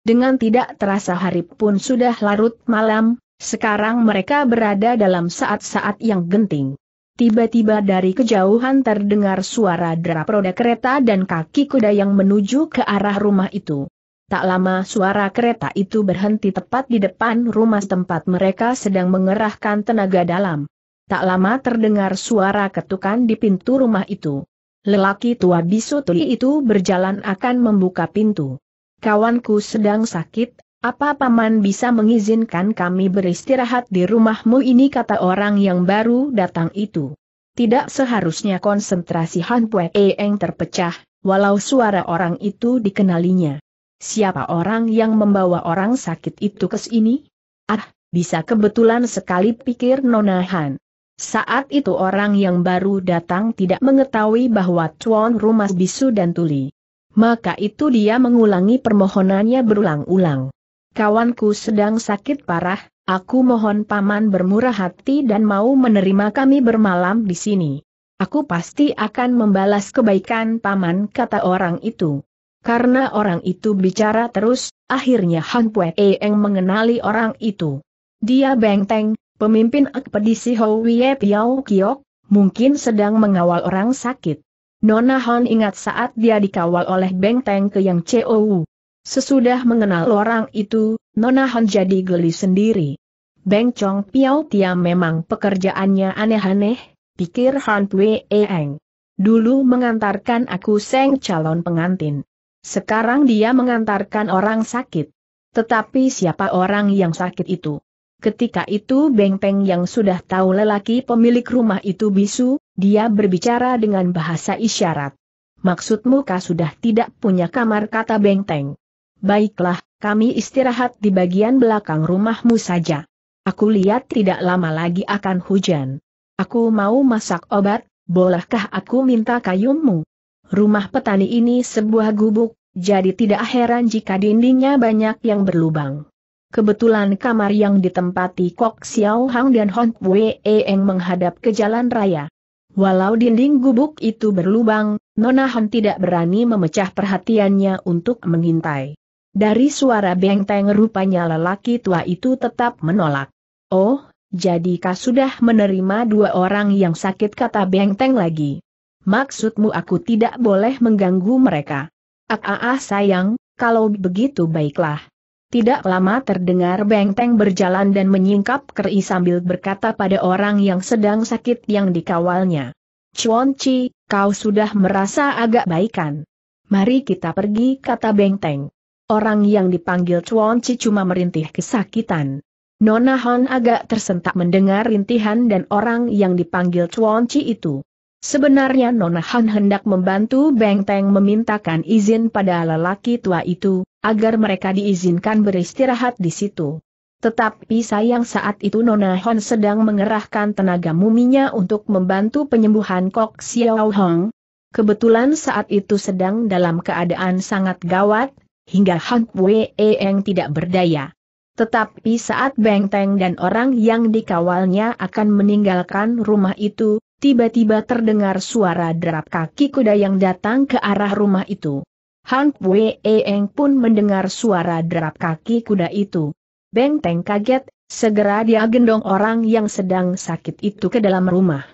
Dengan tidak terasa hari pun sudah larut malam, sekarang mereka berada dalam saat-saat yang genting. Tiba-tiba dari kejauhan terdengar suara derap roda kereta dan kaki kuda yang menuju ke arah rumah itu. Tak lama suara kereta itu berhenti tepat di depan rumah tempat mereka sedang mengerahkan tenaga dalam. Tak lama terdengar suara ketukan di pintu rumah itu. Lelaki tua bisu tuli itu berjalan akan membuka pintu. Kawanku sedang sakit, apa paman bisa mengizinkan kami beristirahat di rumahmu ini kata orang yang baru datang itu. Tidak seharusnya konsentrasi Han Pue Eng terpecah, walau suara orang itu dikenalinya. Siapa orang yang membawa orang sakit itu ke sini? Ah, bisa kebetulan sekali pikir Nona Han. Saat itu orang yang baru datang tidak mengetahui bahwa tuan rumah bisu dan tuli. Maka itu dia mengulangi permohonannya berulang-ulang. Kawanku sedang sakit parah, aku mohon paman bermurah hati dan mau menerima kami bermalam di sini. Aku pasti akan membalas kebaikan paman kata orang itu. Karena orang itu bicara terus, akhirnya Han Pue Eng mengenali orang itu. Dia benteng, pemimpin ekspedisi Howie Piao Kiok, mungkin sedang mengawal orang sakit. Nona Han ingat saat dia dikawal oleh benteng ke Yang Chou, Sesudah mengenal orang itu, Nona Han jadi geli sendiri. Beng Chong Piao Tia memang pekerjaannya aneh-aneh, pikir Han Pue Eng. Dulu mengantarkan aku seng calon pengantin. Sekarang dia mengantarkan orang sakit. Tetapi siapa orang yang sakit itu? Ketika itu Beng Peng yang sudah tahu lelaki pemilik rumah itu bisu, dia berbicara dengan bahasa isyarat. Maksudmu kah sudah tidak punya kamar kata Beng Teng? Baiklah, kami istirahat di bagian belakang rumahmu saja. Aku lihat tidak lama lagi akan hujan. Aku mau masak obat, bolehkah aku minta kayumu? Rumah petani ini sebuah gubuk, jadi tidak heran jika dindingnya banyak yang berlubang. Kebetulan kamar yang ditempati Kok Xiao Hang dan Hong Pue Eng menghadap ke jalan raya. Walau dinding gubuk itu berlubang, Nona Han tidak berani memecah perhatiannya untuk mengintai. Dari suara bengteng rupanya lelaki tua itu tetap menolak. Oh, jadi kau sudah menerima dua orang yang sakit kata bengteng lagi? Maksudmu aku tidak boleh mengganggu mereka? Ah, ah, ah sayang, kalau begitu baiklah. Tidak lama terdengar Bengteng berjalan dan menyingkap keris sambil berkata pada orang yang sedang sakit yang dikawalnya. Chuan Chi, kau sudah merasa agak baikan. Mari kita pergi kata Bengteng. Orang yang dipanggil Chuan Chi cuma merintih kesakitan. Nona Hon agak tersentak mendengar rintihan dan orang yang dipanggil Chuan Chi itu. Sebenarnya Nona Han hendak membantu Beng Teng memintakan izin pada lelaki tua itu, agar mereka diizinkan beristirahat di situ. Tetapi sayang saat itu Nona Hon sedang mengerahkan tenaga muminya untuk membantu penyembuhan Kok Xiao Hong. Kebetulan saat itu sedang dalam keadaan sangat gawat, hingga Han Wei Eng tidak berdaya. Tetapi saat Beng Teng dan orang yang dikawalnya akan meninggalkan rumah itu, tiba-tiba terdengar suara derap kaki kuda yang datang ke arah rumah itu. Han Wei Eng pun mendengar suara derap kaki kuda itu. Beng Teng kaget, segera dia gendong orang yang sedang sakit itu ke dalam rumah.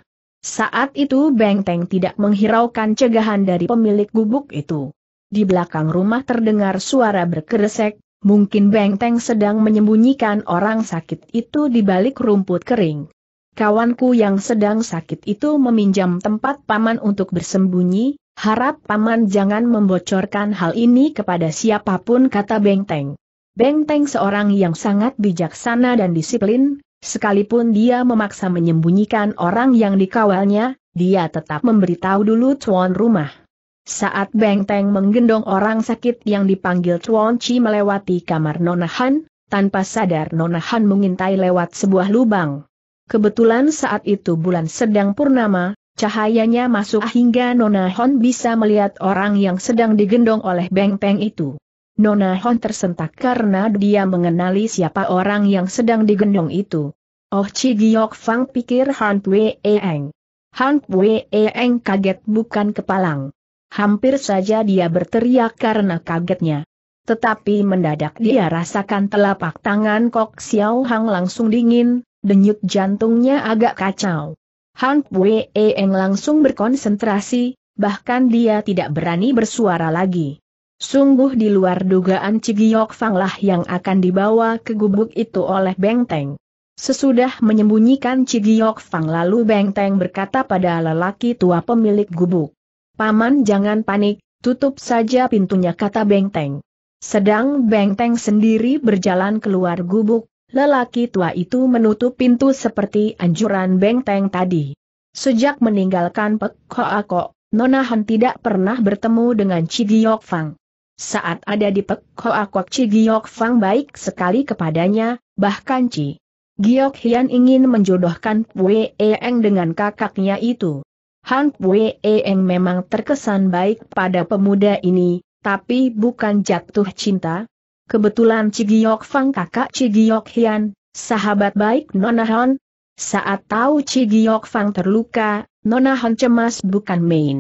Saat itu Beng Teng tidak menghiraukan cegahan dari pemilik gubuk itu di belakang rumah terdengar suara berkeresek, mungkin Bengteng sedang menyembunyikan orang sakit itu di balik rumput kering. Kawanku yang sedang sakit itu meminjam tempat paman untuk bersembunyi, harap paman jangan membocorkan hal ini kepada siapapun kata Bengteng. Bengteng seorang yang sangat bijaksana dan disiplin, sekalipun dia memaksa menyembunyikan orang yang dikawalnya, dia tetap memberitahu dulu tuan rumah. Saat Beng Teng menggendong orang sakit yang dipanggil Chuan Chi melewati kamar Nona Han, tanpa sadar Nona Han mengintai lewat sebuah lubang. Kebetulan saat itu bulan sedang purnama, cahayanya masuk hingga Nona Han bisa melihat orang yang sedang digendong oleh Beng Teng itu. Nona Han tersentak karena dia mengenali siapa orang yang sedang digendong itu. Oh Chi Giok Fang pikir Han Wei Eng. Han Wei Eng kaget bukan kepalang. Hampir saja dia berteriak karena kagetnya. Tetapi mendadak dia rasakan telapak tangan Kok Xiao Hang langsung dingin, denyut jantungnya agak kacau. Han Pue Eng langsung berkonsentrasi, bahkan dia tidak berani bersuara lagi. Sungguh di luar dugaan Cigiok Fang lah yang akan dibawa ke gubuk itu oleh Beng Teng. Sesudah menyembunyikan Cigiok Fang lalu Beng Teng berkata pada lelaki tua pemilik gubuk. Paman jangan panik, tutup saja pintunya kata Bengteng. Sedang Bengteng sendiri berjalan keluar gubuk, lelaki tua itu menutup pintu seperti anjuran Bengteng tadi. Sejak meninggalkan Pek Ako, Nona Han tidak pernah bertemu dengan Cigiok Fang. Saat ada di Pek Ako, Kok Cigiok Fang baik sekali kepadanya, bahkan Ci. Giok Hian ingin menjodohkan Pue Eng dengan kakaknya itu. Han Ween memang terkesan baik pada pemuda ini, tapi bukan jatuh cinta. Kebetulan Cigiok Fang kakak Cigiok Hian, sahabat baik Nona Han. Saat tahu Cigiok Fang terluka, Nona Han cemas bukan main.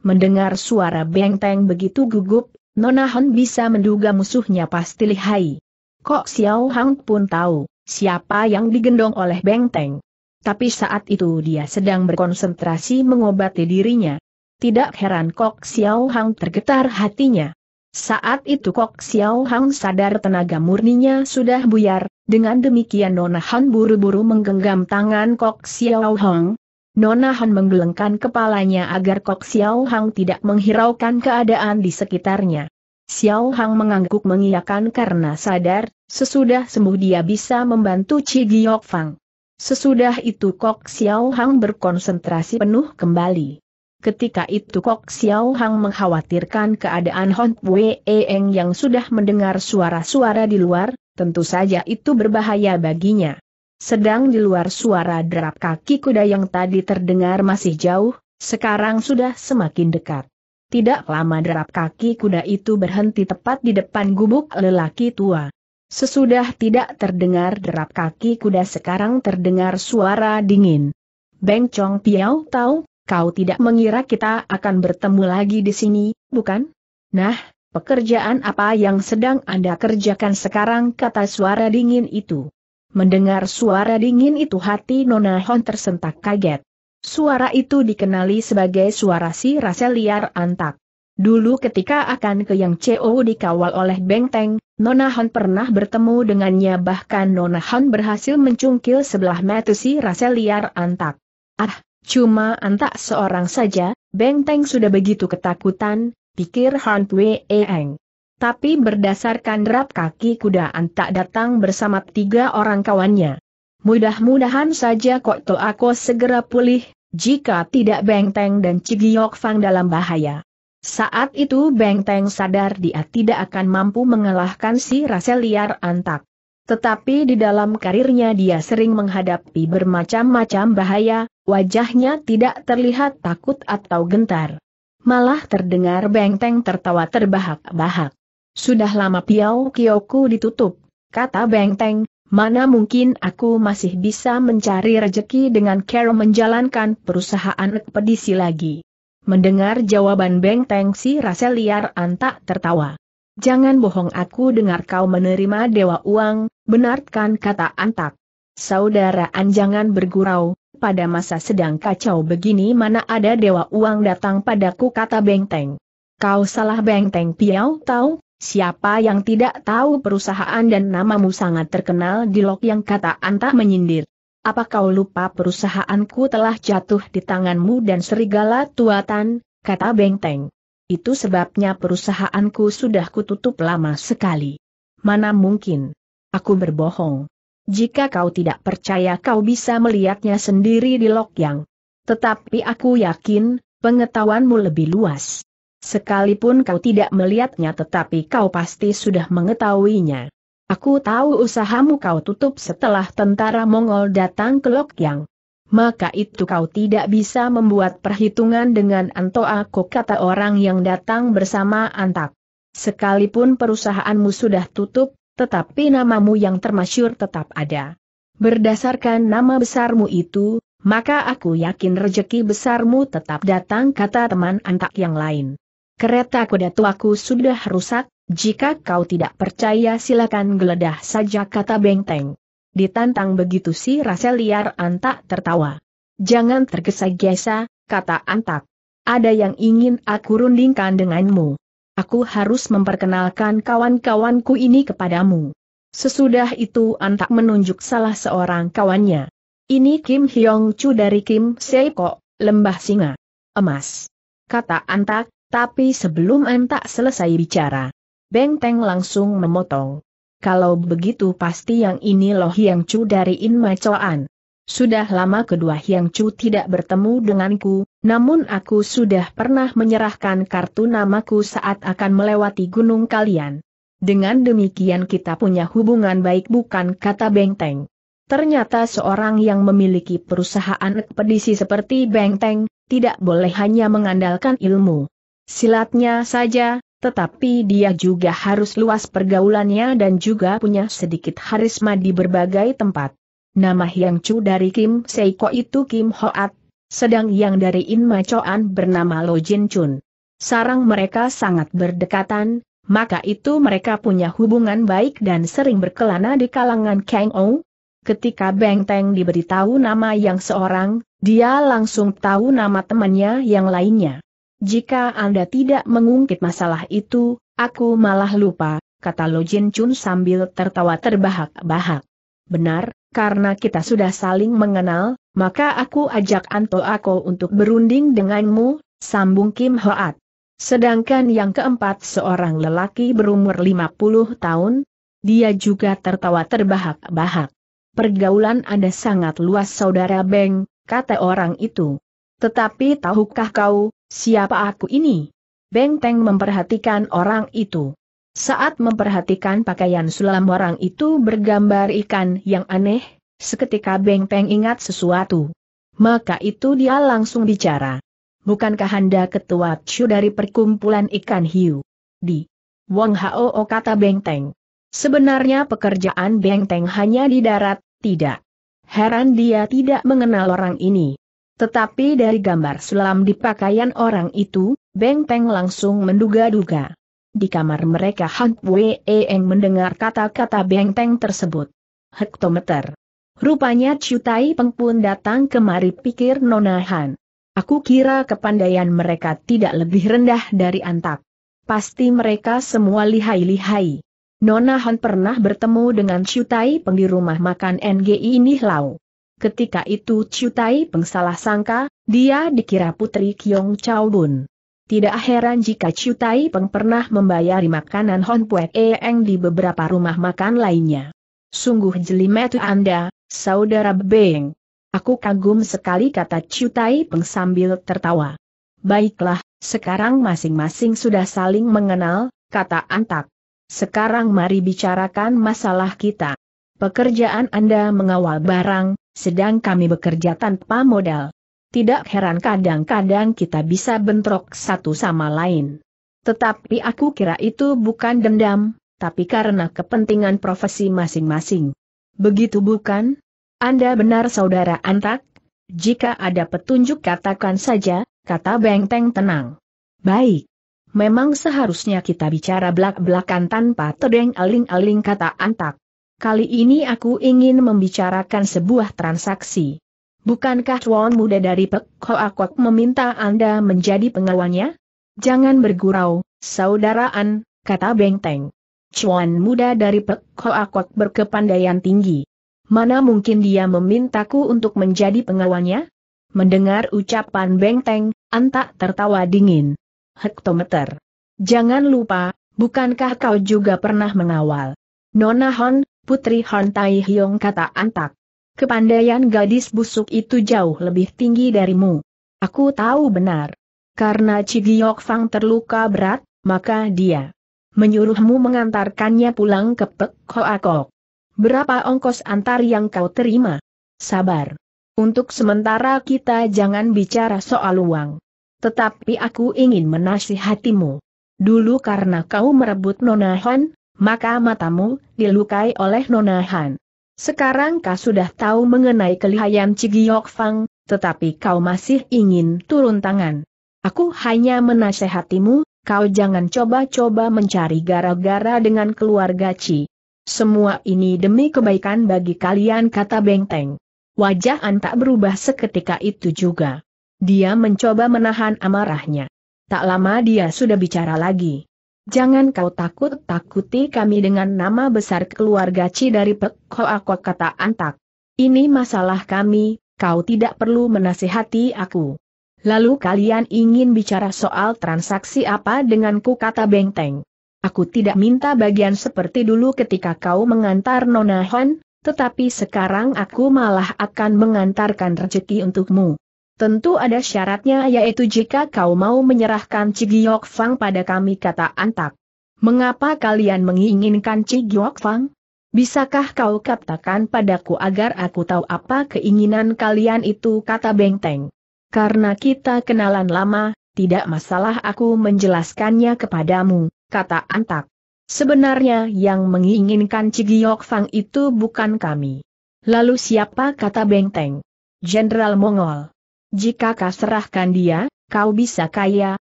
Mendengar suara benteng begitu gugup, Nona Han bisa menduga musuhnya pasti lihai. Kok Xiao Hang pun tahu, siapa yang digendong oleh benteng tapi saat itu dia sedang berkonsentrasi mengobati dirinya. Tidak heran Kok Xiao Hang tergetar hatinya. Saat itu Kok Xiao Hang sadar tenaga murninya sudah buyar, dengan demikian Nona Han buru-buru menggenggam tangan Kok Xiao Hang. Nona Han menggelengkan kepalanya agar Kok Xiao Hang tidak menghiraukan keadaan di sekitarnya. Xiao Hang mengangguk mengiyakan karena sadar, sesudah sembuh dia bisa membantu Chi Giok Fang. Sesudah itu Kok Xiao Hang berkonsentrasi penuh kembali. Ketika itu Kok Xiao Hang mengkhawatirkan keadaan Hon Eng yang sudah mendengar suara-suara di luar, tentu saja itu berbahaya baginya. Sedang di luar suara derap kaki kuda yang tadi terdengar masih jauh, sekarang sudah semakin dekat. Tidak lama derap kaki kuda itu berhenti tepat di depan gubuk lelaki tua. Sesudah tidak terdengar derap kaki kuda sekarang terdengar suara dingin. Beng Chong Piao tahu, kau tidak mengira kita akan bertemu lagi di sini, bukan? Nah, pekerjaan apa yang sedang Anda kerjakan sekarang kata suara dingin itu. Mendengar suara dingin itu hati Nona Hon tersentak kaget. Suara itu dikenali sebagai suara si rasa liar antak. Dulu ketika akan ke yang CO dikawal oleh Beng Teng, Nona Han pernah bertemu dengannya bahkan Nona Han berhasil mencungkil sebelah mata si rasa liar antak. Ah, cuma antak seorang saja, Beng Teng sudah begitu ketakutan, pikir Han Pue Eng. Tapi berdasarkan rap kaki kuda antak datang bersama tiga orang kawannya. Mudah-mudahan saja Kok to aku segera pulih, jika tidak Beng Teng dan Cigiok Fang dalam bahaya. Saat itu Beng Teng sadar dia tidak akan mampu mengalahkan si rasa liar antak. Tetapi di dalam karirnya dia sering menghadapi bermacam-macam bahaya, wajahnya tidak terlihat takut atau gentar. Malah terdengar Beng Teng tertawa terbahak-bahak. Sudah lama Piau Kioku ditutup, kata Beng Teng, mana mungkin aku masih bisa mencari rejeki dengan cara menjalankan perusahaan ekspedisi lagi. Mendengar jawaban Beng Teng si rasa liar antak tertawa. Jangan bohong aku dengar kau menerima dewa uang, benarkan kata antak. Saudara, jangan bergurau, pada masa sedang kacau begini mana ada dewa uang datang padaku kata Beng Teng. Kau salah Beng Teng Piau tahu, siapa yang tidak tahu perusahaan dan namamu sangat terkenal di lok yang kata antak menyindir apa kau lupa perusahaanku telah jatuh di tanganmu dan serigala tuatan, kata Bengteng. Itu sebabnya perusahaanku sudah kututup lama sekali. Mana mungkin? Aku berbohong. Jika kau tidak percaya kau bisa melihatnya sendiri di Lokyang. Tetapi aku yakin, pengetahuanmu lebih luas. Sekalipun kau tidak melihatnya tetapi kau pasti sudah mengetahuinya. Aku tahu usahamu kau tutup setelah tentara Mongol datang ke Lokyang. Maka itu kau tidak bisa membuat perhitungan dengan Anto aku kata orang yang datang bersama Antak. Sekalipun perusahaanmu sudah tutup, tetapi namamu yang termasyur tetap ada. Berdasarkan nama besarmu itu, maka aku yakin rejeki besarmu tetap datang kata teman antak yang lain. Kereta kuda tuaku sudah rusak, jika kau tidak percaya silakan geledah saja kata Bengteng. Ditantang begitu si rasa liar Antak tertawa. Jangan tergesa-gesa, kata Antak. Ada yang ingin aku rundingkan denganmu. Aku harus memperkenalkan kawan-kawanku ini kepadamu. Sesudah itu Antak menunjuk salah seorang kawannya. Ini Kim Hyong Chu dari Kim Seiko, Lembah Singa. Emas. Kata Antak, tapi sebelum Antak selesai bicara, Beng Teng langsung memotong. Kalau begitu pasti yang ini loh Hiang Chu dari In Macoan. Sudah lama kedua Hiang Chu tidak bertemu denganku, namun aku sudah pernah menyerahkan kartu namaku saat akan melewati gunung kalian. Dengan demikian kita punya hubungan baik bukan kata Beng Teng. Ternyata seorang yang memiliki perusahaan ekspedisi seperti Beng Teng, tidak boleh hanya mengandalkan ilmu. Silatnya saja, tetapi dia juga harus luas pergaulannya dan juga punya sedikit harisma di berbagai tempat. Nama yang cu dari Kim Seiko itu Kim Hoat, sedang yang dari In Ma Choan bernama Lo Jin Chun. Sarang mereka sangat berdekatan, maka itu mereka punya hubungan baik dan sering berkelana di kalangan Kang Ou. Ketika Beng Teng diberitahu nama yang seorang, dia langsung tahu nama temannya yang lainnya. Jika Anda tidak mengungkit masalah itu, aku malah lupa, kata Lo Jin Chun sambil tertawa terbahak-bahak. Benar, karena kita sudah saling mengenal, maka aku ajak Anto Ako untuk berunding denganmu, sambung Kim Hoat. Sedangkan yang keempat seorang lelaki berumur 50 tahun, dia juga tertawa terbahak-bahak. Pergaulan Anda sangat luas saudara Beng, kata orang itu. Tetapi tahukah kau, Siapa aku ini? Beng Teng memperhatikan orang itu. Saat memperhatikan pakaian sulam orang itu bergambar ikan yang aneh, seketika Beng Teng ingat sesuatu. Maka itu dia langsung bicara. Bukankah Anda ketua Chu dari perkumpulan ikan hiu? Di Wong Hao kata Beng Teng. Sebenarnya pekerjaan Beng Teng hanya di darat, tidak. Heran dia tidak mengenal orang ini. Tetapi dari gambar selam di pakaian orang itu, Beng Peng langsung menduga-duga. Di kamar mereka Han Wei Eng mendengar kata-kata Beng Peng tersebut. Hektometer. Rupanya Tai Peng pun datang kemari pikir Nona Han. Aku kira kepandaian mereka tidak lebih rendah dari antak. Pasti mereka semua lihai-lihai. Nona Han pernah bertemu dengan Tai Peng di rumah makan NGI Lau ketika itu Peng salah sangka, dia dikira putri Kiong Chao Bun. Tidak heran jika Tai Peng pernah membayari makanan Hon Puek Eeng di beberapa rumah makan lainnya. Sungguh jelimet Anda, Saudara Beng. Aku kagum sekali kata Tai Peng sambil tertawa. Baiklah, sekarang masing-masing sudah saling mengenal, kata Antak. Sekarang mari bicarakan masalah kita. Pekerjaan Anda mengawal barang, sedang kami bekerja tanpa modal. Tidak heran kadang-kadang kita bisa bentrok satu sama lain. Tetapi aku kira itu bukan dendam, tapi karena kepentingan profesi masing-masing. Begitu bukan? Anda benar saudara Antak? Jika ada petunjuk katakan saja, kata Bengteng tenang. Baik. Memang seharusnya kita bicara belak-belakan tanpa terdeng aling-aling kata Antak. Kali ini aku ingin membicarakan sebuah transaksi. Bukankah tuan muda dari Pek Hoa meminta Anda menjadi pengawalnya? Jangan bergurau, saudaraan, kata Bengteng. Cuan muda dari Pek Hoa berkepandaian tinggi. Mana mungkin dia memintaku untuk menjadi pengawalnya? Mendengar ucapan Bengteng, Antak tertawa dingin. Hektometer. Jangan lupa, bukankah kau juga pernah mengawal? Nona Hon, Putri Han Tai Hyong kata antak. Kepandaian gadis busuk itu jauh lebih tinggi darimu. Aku tahu benar. Karena Cigiok Fang terluka berat, maka dia menyuruhmu mengantarkannya pulang ke Pek Hoakok. Berapa ongkos antar yang kau terima? Sabar. Untuk sementara kita jangan bicara soal uang. Tetapi aku ingin menasihatimu. Dulu karena kau merebut Nona Han, maka matamu dilukai oleh nonahan. Sekarang kau sudah tahu mengenai kelihayan Cigiok Fang, tetapi kau masih ingin turun tangan. Aku hanya menasehatimu, kau jangan coba-coba mencari gara-gara dengan keluarga Ci. Semua ini demi kebaikan bagi kalian kata Bengteng. Wajah An tak berubah seketika itu juga. Dia mencoba menahan amarahnya. Tak lama dia sudah bicara lagi. Jangan kau takut-takuti kami dengan nama besar keluarga Ci dari Pek aku kata Antak. Ini masalah kami, kau tidak perlu menasihati aku. Lalu kalian ingin bicara soal transaksi apa denganku kata Bengteng. Aku tidak minta bagian seperti dulu ketika kau mengantar Nona Hon, tetapi sekarang aku malah akan mengantarkan rezeki untukmu. Tentu ada syaratnya yaitu jika kau mau menyerahkan Cigiok Fang pada kami kata Antak. Mengapa kalian menginginkan Cigiok Fang? Bisakah kau katakan padaku agar aku tahu apa keinginan kalian itu kata Bengteng. Karena kita kenalan lama, tidak masalah aku menjelaskannya kepadamu, kata Antak. Sebenarnya yang menginginkan Cigiok Fang itu bukan kami. Lalu siapa kata Bengteng? Jenderal Mongol. Jika kau serahkan dia, kau bisa kaya,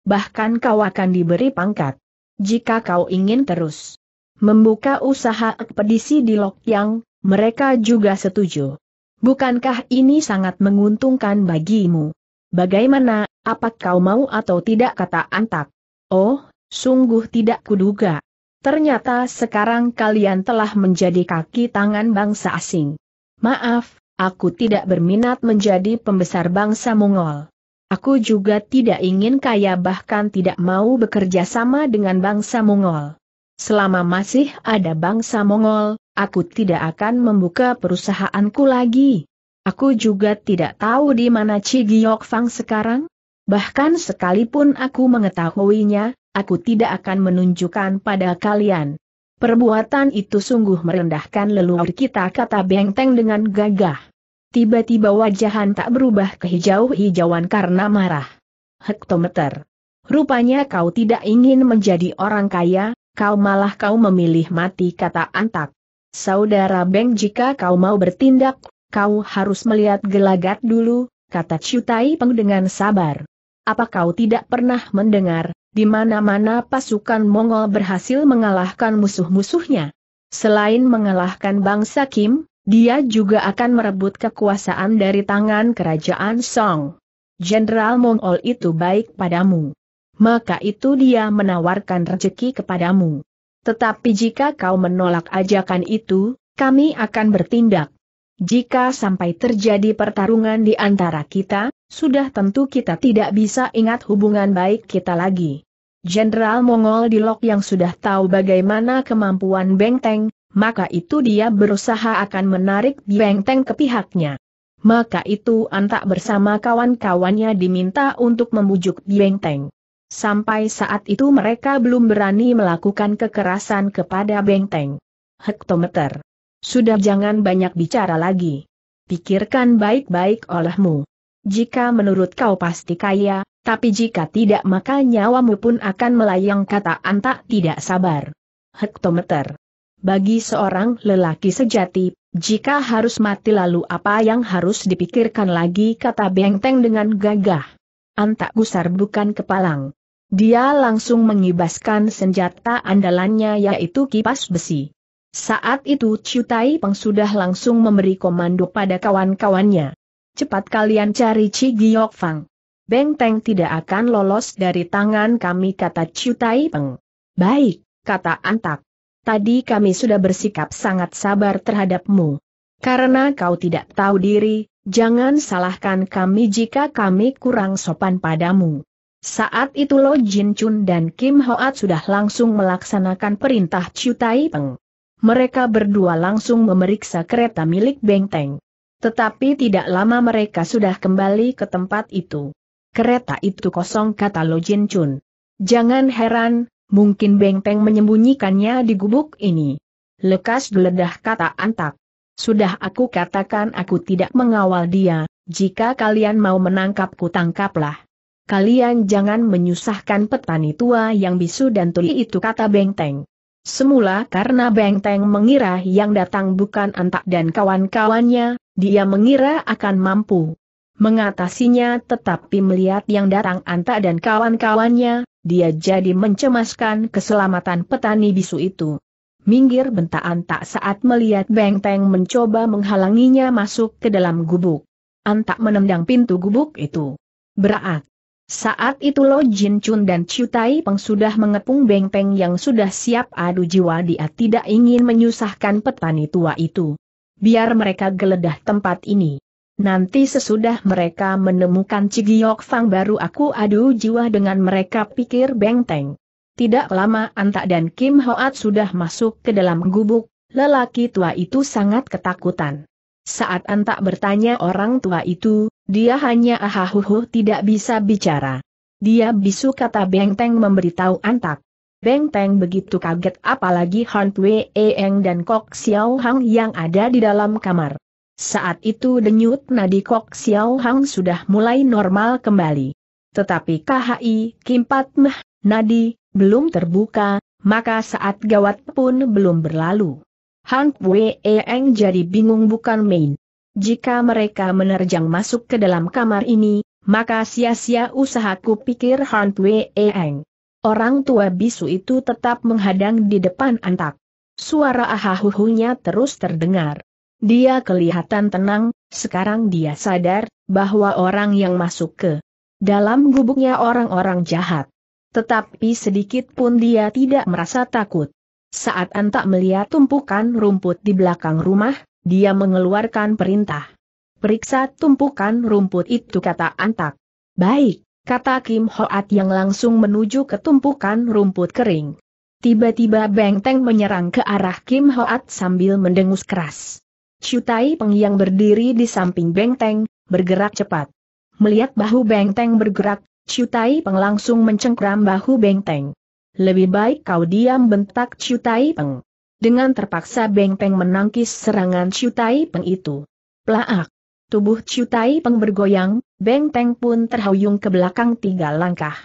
bahkan kau akan diberi pangkat. Jika kau ingin terus membuka usaha ekspedisi di Lokyang, mereka juga setuju. Bukankah ini sangat menguntungkan bagimu? Bagaimana, apakah kau mau atau tidak kata Antak? Oh, sungguh tidak kuduga. Ternyata sekarang kalian telah menjadi kaki tangan bangsa asing. Maaf, Aku tidak berminat menjadi pembesar bangsa Mongol. Aku juga tidak ingin kaya bahkan tidak mau bekerja sama dengan bangsa Mongol. Selama masih ada bangsa Mongol, aku tidak akan membuka perusahaanku lagi. Aku juga tidak tahu di mana Cigiok Fang sekarang. Bahkan sekalipun aku mengetahuinya, aku tidak akan menunjukkan pada kalian. Perbuatan itu sungguh merendahkan leluhur kita kata Bengteng dengan gagah. Tiba-tiba wajahan tak berubah ke hijau-hijauan karena marah. Hektometer. Rupanya kau tidak ingin menjadi orang kaya, kau malah kau memilih mati kata Antak. Saudara Beng jika kau mau bertindak, kau harus melihat gelagat dulu, kata Ciutai Peng dengan sabar. Apa kau tidak pernah mendengar, di mana-mana pasukan Mongol berhasil mengalahkan musuh-musuhnya. Selain mengalahkan bangsa Kim, dia juga akan merebut kekuasaan dari tangan kerajaan Song. Jenderal Mongol itu baik padamu. Maka itu dia menawarkan rezeki kepadamu. Tetapi jika kau menolak ajakan itu, kami akan bertindak. Jika sampai terjadi pertarungan di antara kita, sudah tentu kita tidak bisa ingat hubungan baik kita lagi. Jenderal Mongol di Lok yang sudah tahu bagaimana kemampuan Beng maka itu dia berusaha akan menarik Beng Teng ke pihaknya. Maka itu Antak bersama kawan-kawannya diminta untuk membujuk Beng Teng. Sampai saat itu mereka belum berani melakukan kekerasan kepada Beng Hektometer. Sudah jangan banyak bicara lagi. Pikirkan baik-baik olehmu. Jika menurut kau pasti kaya, tapi jika tidak maka nyawamu pun akan melayang kata Anta tidak sabar. Hektometer. Bagi seorang lelaki sejati, jika harus mati lalu apa yang harus dipikirkan lagi kata benteng dengan gagah. Antak gusar bukan kepalang. Dia langsung mengibaskan senjata andalannya yaitu kipas besi. Saat itu Ciutai Peng sudah langsung memberi komando pada kawan-kawannya. Cepat kalian cari Ci Giok Fang. Beng Teng tidak akan lolos dari tangan kami kata Tai Peng. Baik, kata Antak. Tadi kami sudah bersikap sangat sabar terhadapmu. Karena kau tidak tahu diri, jangan salahkan kami jika kami kurang sopan padamu. Saat itu Lo Jin Chun dan Kim Hoat sudah langsung melaksanakan perintah Tai Peng. Mereka berdua langsung memeriksa kereta milik Beng Teng. Tetapi tidak lama mereka sudah kembali ke tempat itu kereta itu kosong kata Lo Jin Chun. Jangan heran, mungkin Beng Peng menyembunyikannya di gubuk ini. Lekas geledah kata Antak. Sudah aku katakan aku tidak mengawal dia, jika kalian mau menangkapku tangkaplah. Kalian jangan menyusahkan petani tua yang bisu dan tuli itu kata Beng Teng. Semula karena Beng Teng mengira yang datang bukan Antak dan kawan-kawannya, dia mengira akan mampu mengatasinya tetapi melihat yang datang Anta dan kawan-kawannya, dia jadi mencemaskan keselamatan petani bisu itu. Minggir bentak tak saat melihat Bengteng mencoba menghalanginya masuk ke dalam gubuk. Antak menendang pintu gubuk itu. Berat. Saat itu Lo Jin Chun dan Chiu Tai Peng sudah mengepung Bengteng yang sudah siap adu jiwa dia tidak ingin menyusahkan petani tua itu. Biar mereka geledah tempat ini. Nanti sesudah mereka menemukan Cigiok Fang baru aku adu jiwa dengan mereka pikir Bengteng. Tidak lama Antak dan Kim Hoat sudah masuk ke dalam gubuk, lelaki tua itu sangat ketakutan. Saat Antak bertanya orang tua itu, dia hanya ahahuhu tidak bisa bicara. Dia bisu kata Bengteng memberitahu Antak. Bengteng begitu kaget apalagi Han Wei Eng dan Kok Xiao Hang yang ada di dalam kamar. Saat itu denyut nadi Kok Xiao Hang sudah mulai normal kembali. Tetapi KHI Kim Pat Meh, nadi, belum terbuka, maka saat gawat pun belum berlalu. Han Wei Eng jadi bingung bukan main. Jika mereka menerjang masuk ke dalam kamar ini, maka sia-sia usahaku pikir Han Wei Eng. Orang tua bisu itu tetap menghadang di depan antak. Suara ahahuhunya terus terdengar. Dia kelihatan tenang, sekarang dia sadar, bahwa orang yang masuk ke dalam gubuknya orang-orang jahat. Tetapi sedikit pun dia tidak merasa takut. Saat Antak melihat tumpukan rumput di belakang rumah, dia mengeluarkan perintah. Periksa tumpukan rumput itu kata Antak. Baik, kata Kim Hoat yang langsung menuju ke tumpukan rumput kering. Tiba-tiba Beng Teng menyerang ke arah Kim Hoat sambil mendengus keras. Cutai Peng yang berdiri di samping benteng, bergerak cepat. Melihat bahu benteng bergerak, Cutai Peng langsung mencengkram bahu benteng. Lebih baik kau diam bentak Cutai Peng. Dengan terpaksa benteng menangkis serangan Cutai Peng itu. Plaak. Tubuh Cutai Peng bergoyang, benteng pun terhuyung ke belakang tiga langkah.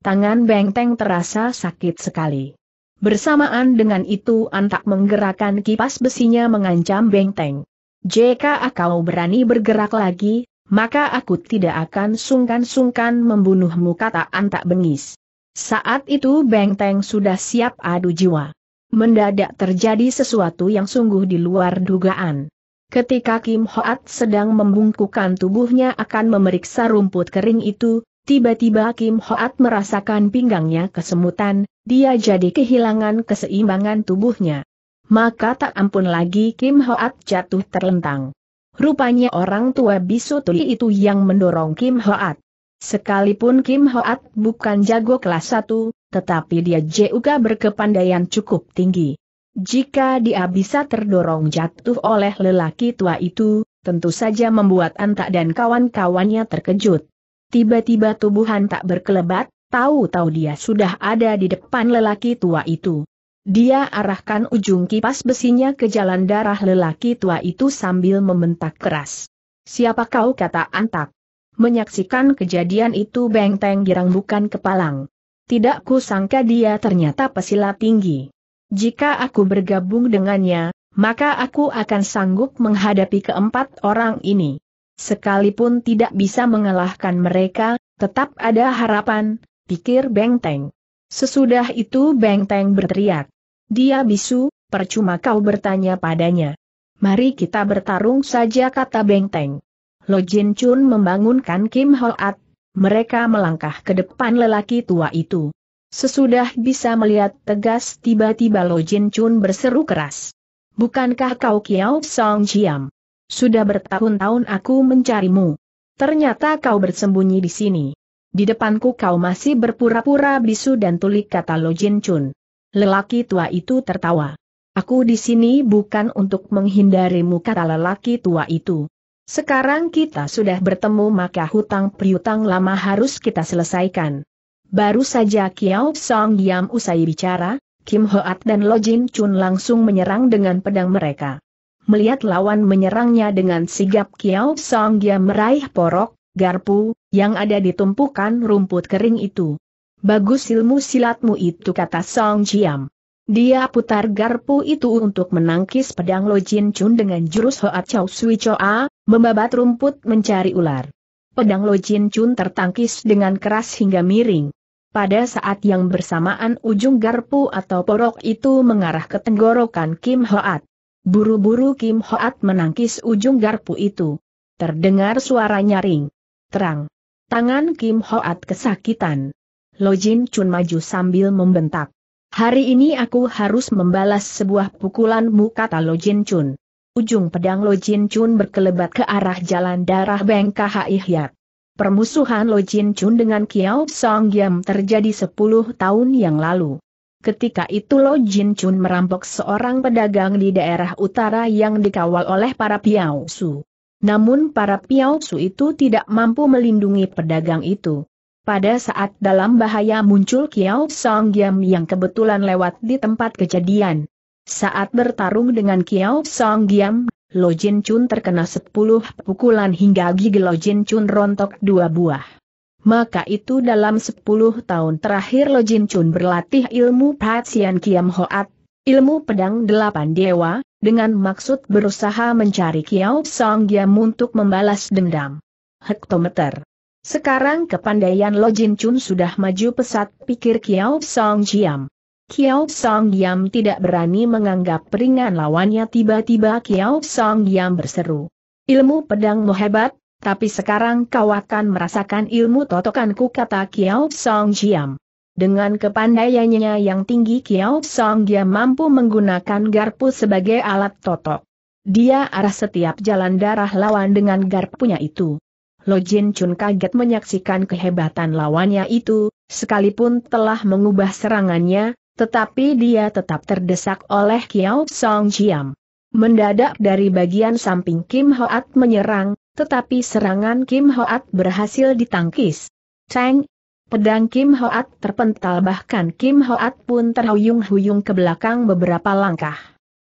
Tangan benteng terasa sakit sekali. Bersamaan dengan itu Antak menggerakkan kipas besinya mengancam Bengteng. Jika kau berani bergerak lagi, maka aku tidak akan sungkan-sungkan membunuhmu kata Antak bengis. Saat itu Bengteng sudah siap adu jiwa. Mendadak terjadi sesuatu yang sungguh di luar dugaan. Ketika Kim Hoat sedang membungkukan tubuhnya akan memeriksa rumput kering itu, tiba-tiba Kim Hoat merasakan pinggangnya kesemutan, dia jadi kehilangan keseimbangan tubuhnya. Maka tak ampun lagi Kim Hoat jatuh terlentang. Rupanya orang tua bisu tuli itu yang mendorong Kim Hoat. Sekalipun Kim Hoat bukan jago kelas 1, tetapi dia juga berkepandaian cukup tinggi. Jika dia bisa terdorong jatuh oleh lelaki tua itu, tentu saja membuat Anta dan kawan-kawannya terkejut. Tiba-tiba tubuh Anta berkelebat, Tahu-tahu dia sudah ada di depan lelaki tua itu. Dia arahkan ujung kipas besinya ke jalan darah lelaki tua itu sambil membentak keras. Siapa kau kata antak? Menyaksikan kejadian itu teng girang bukan kepalang. Tidak sangka dia ternyata pesilat tinggi. Jika aku bergabung dengannya, maka aku akan sanggup menghadapi keempat orang ini. Sekalipun tidak bisa mengalahkan mereka, tetap ada harapan, pikir Bengteng. Sesudah itu Bengteng berteriak. Dia bisu, percuma kau bertanya padanya. Mari kita bertarung saja kata Bengteng. Lo Jin Chun membangunkan Kim Hoat, mereka melangkah ke depan lelaki tua itu. Sesudah bisa melihat tegas tiba-tiba Lo Jin Chun berseru keras. Bukankah kau Kiao Song Jiam? Sudah bertahun-tahun aku mencarimu. Ternyata kau bersembunyi di sini. Di depanku kau masih berpura-pura bisu dan tulik kata Lo Jin Chun. Lelaki tua itu tertawa. Aku di sini bukan untuk menghindarimu kata lelaki tua itu. Sekarang kita sudah bertemu maka hutang priutang lama harus kita selesaikan. Baru saja Kiao Song Yam usai bicara, Kim Hoat dan Lo Jin Chun langsung menyerang dengan pedang mereka. Melihat lawan menyerangnya dengan sigap Kiao Song Yam meraih porok, garpu, yang ada di tumpukan rumput kering itu. Bagus ilmu silatmu itu kata Song Jiam. Dia putar garpu itu untuk menangkis pedang Lo Jin Chun dengan jurus Hoat Chow Sui Choa, membabat rumput mencari ular. Pedang Lo Jin Chun tertangkis dengan keras hingga miring. Pada saat yang bersamaan ujung garpu atau porok itu mengarah ke tenggorokan Kim Hoat. Buru-buru Kim Hoat menangkis ujung garpu itu. Terdengar suara nyaring. Terang. Tangan Kim Hoat kesakitan. Lo Jin Chun maju sambil membentak. Hari ini aku harus membalas sebuah pukulanmu kata Lo Jin Chun. Ujung pedang Lo Jin Chun berkelebat ke arah jalan darah Bengkah Ihyat. Permusuhan Lo Jin Chun dengan Kiao Song Giam terjadi 10 tahun yang lalu. Ketika itu Lo Jin Chun merampok seorang pedagang di daerah utara yang dikawal oleh para Piao Su. Namun para su itu tidak mampu melindungi pedagang itu. Pada saat dalam bahaya muncul Kiao Song Giam yang kebetulan lewat di tempat kejadian. Saat bertarung dengan Kiao Song Giam, Lo Jin Chun terkena sepuluh pukulan hingga gigi Lo Jin Chun rontok dua buah. Maka itu dalam sepuluh tahun terakhir Lo Jin Chun berlatih ilmu Patsian Kiam Hoat Ilmu pedang delapan dewa, dengan maksud berusaha mencari Kiao Song Giam untuk membalas dendam. Hektometer. Sekarang kepandaian Lo Jin Chun sudah maju pesat pikir Kiao Song Giam. Kiao Song Giam tidak berani menganggap peringan lawannya tiba-tiba Kiao Song Giam berseru. Ilmu pedangmu hebat, tapi sekarang kau akan merasakan ilmu totokanku kata Kiao Song Giam. Dengan kepandaiannya yang tinggi Kiao Song dia mampu menggunakan garpu sebagai alat totok. Dia arah setiap jalan darah lawan dengan garpunya itu. Lo Jin Chun kaget menyaksikan kehebatan lawannya itu, sekalipun telah mengubah serangannya, tetapi dia tetap terdesak oleh Kiao Song Jiam. Mendadak dari bagian samping Kim Hoat menyerang, tetapi serangan Kim Hoat berhasil ditangkis. Cheng. Pedang Kim Hoat terpental bahkan Kim Hoat pun terhuyung-huyung ke belakang beberapa langkah.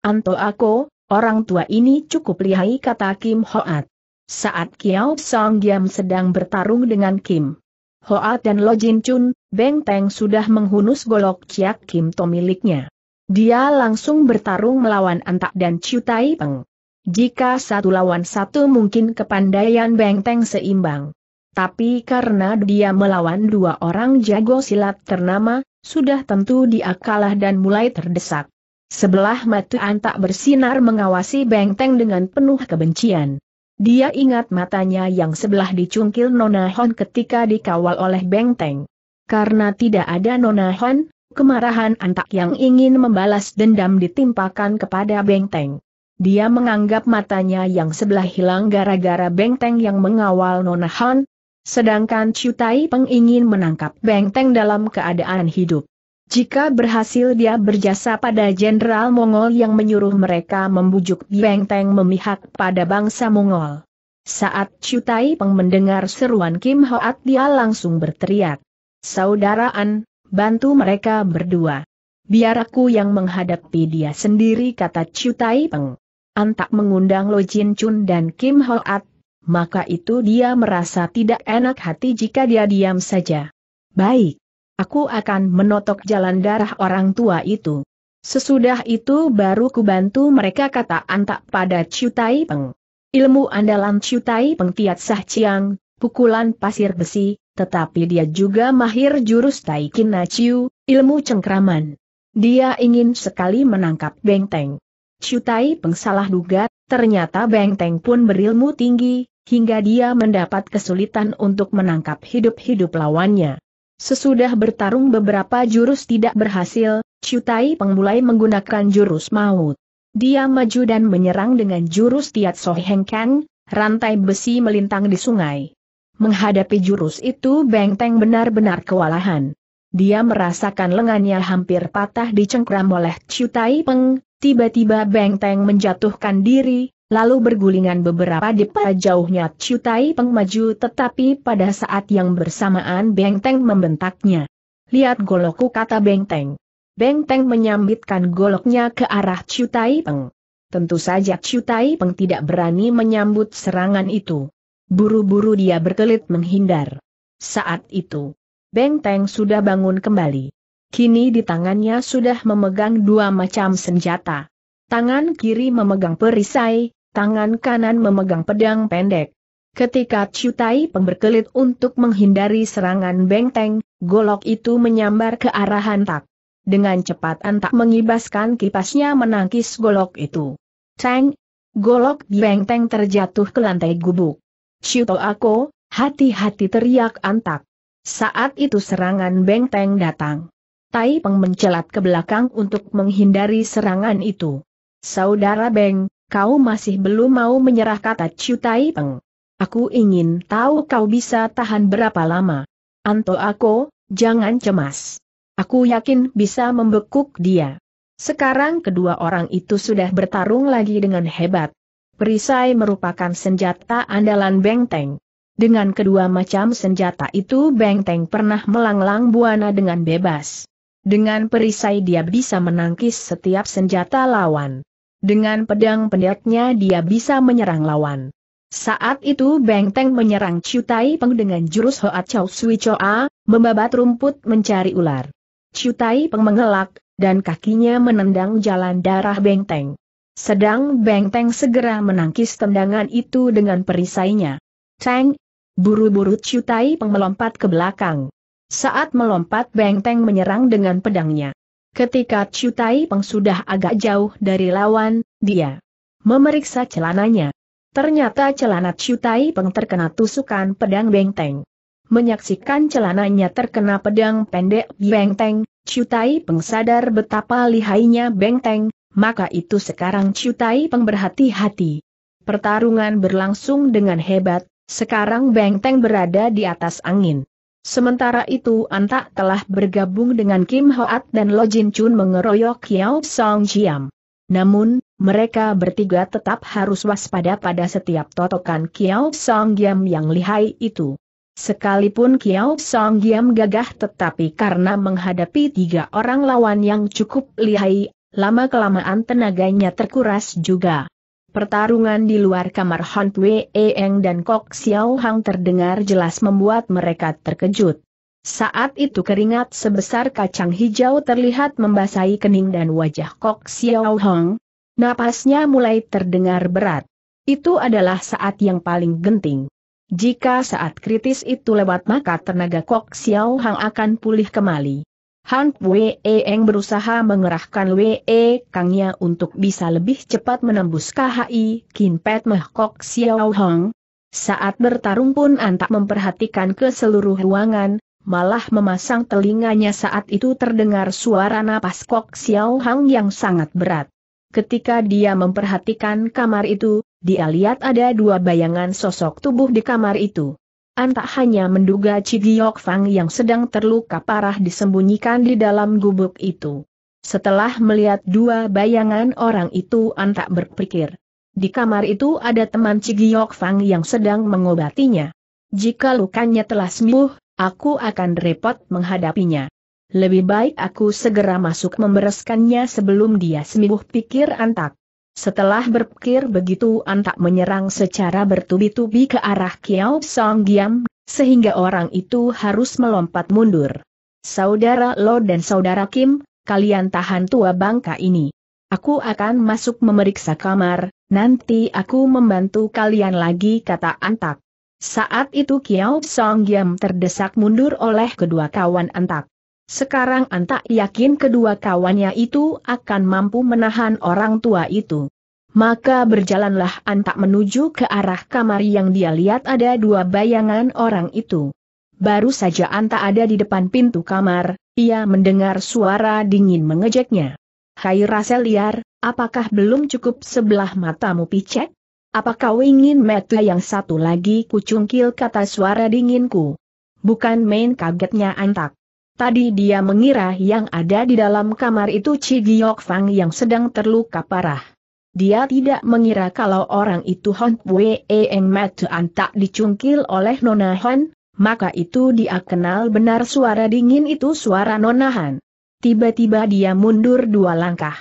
Anto aku, orang tua ini cukup lihai kata Kim Hoat. Saat Kiao Song Giam sedang bertarung dengan Kim Hoat dan Lo Jin Chun, Beng Teng sudah menghunus golok Ciak Kim To miliknya. Dia langsung bertarung melawan Antak dan Chiu Tai Peng. Jika satu lawan satu mungkin kepandaian Beng Teng seimbang. Tapi karena dia melawan dua orang jago silat ternama, sudah tentu dia kalah dan mulai terdesak. Sebelah mata Antak bersinar mengawasi Bengteng dengan penuh kebencian. Dia ingat matanya yang sebelah dicungkil Nona Hon ketika dikawal oleh Bengteng. Karena tidak ada Nona Hon, kemarahan Antak yang ingin membalas dendam ditimpakan kepada Bengteng. Dia menganggap matanya yang sebelah hilang gara-gara Bengteng yang mengawal Nona Hon, Sedangkan Chu Tai Peng ingin menangkap Teng dalam keadaan hidup. Jika berhasil dia berjasa pada Jenderal Mongol yang menyuruh mereka membujuk Teng memihak pada bangsa Mongol. Saat Chu Tai Peng mendengar seruan Kim Hoat dia langsung berteriak. Saudaraan, bantu mereka berdua. Biar aku yang menghadapi dia sendiri kata Chu Tai Peng. Antak mengundang Lo Jin Chun dan Kim Hoat maka itu dia merasa tidak enak hati jika dia diam saja. Baik. Aku akan menotok jalan darah orang tua itu. Sesudah itu baru kubantu mereka kata antak pada Chiu Tai Peng. Ilmu andalan Chiu Tai Peng Tiat Sah Chiang, pukulan pasir besi, tetapi dia juga mahir jurus Tai Na Chiu, ilmu cengkraman. Dia ingin sekali menangkap Beng Teng. Chiu Tai Peng salah duga, ternyata Beng Teng pun berilmu tinggi, hingga dia mendapat kesulitan untuk menangkap hidup-hidup lawannya. Sesudah bertarung beberapa jurus tidak berhasil, Chutai Peng mulai menggunakan jurus maut. Dia maju dan menyerang dengan jurus Tiat Kang, rantai besi melintang di sungai. Menghadapi jurus itu Beng Teng benar-benar kewalahan. Dia merasakan lengannya hampir patah dicengkram oleh Chutai Peng, tiba-tiba Beng Teng menjatuhkan diri, lalu bergulingan beberapa depa jauhnya Cutai Peng maju tetapi pada saat yang bersamaan Bengteng membentaknya. Lihat goloku, kata Bengteng. Bengteng menyambitkan goloknya ke arah Cutai Peng. Tentu saja Cutai Peng tidak berani menyambut serangan itu. Buru-buru dia berkelit menghindar. Saat itu, Bengteng sudah bangun kembali. Kini di tangannya sudah memegang dua macam senjata. Tangan kiri memegang perisai, tangan kanan memegang pedang pendek. Ketika Tai Peng berkelit untuk menghindari serangan benteng, golok itu menyambar ke arah hantak. Dengan cepat Antak mengibaskan kipasnya menangkis golok itu. Ceng! Golok benteng terjatuh ke lantai gubuk. Shuto Ako, hati-hati teriak Antak. Saat itu serangan benteng datang. Tai Peng mencelat ke belakang untuk menghindari serangan itu. Saudara Beng, kau masih belum mau menyerah kata Chiu Tai Peng. Aku ingin tahu kau bisa tahan berapa lama. Anto aku, jangan cemas. Aku yakin bisa membekuk dia. Sekarang kedua orang itu sudah bertarung lagi dengan hebat. Perisai merupakan senjata andalan benteng. Dengan kedua macam senjata itu benteng pernah melanglang buana dengan bebas. Dengan perisai dia bisa menangkis setiap senjata lawan. Dengan pedang pendeknya dia bisa menyerang lawan. Saat itu Beng Teng menyerang Chiu Tai Peng dengan jurus Hoat Chow Sui Choa, membabat rumput mencari ular. Chiu Tai Peng mengelak, dan kakinya menendang jalan darah Beng Teng. Sedang Beng Teng segera menangkis tendangan itu dengan perisainya. Teng, buru-buru Chiu Tai Peng melompat ke belakang. Saat melompat Beng Teng menyerang dengan pedangnya. Ketika Chutai Peng sudah agak jauh dari lawan, dia memeriksa celananya. Ternyata celana Chutai Peng terkena tusukan pedang Bengteng. Menyaksikan celananya terkena pedang pendek Bengteng, Chutai Peng sadar betapa lihainya Bengteng. maka itu sekarang Chutai Peng berhati-hati. Pertarungan berlangsung dengan hebat, sekarang Bengteng berada di atas angin. Sementara itu Antak telah bergabung dengan Kim Hoat dan Lo Jin Chun mengeroyok Yao Song Jiam. Namun, mereka bertiga tetap harus waspada pada setiap totokan Kiao Song Jiam yang lihai itu. Sekalipun Kiao Song Jiam gagah tetapi karena menghadapi tiga orang lawan yang cukup lihai, lama-kelamaan tenaganya terkuras juga. Pertarungan di luar kamar Han Pue Eng dan Kok Xiao Hang terdengar jelas membuat mereka terkejut. Saat itu keringat sebesar kacang hijau terlihat membasahi kening dan wajah Kok Xiao Hang. Napasnya mulai terdengar berat. Itu adalah saat yang paling genting. Jika saat kritis itu lewat maka tenaga Kok Xiao Hang akan pulih kembali. Han Wei Eng berusaha mengerahkan Wei Kangnya untuk bisa lebih cepat menembus KHI Kin Pet Meh Kok Xiao Hong. Saat bertarung pun antak memperhatikan ke seluruh ruangan, malah memasang telinganya saat itu terdengar suara napas Kok Xiao Hong yang sangat berat. Ketika dia memperhatikan kamar itu, dia lihat ada dua bayangan sosok tubuh di kamar itu. Antak hanya menduga Cigiok Fang yang sedang terluka parah disembunyikan di dalam gubuk itu. Setelah melihat dua bayangan orang itu Antak berpikir. Di kamar itu ada teman Cigiok Fang yang sedang mengobatinya. Jika lukanya telah sembuh, aku akan repot menghadapinya. Lebih baik aku segera masuk membereskannya sebelum dia sembuh pikir Antak. Setelah berpikir begitu An tak menyerang secara bertubi-tubi ke arah Kiao Song Giam, sehingga orang itu harus melompat mundur. Saudara Lo dan Saudara Kim, kalian tahan tua bangka ini. Aku akan masuk memeriksa kamar, nanti aku membantu kalian lagi kata Antak. Saat itu Kiao Song Giam terdesak mundur oleh kedua kawan Antak. Sekarang Anta yakin kedua kawannya itu akan mampu menahan orang tua itu. Maka berjalanlah Anta menuju ke arah kamar yang dia lihat ada dua bayangan orang itu. Baru saja Anta ada di depan pintu kamar, ia mendengar suara dingin mengejeknya. Hai Rasel liar, apakah belum cukup sebelah matamu picek? Apakah kau ingin mata yang satu lagi kucungkil kata suara dinginku? Bukan main kagetnya Antak. Tadi dia mengira yang ada di dalam kamar itu Chi Giok Fang yang sedang terluka parah. Dia tidak mengira kalau orang itu Hon Wei Eng Matuan tak dicungkil oleh Nona Hon, maka itu dia kenal benar suara dingin itu suara Nona Han. Tiba-tiba dia mundur dua langkah.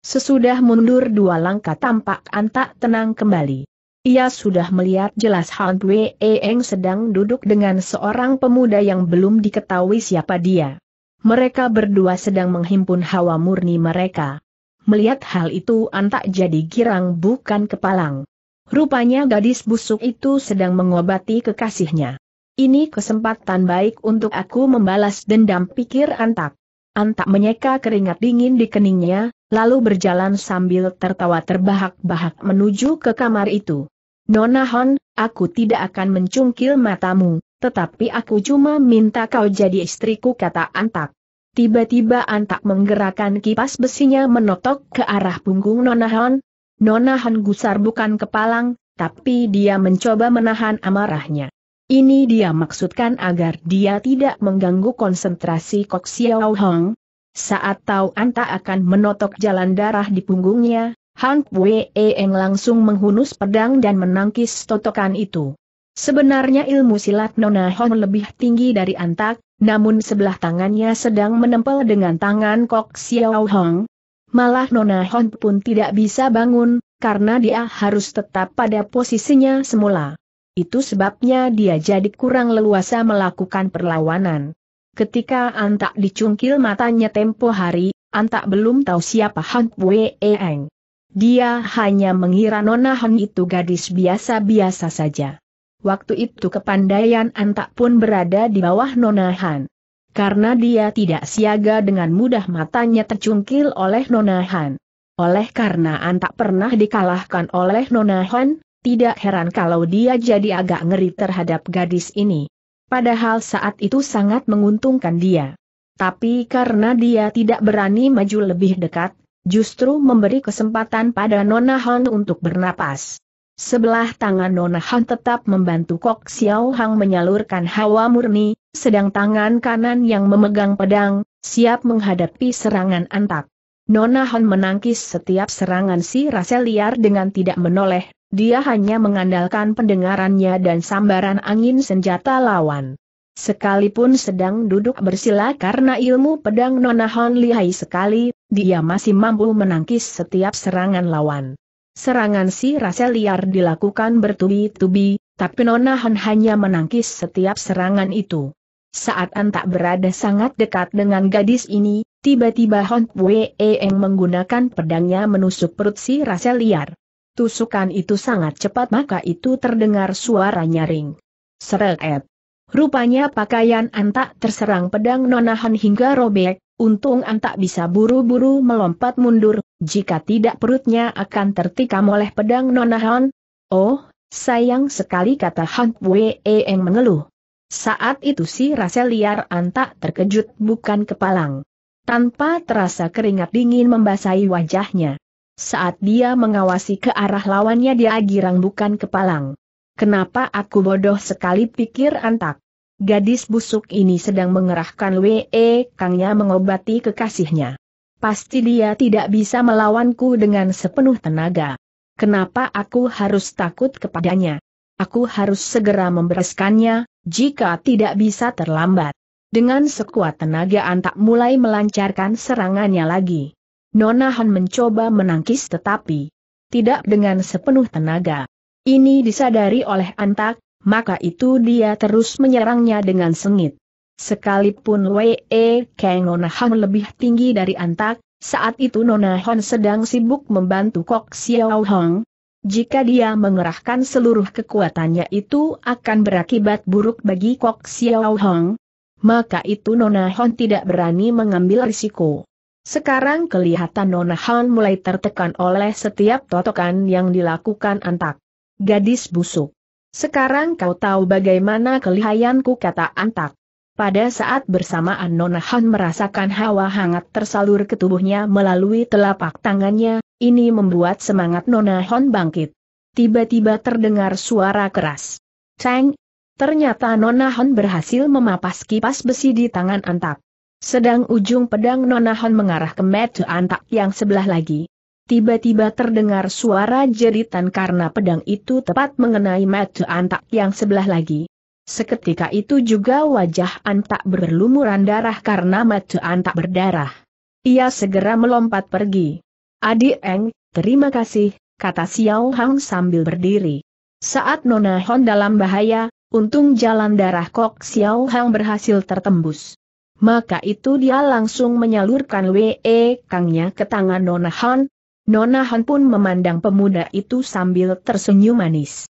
Sesudah mundur dua langkah tampak antak tenang kembali. Ia sudah melihat jelas Han Bue Eng sedang duduk dengan seorang pemuda yang belum diketahui siapa dia. Mereka berdua sedang menghimpun hawa murni mereka. Melihat hal itu antak jadi girang bukan kepalang. Rupanya gadis busuk itu sedang mengobati kekasihnya. Ini kesempatan baik untuk aku membalas dendam pikir antak. Antak menyeka keringat dingin di keningnya, lalu berjalan sambil tertawa terbahak-bahak menuju ke kamar itu. Nona Hon, aku tidak akan mencungkil matamu, tetapi aku cuma minta kau jadi istriku kata Antak. Tiba-tiba Antak menggerakkan kipas besinya menotok ke arah punggung Nona Hon. Nona Hon gusar bukan kepalang, tapi dia mencoba menahan amarahnya. Ini dia maksudkan agar dia tidak mengganggu konsentrasi Kok Xiao Hong. Saat tahu Anta akan menotok jalan darah di punggungnya, Han Ween langsung menghunus pedang dan menangkis totokan itu. Sebenarnya ilmu silat Nona Hon lebih tinggi dari Antak, namun sebelah tangannya sedang menempel dengan tangan Kok Xiao Hong. Malah Nona Hon pun tidak bisa bangun, karena dia harus tetap pada posisinya semula. Itu sebabnya dia jadi kurang leluasa melakukan perlawanan. Ketika Antak dicungkil matanya tempo hari, Antak belum tahu siapa Han Ween. Dia hanya mengira Nona itu gadis biasa-biasa saja. Waktu itu kepandaian Antak pun berada di bawah Nona Han. Karena dia tidak siaga dengan mudah matanya tercungkil oleh Nona Han. Oleh karena Antak pernah dikalahkan oleh Nona Han, tidak heran kalau dia jadi agak ngeri terhadap gadis ini. Padahal saat itu sangat menguntungkan dia. Tapi karena dia tidak berani maju lebih dekat, justru memberi kesempatan pada Nona Han untuk bernapas. Sebelah tangan Nona Han tetap membantu Kok Xiao Hang menyalurkan hawa murni, sedang tangan kanan yang memegang pedang, siap menghadapi serangan antak. Nona Han menangkis setiap serangan si Rasel liar dengan tidak menoleh, dia hanya mengandalkan pendengarannya dan sambaran angin senjata lawan. Sekalipun sedang duduk bersila karena ilmu pedang Nona Hon lihai sekali, dia masih mampu menangkis setiap serangan lawan. Serangan si rasa liar dilakukan bertubi-tubi, tapi Nona Hon hanya menangkis setiap serangan itu. Saat antak berada sangat dekat dengan gadis ini, tiba-tiba Hon Pue menggunakan pedangnya menusuk perut si rasa liar. Tusukan itu sangat cepat maka itu terdengar suara nyaring. Seret. Rupanya pakaian Antak terserang pedang nonahan hingga robek, untung Antak bisa buru-buru melompat mundur, jika tidak perutnya akan tertikam oleh pedang nonahan. Oh, sayang sekali kata Han Wee yang mengeluh. Saat itu si rasa liar Antak terkejut bukan kepalang. Tanpa terasa keringat dingin membasahi wajahnya. Saat dia mengawasi ke arah lawannya dia girang bukan kepalang. Kenapa aku bodoh sekali pikir Antak? Gadis busuk ini sedang mengerahkan WE Kangnya mengobati kekasihnya. Pasti dia tidak bisa melawanku dengan sepenuh tenaga. Kenapa aku harus takut kepadanya? Aku harus segera membereskannya, jika tidak bisa terlambat. Dengan sekuat tenaga Antak mulai melancarkan serangannya lagi. Nona Han mencoba menangkis tetapi tidak dengan sepenuh tenaga. Ini disadari oleh Antak, maka itu dia terus menyerangnya dengan sengit. Sekalipun Wee Kang Nona Hon lebih tinggi dari Antak, saat itu Nona Hon sedang sibuk membantu Kok Xiao Hong. Jika dia mengerahkan seluruh kekuatannya itu akan berakibat buruk bagi Kok Xiao Hong. Maka itu Nona Hon tidak berani mengambil risiko. Sekarang kelihatan Nona Hon mulai tertekan oleh setiap totokan yang dilakukan Antak. Gadis busuk. Sekarang kau tahu bagaimana kelihayanku kata Antak. Pada saat bersamaan Nona Han merasakan hawa hangat tersalur ke tubuhnya melalui telapak tangannya, ini membuat semangat Nona Han bangkit. Tiba-tiba terdengar suara keras. Ceng! Ternyata Nona Han berhasil memapas kipas besi di tangan Antak. Sedang ujung pedang Nona Han mengarah ke metu Antak yang sebelah lagi. Tiba-tiba terdengar suara jeritan karena pedang itu tepat mengenai mata Antak yang sebelah lagi. Seketika itu juga wajah Antak berlumuran darah karena mata Antak berdarah. Ia segera melompat pergi. Adik Eng, terima kasih, kata Xiao Hang sambil berdiri. Saat Nona Hon dalam bahaya, untung jalan darah Kok Xiao Hang berhasil tertembus. Maka itu dia langsung menyalurkan WE Kangnya ke tangan Nona Han, Nona Han pun memandang pemuda itu sambil tersenyum manis.